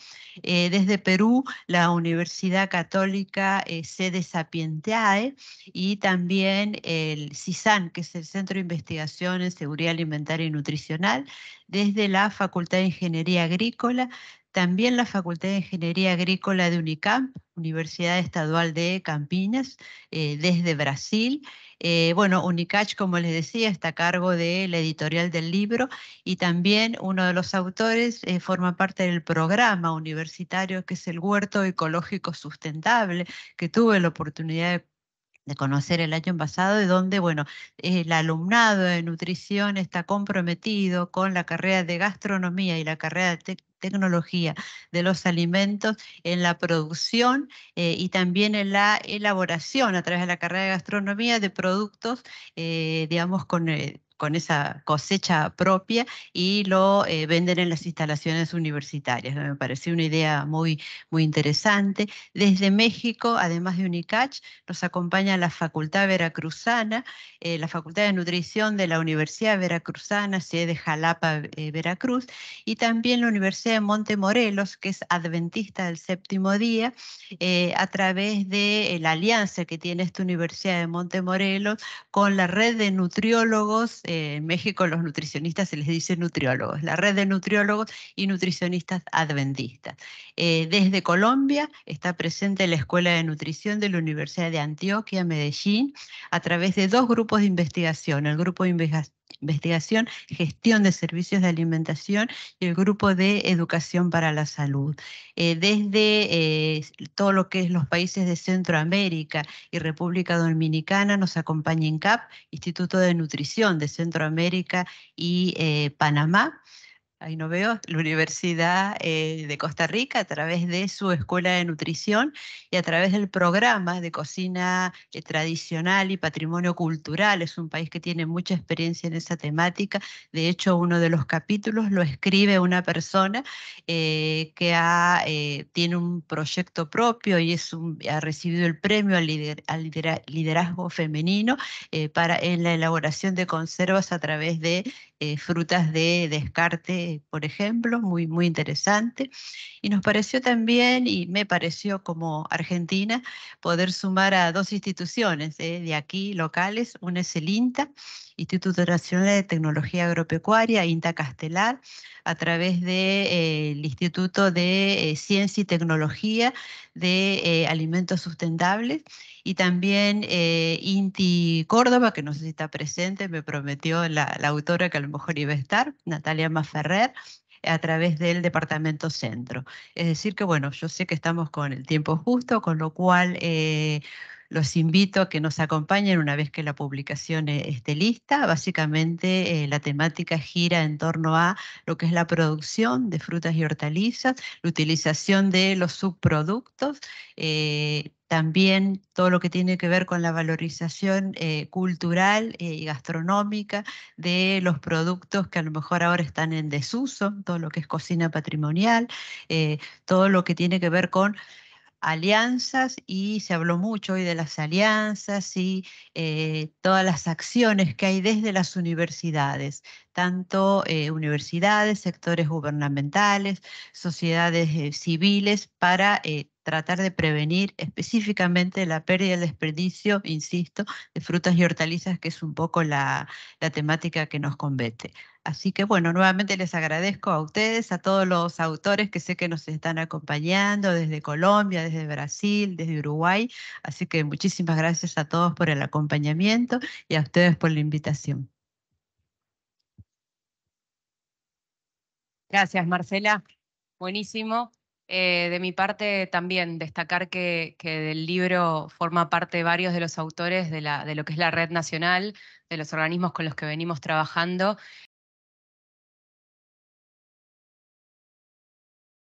eh, desde Perú, la Universidad Católica eh, Sede Sapienteae, y también el CISAN, que es el Centro de Investigación en Seguridad Alimentaria y Nutricional, desde la Facultad de Ingeniería Agrícola, también la Facultad de Ingeniería Agrícola de UNICAMP, Universidad Estadual de Campinas, eh, desde Brasil. Eh, bueno, Unicach, como les decía, está a cargo de la editorial del libro y también uno de los autores eh, forma parte del programa universitario que es el Huerto Ecológico Sustentable, que tuve la oportunidad de de conocer el año pasado, de donde, bueno, el alumnado de nutrición está comprometido con la carrera de gastronomía y la carrera de tecnología de los alimentos en la producción eh, y también en la elaboración a través de la carrera de gastronomía de productos, eh, digamos, con... Eh, con esa cosecha propia y lo eh, venden en las instalaciones universitarias. Me pareció una idea muy, muy interesante. Desde México, además de UNICACH, nos acompaña la Facultad Veracruzana, eh, la Facultad de Nutrición de la Universidad Veracruzana, sede de Jalapa, eh, Veracruz, y también la Universidad de Montemorelos, que es adventista del séptimo día, a través de la alianza que tiene esta Universidad de Montemorelos con la red de nutriólogos eh, en México los nutricionistas se les dice nutriólogos, la red de nutriólogos y nutricionistas adventistas. Eh, desde Colombia está presente la Escuela de Nutrición de la Universidad de Antioquia, Medellín, a través de dos grupos de investigación, el grupo de investigación investigación, gestión de servicios de alimentación y el grupo de educación para la salud. Eh, desde eh, todo lo que es los países de Centroamérica y República Dominicana nos acompaña INCAP, Instituto de Nutrición de Centroamérica y eh, Panamá ahí no veo, la Universidad eh, de Costa Rica a través de su escuela de nutrición y a través del programa de cocina eh, tradicional y patrimonio cultural. Es un país que tiene mucha experiencia en esa temática. De hecho, uno de los capítulos lo escribe una persona eh, que tiene un proyecto propio y ha recibido el premio al, liderazgo femenino para, en la elaboración de conservas a través de eh, frutas de descarte, por ejemplo, muy, muy interesante. Y nos pareció también, y me pareció como Argentina, poder sumar a dos instituciones eh, de aquí locales. Una es el INTA, Instituto Nacional de Tecnología Agropecuaria, INTA Castelar, a través del eh, Instituto de Ciencia y Tecnología de Alimentos Sustentables y también eh, Inti Córdoba, que no sé si está presente, me prometió la, autora que a lo mejor iba a estar, Natalia Maferrer, a través del departamento centro. Es decir, que bueno, yo sé que estamos con el tiempo justo, con lo cual eh, los invito a que nos acompañen una vez que la publicación eh, esté lista. Básicamente la temática gira en torno a lo que es la producción de frutas y hortalizas, la utilización de los subproductos también todo lo que tiene que ver con la valorización eh, cultural eh, y gastronómica de los productos que a lo mejor ahora están en desuso, todo lo que es cocina patrimonial, eh, todo lo que tiene que ver con alianzas y se habló mucho hoy de las alianzas y todas las acciones que hay desde las universidades, tanto universidades, sectores gubernamentales, sociedades civiles, para tratar de prevenir específicamente la pérdida y el desperdicio, insisto, de frutas y hortalizas, que es un poco la, la temática que nos convete. Así que bueno, nuevamente les agradezco a ustedes, a todos los autores que sé que nos están acompañando desde Colombia, desde Brasil, desde Uruguay. Así que muchísimas gracias a todos por el acompañamiento y a ustedes por la invitación.
Gracias, Marcela. Buenísimo. Eh, de mi parte también destacar que, que, del libro forma parte varios de los autores de, la, de, lo que es la
red nacional, de los organismos con los que venimos trabajando